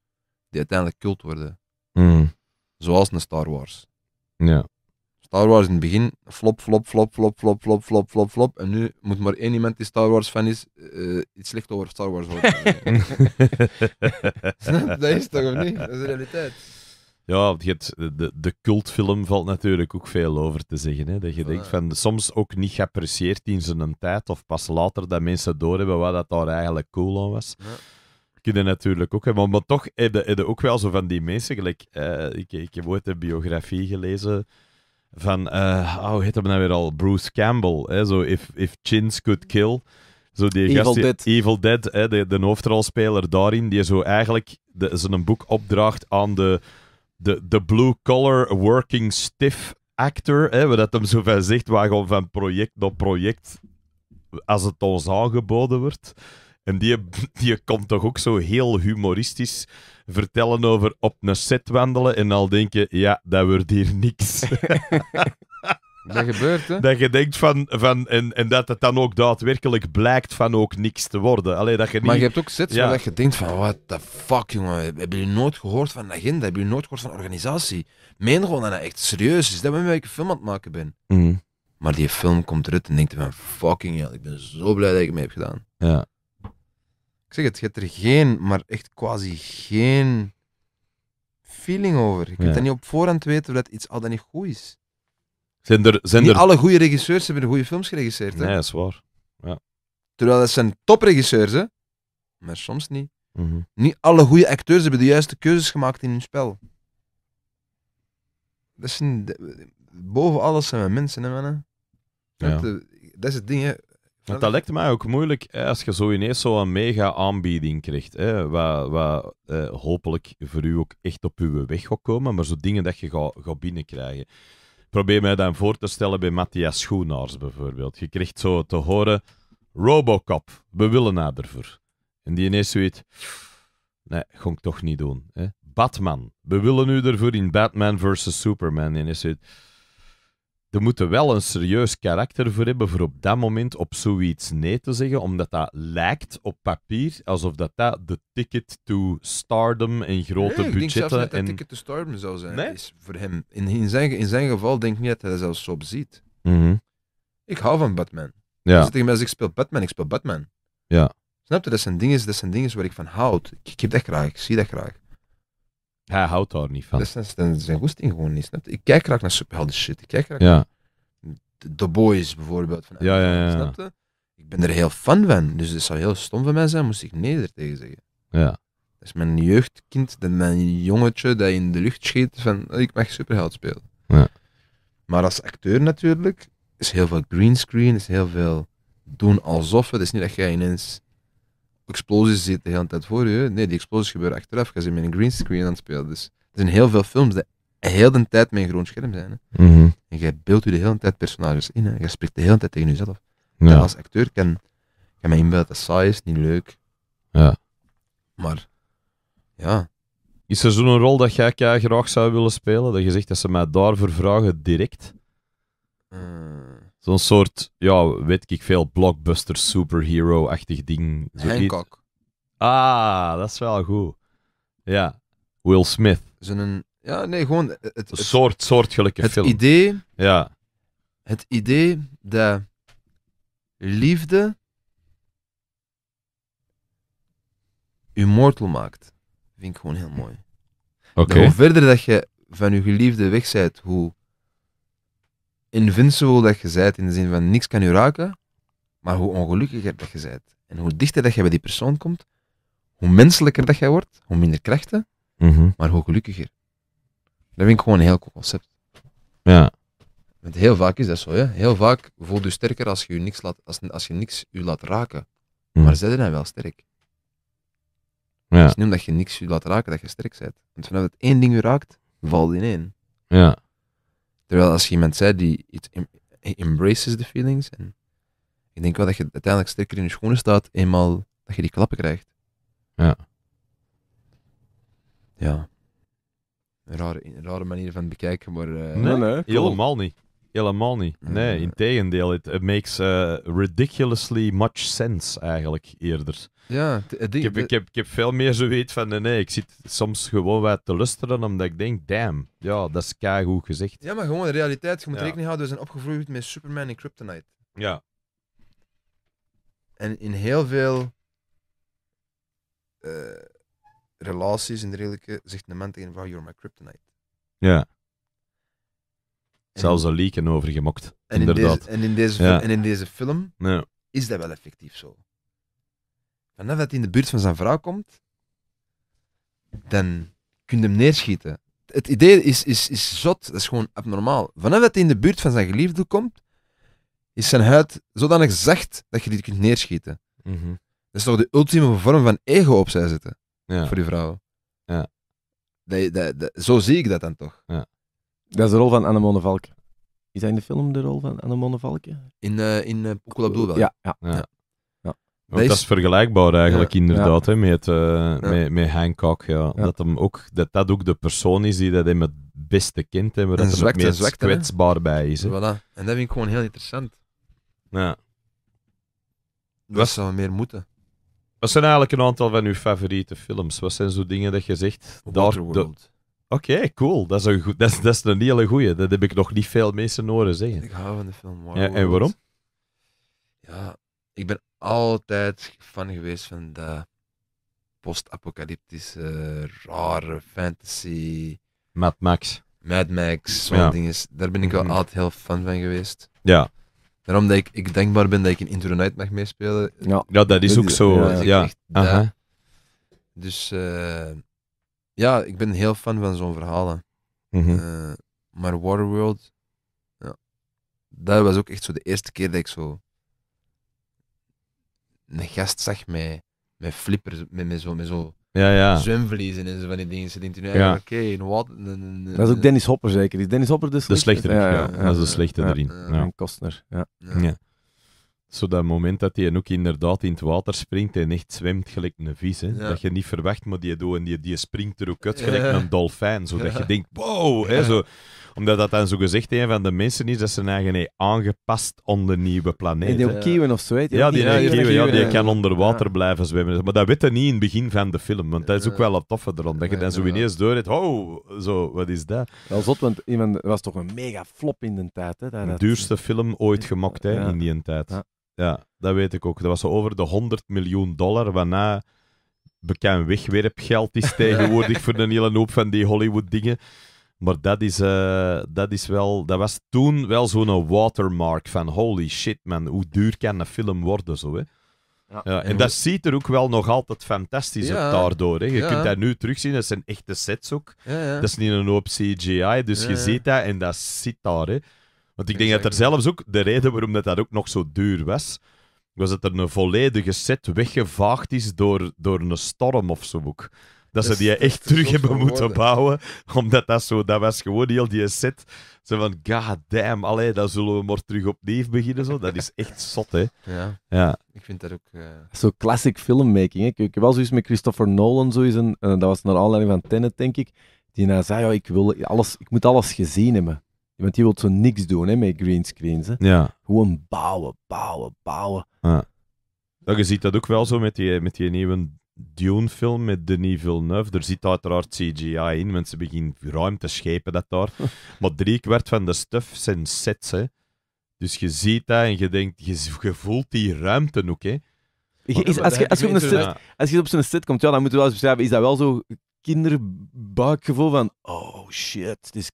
die uiteindelijk cult worden. Hmm. Zoals een Star Wars. Ja. Star Wars in het begin, flop, flop, flop, flop, flop, flop, flop, flop, flop. En nu moet maar één iemand die Star Wars fan is, eh, iets slecht over Star Wars horen. dat is toch of niet? Dat is de realiteit. Ja, de, de cultfilm valt natuurlijk ook veel over te zeggen. Hè? Dat je denkt van soms ook niet geapprecieerd in zijn tijd, of pas later dat mensen doorhebben wat dat daar eigenlijk cool aan was. Ja kunnen natuurlijk ook hebben. Maar, toch heb je, ook wel zo van die mensen. Gelijk, eh, ik, ik heb ooit een biografie gelezen van, uh, oh, heet hem nou weer al, Bruce Campbell. Hè, zo, if, if chins could kill. Zo die Evil Dead. Evil Dead, hè, de, de hoofdrolspeler daarin, die zo eigenlijk de, een boek opdraagt aan de, de, de blue-collar working stiff actor. Hè, wat dat hem zo van zegt, waar gewoon van project tot project, als het ons aangeboden wordt en die, die komt toch ook zo heel humoristisch vertellen over op een set wandelen en al denken, ja, dat wordt hier niks. dat gebeurt, hè? Dat je denkt van... van en, en dat het dan ook daadwerkelijk blijkt van ook niks te worden. Allee, dat je niet... Maar je hebt ook sets ja. waar je denkt van, what the fuck, jongen. Hebben jullie nooit gehoord van agenda? Hebben jullie nooit gehoord van organisatie? Meen gewoon dat dat echt serieus is. Dat ben ik een film aan het maken ben. Mhm. Maar die film komt eruit en denkt van, fucking hell, ik ben zo blij dat ik mee heb gedaan. Ja zeg het, je hebt er geen, maar echt quasi geen feeling over. Je kunt ja. dat niet op voorhand weten dat iets al dan niet goed is. Zijn er, zijn niet er... alle goede regisseurs hebben goede films geregisseerd. Hè? Nee, is waar. Ja. Terwijl dat zijn topregisseurs, hè? maar soms niet. Mhm. Niet alle goede acteurs hebben de juiste keuzes gemaakt in hun spel. Dat zijn, boven alles zijn we mensen, hè, mannen. Ja. Dat eh, is het ding, hè. Want dat lijkt mij ook moeilijk als je zo ineens zo'n mega aanbieding krijgt. Hè, wat, eh, hopelijk voor u ook echt op uw weg gaat komen, maar zo dingen dat je gaat, gaat binnenkrijgen. Probeer mij dan voor te stellen bij Matthias Schoenaars bijvoorbeeld. Je krijgt zo te horen: Robocop, we willen naar ervoor. En die ineens zoiets. Nee, ga ik toch niet doen. Batman, we willen u ervoor in Batman versus Superman. En ineens zoiets er moet wel een serieus karakter voor hebben voor op dat moment op zoiets nee te zeggen, omdat dat lijkt op papier alsof dat, dat de ticket to stardom in grote nee, ik budgetten... Ik denk niet en... dat ticket to stardom zou zijn nee? is voor hem. In, in, zijn, in zijn geval denk ik niet dat hij dat zelfs zo ziet. Mhm. Ik hou van Batman. Ja. Als tegen mensen, ik speel Batman, ik speel Batman. Ja. Snap je? Dat zijn dingen, dat zijn dingen waar ik van houd. Ik, ik heb dat graag, ik zie dat graag. Hij houdt daar niet van. is, zijn goesting gewoon niet, snap Ik kijk graag naar superhelden shit. Ik kijk graag Ja, The Boys bijvoorbeeld. Van Ja, ja, ja, Ik ben er heel fan van, dus het zou heel stom van mij zijn, moest ik nee er tegen zeggen. ja. Dat is mijn jeugdkind, dat mijn jongetje dat in de lucht schiet van oh, ik mag superheld spelen. Ja. Maar als acteur natuurlijk is heel veel greenscreen, is heel veel doen alsof. Het is niet dat jij ineens explosies zitten de hele tijd voor je. Nee, die explosies gebeuren achteraf. Je zit met een green screen aan het spelen. Dus er zijn heel veel films die heel hele tijd met een groen scherm zijn. Hè. Mhm. En jij beeldt je de hele tijd personages in. En Jij spreekt de hele tijd tegen jezelf. En als acteur kan, kan mij inbeelden dat saai is, niet leuk. Ja. Maar, ja. Is er zo'n rol dat jij graag zou willen spelen? Dat je zegt dat ze mij daarvoor vragen direct? Eh, Zo'n soort, ja, weet ik veel, blockbuster superhero-achtig ding. Hancock. Ah, dat is wel goed. Ja, Will Smith. Zo'n, ja, nee, gewoon... Het, een soort, soortgelijke het film. Het idee... Ja. Het idee dat liefde u mortal maakt, vind ik gewoon heel mooi. Oké. Hoe verder dat je van je geliefde weg bent, hoe invincible dat je bent, in de zin van niks kan je raken, maar hoe ongelukkiger dat je bent. En hoe dichter dat je bij die persoon komt, hoe menselijker dat jij wordt, hoe minder krachten, mhm. maar hoe gelukkiger. Dat vind ik gewoon een heel cool concept. Ja. Want heel vaak is dat zo, hè. Heel vaak voel je sterker als je, je niks laat, als, als je niks je laat raken. Mhm. Maar zij zijn wel sterk. Ja. Het is niet omdat je niks je laat raken dat je sterk bent. Want vanaf dat één ding je raakt, valt in één. Ja. Terwijl als je iemand zei die iets embraces de feelings, en ik denk wel dat je uiteindelijk sterker in je schoenen staat, eenmaal dat je die klappen krijgt. Ja. Ja. Een rare, een rare manier van bekijken, maar... Eh, nee, nee, helemaal niet. Helemaal niet. Nee, in tegendeel. It makes eh, ridiculously much sense eigenlijk eerder. Ja, ik, heb, ik, heb, ik heb veel meer zoiets van nee, eh, nee, ik zit soms gewoon wat te lusteren omdat ik denk, damn, ja, dat is keigoed gezegd. Ja, maar gewoon de realiteit. Je moet rekening houden, we zijn opgevloeid met Superman en Kryptonite. Ja. En in heel veel eh, relaties in de zegt de man tegen een you're my Kryptonite. Ja. Zelfs leek en overgemokt. En inderdaad. In deze, en, in deze film, en in deze film ja. is dat wel effectief zo. Vanaf dat hij in de buurt van zijn vrouw komt, dan kun je hem neerschieten. Het idee is, is, is zot, dat is gewoon abnormaal. Vanaf dat hij in de buurt van zijn geliefde komt, is zijn huid zodanig zacht dat je die kunt neerschieten. Mhm. Dat is toch de ultieme vorm van ego opzij zetten voor die vrouw. Ja. dat, zo zie ik dat dan toch. Ja. Dat is de rol van Annemone Valken. Is dat in de film de rol van Annemone Valken? In, eh in eh wel. Ja, ja. Ja. Dat is vergelijkbaar eigenlijk inderdaad hè, met, eh, met, met Ja. Ja. Dat, hem ook, dat dat ook de persoon is die dat hem het beste kent en waar dat meest kwetsbaar bij is. Voilà. En dat vind ik gewoon heel interessant. Ja. Wat? zou meer moeten. Wat zijn eigenlijk een aantal van uw favoriete films? Wat zijn zo dingen dat je zegt, daar, Oké, cool. Dat is, een goed, dat, is, dat is een hele goeie. Dat heb ik nog niet veel mensen horen zeggen. Ik hou van de film Ja, en waarom? Ja, ik ben altijd fan geweest van de post-apocalyptische, rare fantasy. Mad Max. Mad Max, zo'n ja. ding is. Daar ben ik wel mm. altijd heel fan van geweest. Ja. Daarom dat ik, ik dankbaar ben dat ik in Into the Night mag meespelen. Ja, ja dat is ook zo. Ja, ja. Dus, uh, ja, ik ben heel fan van zo'n verhalen. Mhm. Eh, maar Waterworld, ja, dat was ook echt zo de eerste keer dat ik zo een gast zag met, met flippers, met, met zo, met zo ja, ja. en zo van die dingen. Ze denkt nu eigenlijk, oké, wat. Dat is ook Dennis Hopper zeker. Is Dennis Hopper de De slechte, ja, dat is de slechte erin. Ja. Kostner, ja. Zo dat moment dat hij ook inderdaad in het water springt en echt zwemt gelijk een vis. Hè? Dat je niet verwacht, maar die doet en die, die springt er ook uit gelijk een dolfijn. dat je denkt, wow. Hè, zo. Omdat dat dan zo gezegd een van de mensen is dat ze eigen aangepast onder de nieuwe planeet. En die ook kieuwen of zo. ja, die, ja, die kan onder water blijven zwemmen. Maar dat weet niet in het begin van de film. Want dat is ook wel een toffe erom. Dat je dan zo ineens door het, wow zo, wat is dat? Wel zot, want iemand was toch een mega flop in de tijd. Hè, dat, de duurste film ooit gemaakt hè, in die tijd. Ja, dat weet ik ook. Dat was over de 100 miljoen dollar, waarna bekend wegwerpgeld is tegenwoordig voor een hele hoop van die Hollywood-dingen. Maar dat is, eh, dat is wel... Dat was toen wel zo'n watermark van holy shit, man. Hoe duur kan een film worden, zo, hè? Ja. ja en, dat ziet er ook wel nog altijd fantastisch uit daardoor. Hè. Je kunt dat nu terugzien. Dat zijn echte sets ook. Dat is niet een hoop CGI. Dus je ziet dat en dat zit daar. Hè. Want ik denk dat er zelfs ook de reden waarom dat, dat ook nog zo duur was, was dat er een volledige set weggevaagd is door, door een storm of zo ook. Dat ze dus die echt terug hebben moeten bouwen. Omdat dat zo, dat was gewoon heel die set. Zo van, god damn, allee, dan zullen we maar terug opnieuw beginnen. Zo. Dat is echt zot, hè. Ja, ja. ik vind dat ook... Uh... Zo classic filmmaking, hè. Ik, ik heb wel zoiets met Christopher Nolan, zo is een, eh, dat was naar aanleiding van Tenet, denk ik. Die nou zei, ja, ik, wil alles, ik moet alles gezien hebben. Want die wil zo niks doen hè, met greenscreens. Hè. Ja. Gewoon bouwen, bouwen, bouwen. Ja. Dat, je ziet dat ook wel zo met die, met die nieuwe Dune-film met Denis Villeneuve. Er zit uiteraard CGI in. Mensen beginnen ruimteschepen dat daar. maar drie kwart van de stuff zijn sets. Hè. Dus je ziet dat en je, denkt, je, voelt die ruimte ook. Hè. Is, als, je, als, op set, als je op zo'n set komt, ja, dan moeten we wel eens beschrijven. Is dat wel zo kinderbuikgevoel van: oh shit, dit is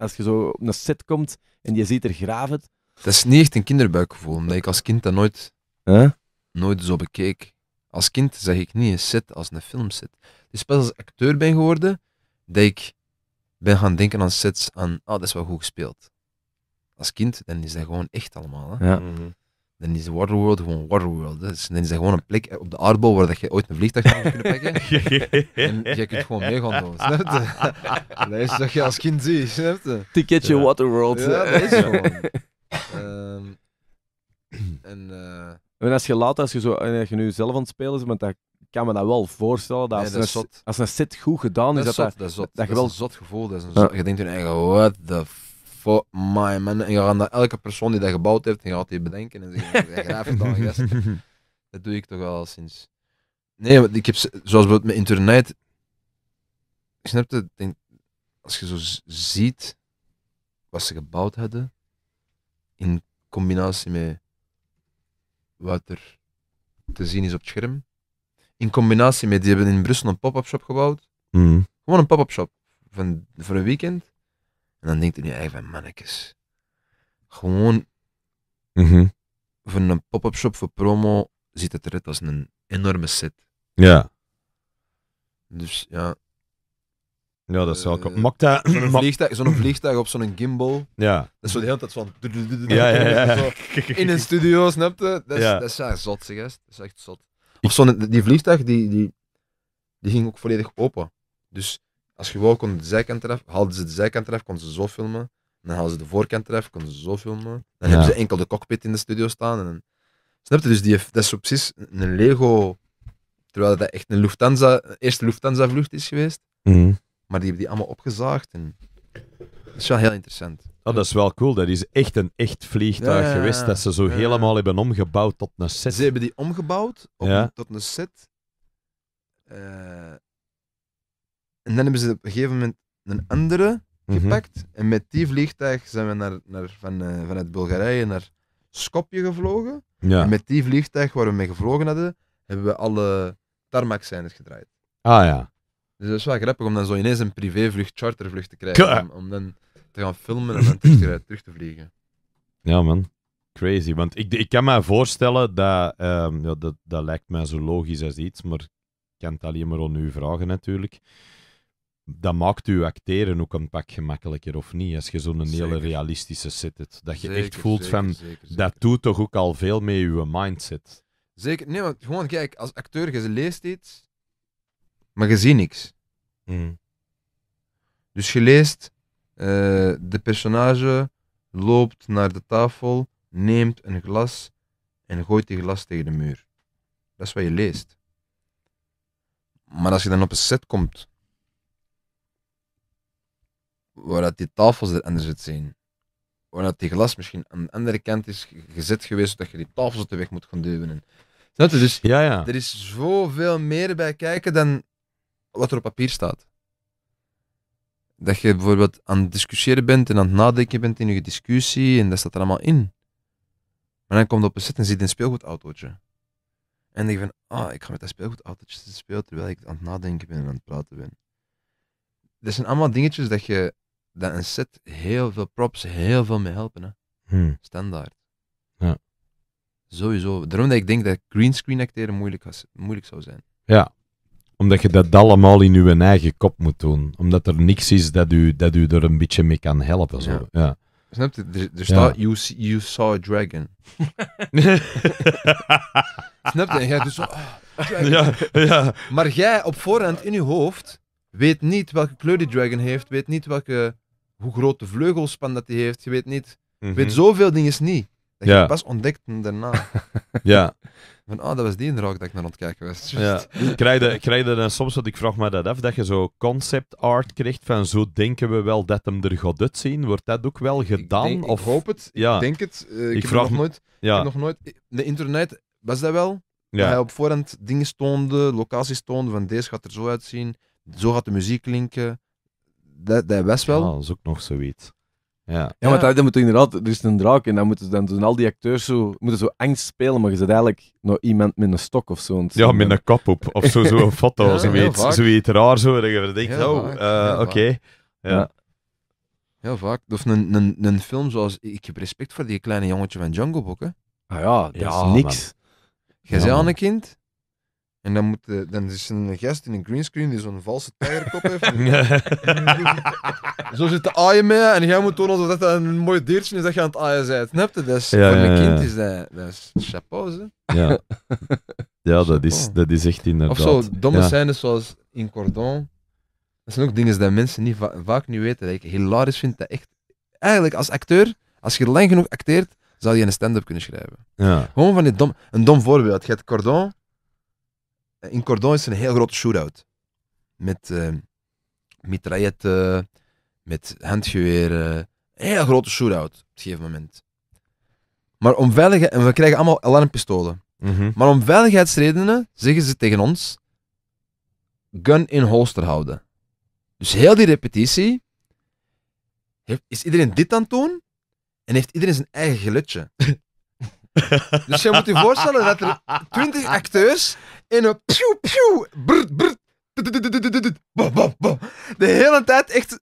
als je zo op een set komt en je ziet er graven. Dat is niet echt een kinderbuikgevoel, omdat ik als kind dat nooit, nooit zo bekeek. Als kind zag ik niet een set als een filmset. Dus pas als acteur ben geworden, dat ik ben gaan denken aan sets aan, oh, dat is wel goed gespeeld. Als kind, dan is dat gewoon echt allemaal. Hè? Ja. Mhm dan is Waterworld gewoon Waterworld. Dus dan is dat gewoon een plek op de aardbol waar dat je ooit een vliegtuig zou kunnen pakken. en jij kunt gewoon mee gaan doen, snap dat is wat je als kind ziet, snap je? Ticketje Waterworld. Ja, dat is gewoon. Ehm, en, eh, en, als je laat, als je, zo, eh, als je nu zelf aan het spelen is, want dat kan me dat wel voorstellen. Dat als, een, als een set goed gedaan is, dat, dat, je wel... een zot gevoel. Dat is je denkt in eigen, what the fuck? voor my man. En je gaat naar elke persoon die dat gebouwd heeft, en je gaat die bedenken en zeggen, graaf het dan, yes. Dat doe ik toch wel sinds... Nee, ik heb, zoals bijvoorbeeld met internet, snap je, denk, als je zo ziet wat ze gebouwd hadden, in combinatie met wat er te zien is op het scherm, in combinatie met, die hebben in Brussel een pop-up shop gebouwd, mm. gewoon een pop-up shop, van, voor een weekend, en dan denkt hij nu even, mannetjes, gewoon mm -hmm. voor een pop-up shop voor promo ziet het eruit als een enorme set. Ja. Dus ja. Ja, dat is wel uh, Zo'n vliegtuig, op zo'n gimbal. Ja. Dat is zo de hele tijd van... Ja, ja, ja. Zo in een studio, snapte Dat is, ja. dat is echt zot, zeg. Dat is echt zot. Of zo'n... Die vliegtuig, die, die, die ging ook volledig open. Dus als je wou, konden de zijkant eraf. Haalden ze de zijkant eraf, konden ze zo filmen. Dan haalden ze de voorkant eraf, konden ze zo filmen. Dan hebben ze enkel de cockpit in de studio staan. En, snap je? Dus die, dat is precies een Lego... Terwijl dat echt een Lufthansa, eerste Lufthansa-vlucht is geweest. Mhm. Maar die hebben die allemaal opgezaagd. En... Dat is wel heel interessant. Oh, dat is wel cool. Dat is echt een echt vliegtuig geweest. Dat ze zo helemaal hebben omgebouwd tot een set. Ze hebben die omgebouwd tot een set. Eh, en dan hebben ze op een gegeven moment een andere mhm. gepakt. En met die vliegtuig zijn we naar, naar, van, eh, vanuit Bulgarije naar Skopje gevlogen. Ja. En met die vliegtuig waar we mee gevlogen hadden, hebben we alle tarmac gedraaid. Ah ja. Dus dat is wel grappig om dan zo ineens een privévlucht, chartervlucht te krijgen. Om, dan te gaan filmen en dan terug, te vliegen. Ja, man. Crazy. Want ik, ik kan me voorstellen dat, ehm, ja, dat. Dat lijkt mij zo logisch als iets, maar ik kan het alleen maar aan u vragen natuurlijk dat maakt je acteren ook een pak gemakkelijker, of niet? Als je zo'n hele realistische set hebt. Dat je echt voelt van, dat doet toch ook al veel mee je mindset. Zeker, nee, want gewoon kijk, als acteur, je leest iets, maar je ziet niks. Mm. Dus je leest, eh, de personage loopt naar de tafel, neemt een glas en gooit die glas tegen de muur. Dat is wat je leest. Maar als je dan op een set komt waar dat die tafels er anders uitzien. zijn. Waar dat die glas misschien aan de andere kant is gezet geweest, zodat je die tafels op de weg moet gaan duwen. Dus ja, ja. er is zoveel meer bij kijken dan wat er op papier staat. Dat je bijvoorbeeld aan het discussiëren bent en aan het nadenken bent in je discussie en dat staat er allemaal in. Maar dan komt op een zit en zit een speelgoedautootje. En denk van, ah, ik ga met dat speelgoedautootje spelen terwijl ik aan het nadenken ben en aan het praten ben. Dat zijn allemaal dingetjes dat je dat een set heel veel props, heel veel mee helpen. Hè. Hmm. Standaard. Ja. Sowieso. Daarom dat ik denk dat greenscreen acteren moeilijk, moeilijk zou zijn. Ja, omdat je dat allemaal in je eigen kop moet doen. Omdat er niks is dat u, dat u er een beetje mee kan helpen. Zo. Ja. ja. Snap je? Er, staat, you, saw a dragon. Snap je? dus Ja, ja. Maar jij op voorhand in je hoofd weet niet welke kleur die dragon heeft, weet niet welke, hoe groot de vleugelspan dat hij heeft, je weet niet, weet mhm. zoveel dingen niet. Dat je ja. pas ontdekt daarna. ja. Van, ah, oh, dat was die inderdaad dat ik naar ontkijken was. Ja. Krijg je, krijg je dan soms, wat ik vraag me dat af, dat je zo concept art krijgt van zo denken we wel dat hem er gaat uitzien? Wordt dat ook wel gedaan? of... ik hoop het, ja. ik denk het. Eh, ik, heb nog nooit, ja. ik heb nog nooit... De internet was dat wel, ja. hij op voorhand dingen toonde, locaties toonde, van deze gaat er zo uitzien zo gaat de muziek klinken. Dat, dat best wel. dat is ook nog zoiets. Ja, ja maar dat, moet inderdaad, er is een draak en dan moeten, dan al die acteurs zo, moeten zo angst spelen, maar je zit eigenlijk nog iemand met een stok of zo. ja, met een kap op, of zo, zo een foto, ja, zoiets, zoiets raar zo, oh, eh, oké. Ja. vaak. Of een, een, een film zoals, ik heb respect voor die kleine jongetje van Jungle Book, hè. Ah ja, dat is niks. Ga Jij ja, aan een kind, en dan, moet, eh, dan is een gast in een greenscreen die zo'n valse tijgerkop heeft. zo zit de aaien mee en jij moet doen alsof dat een mooi diertje is dat je aan het aaien bent. Snap je? Dat is, voor kind is dat, dat chapeau, hè. Ja, ja dat, is, dat is echt Of zo, domme scènes zoals in Cordon. Dat zijn ook dingen die mensen niet vaak niet weten. Dat ik hilarisch vind dat echt... Eigenlijk, als acteur, als je lang genoeg acteert, zou je een stand-up kunnen schrijven. Ja. Gewoon van die dom... Een dom voorbeeld. Je hebt Cordon, eh, in Cordon is een heel grote shootout. Met uh, eh, mitrailletten, met handgeweren. Een heel grote shootout op een gegeven moment. Maar om veiligheid, en we krijgen allemaal alarmpistolen. Mhm. Maar om veiligheidsredenen zeggen ze tegen ons: gun in holster houden. Dus heel die repetitie heeft, is iedereen dit aan het doen en heeft iedereen zijn eigen gelutje. dus je moet je voorstellen dat er twintig acteurs in een pew pew. Brr, brr, De hele tijd echt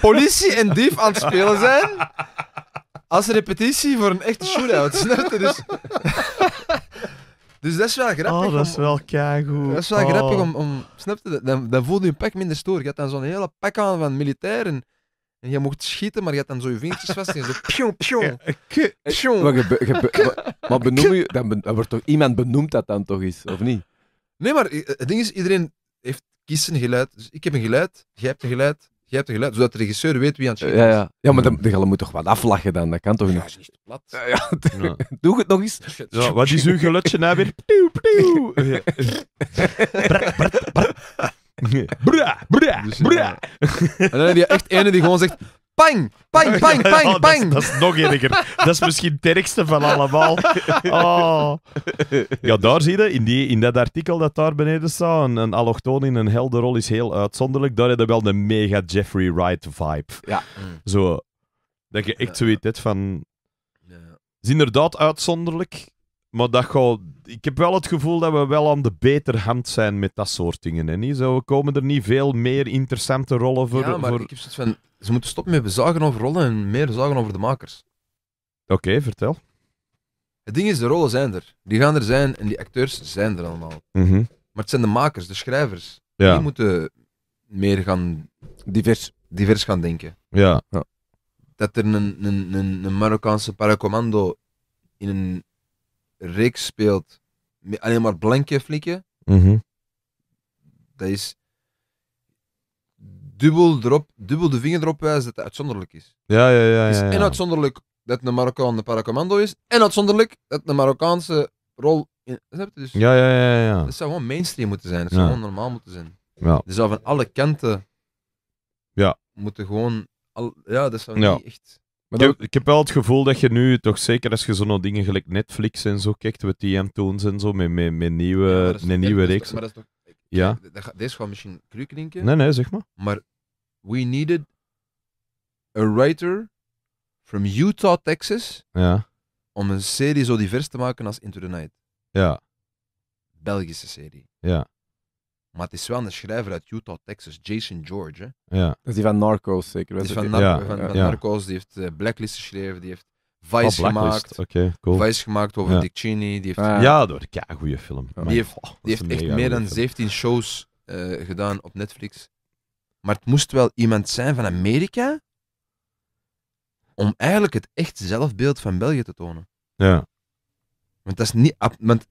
politie en dief aan het spelen zijn. Als repetitie voor een echte shootout. Snap je? Dus, dus dat is wel grappig. Oh, dat is wel keigoed. Dat is wel grappig oh. om, om... Snap je? Dan, dan voelde je een pak minder stoer. Je hebt dan zo'n hele pak aan van militairen. En je mocht schieten, maar je hebt dan zo je vingertjes vast en zo pjong, pjong, pjong. Maar, benoem je, dan wordt toch iemand benoemd dat dan toch is, of niet? Nee, maar eh, het ding is, iedereen heeft kiest een geluid. Dus ik heb een geluid, jij hebt een geluid, jij hebt een geluid, zodat de regisseur weet wie aan het schieten ja, is. Ja, ja maar dan, moet moet toch wat aflachen dan, dat kan toch niet? Ja, plat. Ja, ja. Doe het nog eens. wat is uw geluidje nou weer? Ploe, ploe. Bra, bra, bra, bra. En dan heb je echt ene die gewoon zegt... Pang, pang, pang, pang, pang. dat, is, nog erger. Dat is misschien het ergste van allemaal. Oh. Ja, daar zie je, in, die, in dat artikel dat daar beneden staat, een, een allochtoon in een rol is heel uitzonderlijk. Daar heb we wel de mega Jeffrey Wright vibe. Ja. Zo, dat je echt zoiets hebt van... is inderdaad uitzonderlijk, maar dat Ik heb wel het gevoel dat we wel aan de beter hand zijn met dat soort dingen. en Niet? Zo, we komen er niet veel meer interessante rollen voor... Ja, maar ik heb zoiets van ze moeten stoppen met bezagen over rollen en meer zagen over de makers. Oké, vertel. Het ding is, de rollen zijn er. Die gaan er zijn en die acteurs zijn er allemaal. Mhm. Maar het zijn de makers, de schrijvers. Die moeten meer gaan... Divers. Divers gaan denken. Ja. ja. Dat er een, een, een, een Marokkaanse paracommando in een reeks speelt met alleen maar blanke flikken, mhm. dat is dubbel, erop, dubbel de vinger erop wijst dat het uitzonderlijk is. Ja, ja, ja. ja, ja. is en uitzonderlijk dat de Marokkaan de paracommando is, en uitzonderlijk dat de Marokkaanse rol. In, dus, ja, ja, ja, ja. Het zou gewoon mainstream moeten zijn, het zou gewoon normaal moeten zijn. Ja. Dus zou van alle kanten ja. moeten gewoon. Al, ja, dat zou niet echt. Maar ik, heb, wel het gevoel dat je nu, toch zeker als je zo'n dingen gelijk Netflix en zo kijkt, met TM Toons en zo, met, met, met nieuwe, ja, nieuwe reeks. Ja. Deze gaat misschien kruk Nee, nee, zeg maar. Maar we needed a writer from Utah, Texas. Ja. Om een serie zo divers te maken als Into the Night. Ja. Belgische serie. Ja. Maar het is wel een schrijver uit Utah, Texas, Jason George. Ja. Dat is die van Narcos zeker. Dat is van, ja. van, van, Narcos, die heeft eh, Blacklist geschreven, die heeft Oh, Vice gemaakt. Vice gemaakt over ja. Dick Cheney. Die heeft, ja, door, ja een goede film. Die heeft, echt meer dan 17 shows eh, gedaan op Netflix. Maar het moest wel iemand zijn van Amerika om eigenlijk het echt zelfbeeld van België te tonen. Ja. Want dat is niet... Want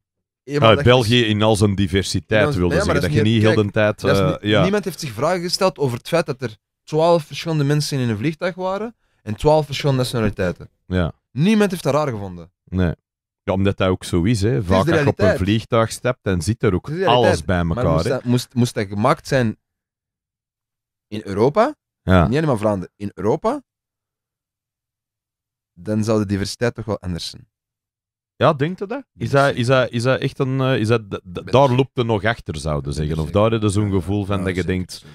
ah, België in al zijn diversiteit wilde nee, zeggen. Dat, je niet heel de tijd... Eh, ja. Niemand heeft zich vragen gesteld over het feit dat er twaalf verschillende mensen in een vliegtuig waren en twaalf verschillende nationaliteiten. Ja. Niemand heeft dat raar gevonden. Nee. Ja, omdat dat ook zo is. Hè. Vaak als je op een vliegtuig stapt, dan zit er ook alles bij elkaar. Maar moest, dat, moest, moest dat gemaakt zijn in Europa, ja. niet helemaal Vlaanderen, in Europa, dan zou de diversiteit toch wel anders zijn. Ja, denk u dat? Is dat, is dat, is dat echt een. Eh, is dat, daar loopt er nog achter, zouden zeggen. Of daar heb je zo'n gevoel van dat je denkt.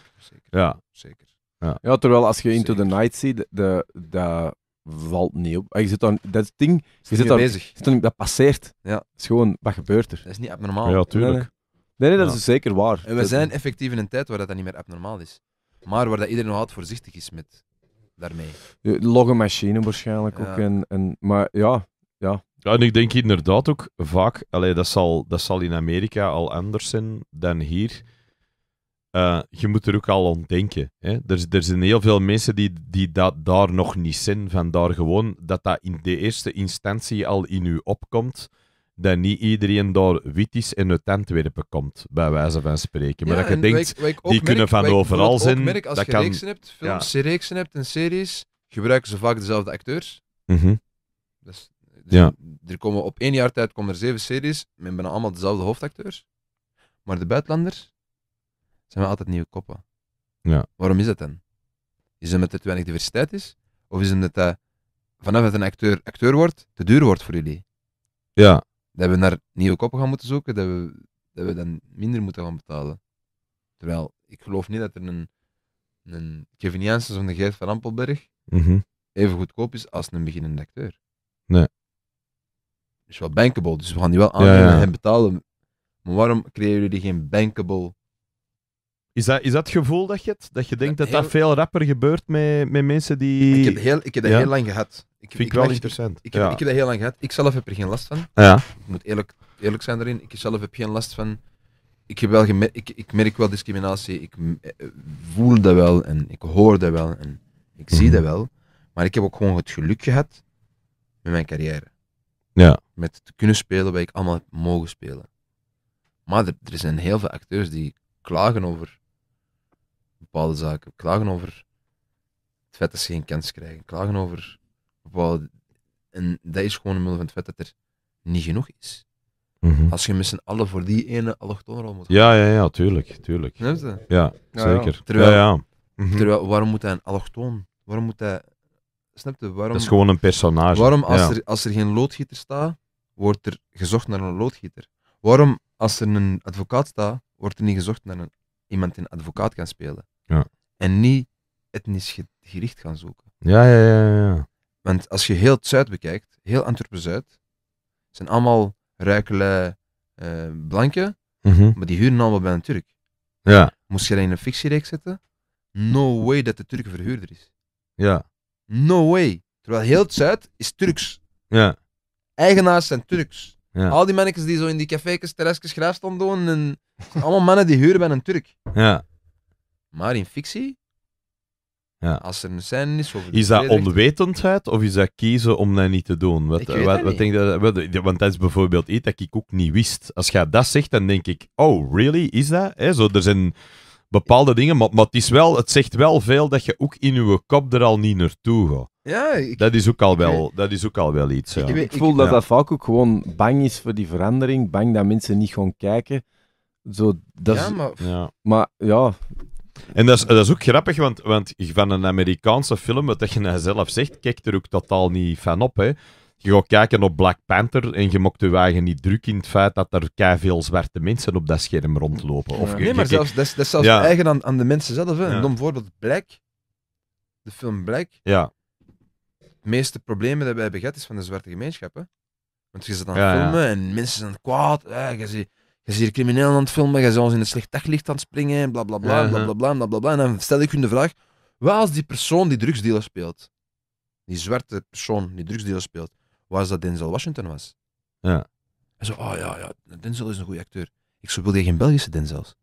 ja. Zeker. Ja. ja, terwijl als je Into the Night ziet, de, de, dat valt niet op. Ah, je zit dan, dat ding, je zit, daar, bezig. Zit dan, dat passeert. Ja. Dat is gewoon, wat gebeurt er? Dat is niet abnormaal. Ja, tuurlijk. Nee, nee, dat is zeker waar. En we zijn effectief in een tijd waar dat niet meer abnormaal is. Maar waar dat iedereen nog altijd voorzichtig is met daarmee. Logge machine waarschijnlijk ook. En, en, maar ja, ja. Ja, en ik denk inderdaad ook vaak, allee, dat, zal, dat zal in Amerika al anders zijn dan hier eh, je moet er ook al ontdenken. Hè? Er, er zijn heel veel mensen die, die dat daar nog niet zijn, vandaar gewoon dat dat in de eerste instantie al in u opkomt, dat niet iedereen daar wit is en uit Antwerpen komt, bij wijze van spreken. Maar dat je denkt, die kunnen van overal zijn. als je kan, reeksen hebt, films, ja. reeksen hebt en series, gebruiken ze vaak dezelfde acteurs. Mhm. Dus, dus, ja. er komen op één jaar tijd komen er zeven series, met bijna allemaal dezelfde hoofdacteurs. Maar de buitenlanders, zijn we altijd nieuwe koppen. Ja. Waarom is dat dan? Is het omdat er te weinig diversiteit is? Of is het omdat dat vanaf dat een acteur acteur wordt, te duur wordt voor jullie? Ja. Dat we naar nieuwe koppen gaan moeten zoeken, dat we, dat we dan minder moeten gaan betalen. Terwijl, ik geloof niet dat er een, een Kevin Janssen of een Geert van Ampelberg mm even goedkoop is als een beginnende acteur. Nee. Het is wel bankable, dus we gaan die wel aan en betalen. Maar waarom creëren jullie geen bankable is dat, is dat het gevoel dat je hebt? Dat je denkt dat dat veel rapper gebeurt met, met mensen die... Ik heb, heel, ik heb dat heel lang gehad. Ik, Vind ik, wel interessant. Ik, heb, ik heb dat heel lang gehad. Ik zelf heb er geen last van. Ja. Ik moet eerlijk, eerlijk zijn daarin. Ik zelf heb geen last van... Ik, heb wel ik, ik merk wel discriminatie. Ik eh, voel dat wel en ik hoor dat wel en ik zie mhm. dat wel. Maar ik heb ook gewoon het geluk gehad met mijn carrière. Ja. Met te kunnen spelen wat ik allemaal heb mogen spelen. Maar er zijn heel veel acteurs die klagen over bepaalde zaken. Klagen over het feit dat ze geen kans krijgen. Klagen over bepaalde. En dat is gewoon een middel van het feit dat er niet genoeg is. Mhm. Als je met z'n allen voor die ene allochtoonrol moet Ja, ja, ja, tuurlijk. tuurlijk. Ja, ja zeker. Ja, terwijl, ja, mhm. terwijl, waarom moet hij een allochtoon? Waarom moet hij... Snap je? Waarom, dat is gewoon een personage. Waarom, als, er, als er geen loodgieter staat, wordt er gezocht naar een loodgieter? Waarom, als er een advocaat staat, wordt er niet gezocht naar een, iemand die een advocaat kan spelen? Ja. En niet etnisch gericht gaan zoeken. Ja, ja, ja, ja. Want als je heel het Zuid bekijkt, heel Antwerpen-Zuid, zijn allemaal ruikelui uh, eh, blanken, mhm. maar die huren allemaal bij een Turk. Ja. Moest je dat in een fictiereeks zetten? No way dat de Turk een verhuurder is. Ja. No way. Terwijl heel het Zuid is Turks. Ja. Eigenaars zijn Turks. Ja. Al die mannetjes die zo in die cafékes, terrasjes, graafstand doen, en allemaal mannen die huren bij een Turk. Ja. Maar in fictie, ja. als er een scène is... is dat onwetendheid of is dat kiezen om dat niet te doen? Wat, wat, Denk je? want dat is bijvoorbeeld iets dat ik ook niet wist. Als jij dat zegt, dan denk ik, oh, really? Is dat? zo, er zijn bepaalde dingen, maar, maar, het, is wel, het zegt wel veel dat je ook in je kop er al niet naartoe gaat. Ja, dat, is ook al wel, dat is ook al wel iets. Ik, voel dat dat vaak ook gewoon bang is voor die verandering, bang dat mensen niet gaan kijken. Zo, dat ja, maar... ja. Maar ja, en dat is, dat is ook grappig, want, want van een Amerikaanse film, wat je nou zelf zegt, kijkt er ook totaal niet van op. Hè. Je gaat kijken op Black Panther en je mocht de wagen niet druk in het feit dat er kei veel zwarte mensen op dat scherm rondlopen. Of nee, maar zelfs, dat, is, dat is zelfs eigen aan, aan, de mensen zelf. Hè. Een dom voorbeeld, Black, de film Black. Ja. De meeste problemen die wij hebben gehad is van de zwarte gemeenschappen. Want je zit aan het filmen en mensen zijn kwaad. Eh, je ziet je ziet hier crimineel aan het filmen, je ons in het slecht daglicht aan het springen, bla bla bla, bla uh-huh. bla bla, bla bla bla. En dan stel ik hun de vraag, waar is die persoon die drugsdealer speelt, die zwarte persoon die drugsdealer speelt, was dat Denzel Washington was? Ja. En zo, oh ja, ja, Denzel is een goede acteur. Ik zo, wil je geen Belgische Denzels?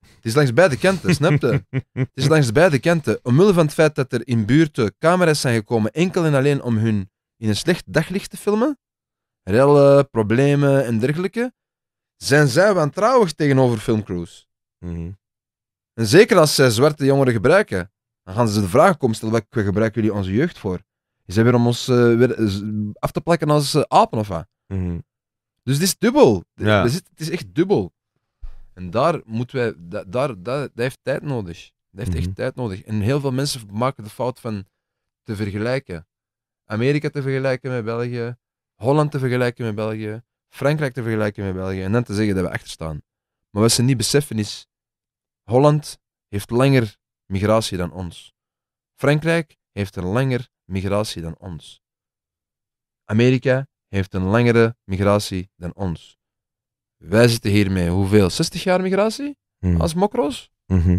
Het is langs beide kanten, snapte? het is langs beide kanten. Omwille van het feit dat er in buurten camera's zijn gekomen enkel en alleen om hun in een slecht daglicht te filmen, rellen, problemen en dergelijke, zijn zij wantrouwig tegenover filmcruise mhm. En zeker als zij zwarte jongeren gebruiken, dan gaan ze de vraag komen stellen, wat gebruiken jullie onze jeugd voor? ze dat weer om ons eh, eh, af te plakken als eh, apen of wat? Mhm. Dus dit is dubbel. het is echt dubbel. En daar moeten wij, daar, dat, heeft tijd nodig. Dat heeft echt mhm. tijd nodig. En heel veel mensen maken de fout van te vergelijken. Amerika te vergelijken met België, Holland te vergelijken met België, Frankrijk te vergelijken met België en dan te zeggen dat we achterstaan. Maar wat ze niet beseffen is, Holland heeft langer migratie dan ons. Frankrijk heeft een langer migratie dan ons. Amerika heeft een langere migratie dan ons. Wij zitten hier hoeveel? 60 jaar migratie? Mhm. Als mokro's? Mhm.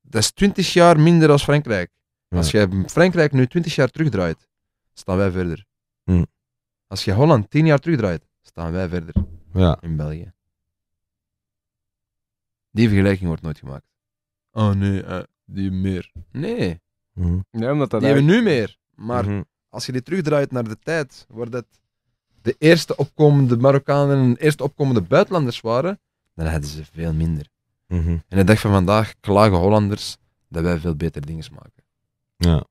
Dat is 20 jaar minder dan Frankrijk. Als je Frankrijk nu 20 jaar terugdraait, staan wij verder. Hm. Als je Holland tien jaar terugdraait, staan wij verder ja. in België. Die vergelijking wordt nooit gemaakt. Oh nee, uh, die meer. Nee. Hm. omdat dat die eigenlijk... nu meer. Maar mhm. als je die terugdraait naar de tijd waar dat de eerste opkomende Marokkanen en de eerste opkomende buitenlanders waren, dan hadden ze veel minder. Mhm. En de dag van vandaag klagen Hollanders dat wij veel beter dingen maken. Ja.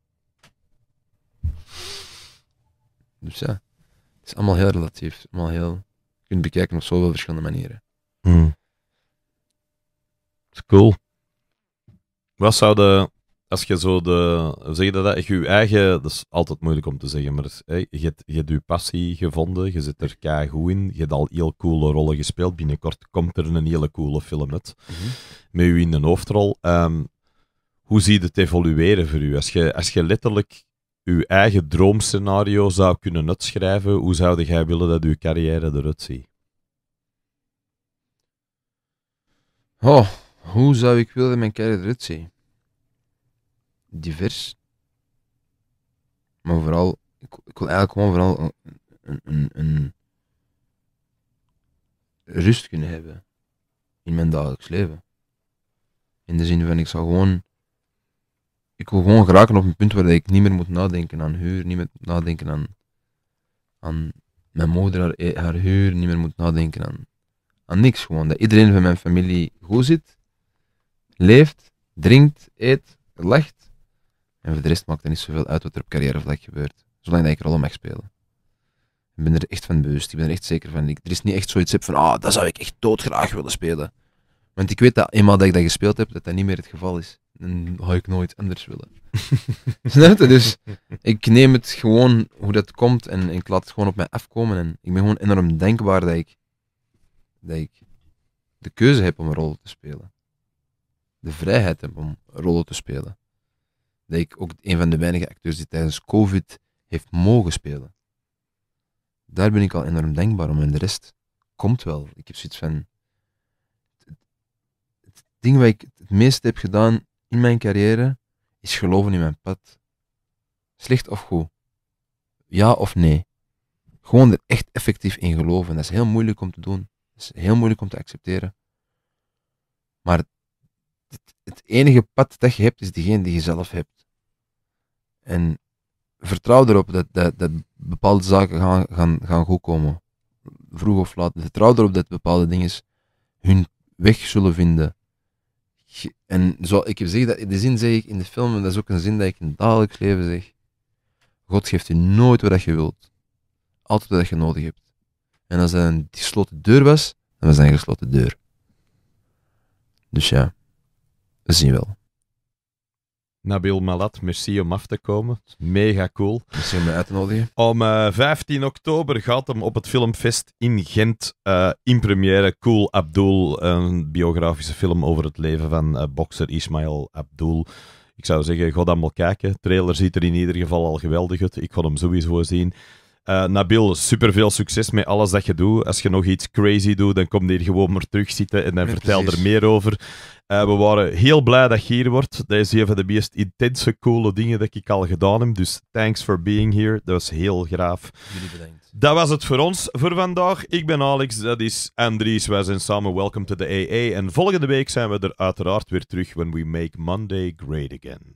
Dus ja, het is allemaal heel relatief. Allemaal heel, je kunt bekijken op zoveel verschillende manieren. Hmm. is Cool. Wat zou de, als je zo de, zeg je dat, je eigen, dat is altijd moeilijk om te zeggen, maar je, hebt, je hebt passie gevonden, je zit er kei goed in, je hebt al heel coole rollen gespeeld, binnenkort komt er een hele coole film uit, mhm. met u in de hoofdrol. Ehm, hoe zie je het evolueren voor u? Als je, als je letterlijk uw eigen droomscenario zou kunnen uitschrijven, hoe zou jij willen dat uw carrière eruit ziet? Oh, hoe zou ik willen dat mijn carrière eruit ziet? Divers. Maar vooral, ik, ik wil eigenlijk gewoon vooral een, een, een rust kunnen hebben in mijn dagelijks leven. In de zin van, ik zou gewoon ik wil gewoon geraken op een punt waar ik niet meer moet nadenken aan huur, niet meer moet nadenken aan, aan mijn moeder, eh, haar, huur, niet meer moet nadenken aan, aan niks gewoon. Dat iedereen van mijn familie goed zit, leeft, drinkt, eet, lacht. En voor de rest maakt het niet zoveel uit wat er op carrièrevlak gebeurt, zolang ik er mag spelen. Ik ben er echt van bewust, ik ben er echt zeker van. Ik, er is niet echt zoiets van, ah, dat zou ik echt doodgraag willen spelen. Want ik weet dat eenmaal dat ik dat gespeeld heb, dat dat niet meer het geval is dan ik nooit anders willen. Snap Dus ik neem het gewoon hoe dat komt en ik laat het gewoon op mij afkomen. En ik ben gewoon enorm denkbaar dat ik, dat ik de keuze heb om een rol te spelen. De vrijheid heb om rollen te spelen. Dat ik ook een van de weinige acteurs die tijdens COVID heeft mogen spelen. Daar ben ik al enorm denkbaar om en de rest komt wel. Ik heb zoiets van. Het ding wat ik het meest heb gedaan in mijn carrière is geloven in mijn pad. Slecht of goed? Ja of nee? Gewoon er echt effectief in geloven. Dat is heel moeilijk om te doen. Dat is heel moeilijk om te accepteren. Maar het, enige pad dat je hebt, is diegene die je zelf hebt. En vertrouw erop dat, dat, dat bepaalde zaken gaan, gaan, gaan goed komen. Vroeg of laat. Vertrouw erop dat bepaalde dingen hun weg zullen vinden en zo, ik heb gezegd, dat, de zin zeg ik in de film, en dat is ook een zin dat ik in het dagelijks leven zeg. God geeft je nooit wat je wilt. Altijd wat je nodig hebt. En als dat een gesloten deur was, dan was dat een gesloten deur. Dus ja, we zien wel. Nabil Malat, merci om af te komen. Mega cool. Misschien me uitnodigen. Om 15 eh, oktober gaat hem op het filmfest in Gent uh, in première Cool Abdul, een biografische film over het leven van uh, bokser Ismail Abdul. Ik zou zeggen, ga dan wel kijken. De trailer ziet er in ieder geval al geweldig uit. Ik ga hem sowieso zien. Uh, Nabil, super veel succes met alles dat je doet. Als je nog iets crazy doet, dan kom je hier gewoon maar terug zitten en dan vertel er meer over. Eh, we waren heel blij dat je hier wordt. Dat is een van de meest intense, coole dingen dat ik al gedaan heb. Dus thanks for being here. Dat was heel graaf. Dat was het voor ons voor vandaag. Ik ben Alex, dat is Andries. Wij zijn samen Welcome to the AA. En volgende week zijn we er uiteraard weer terug when we make Monday great again.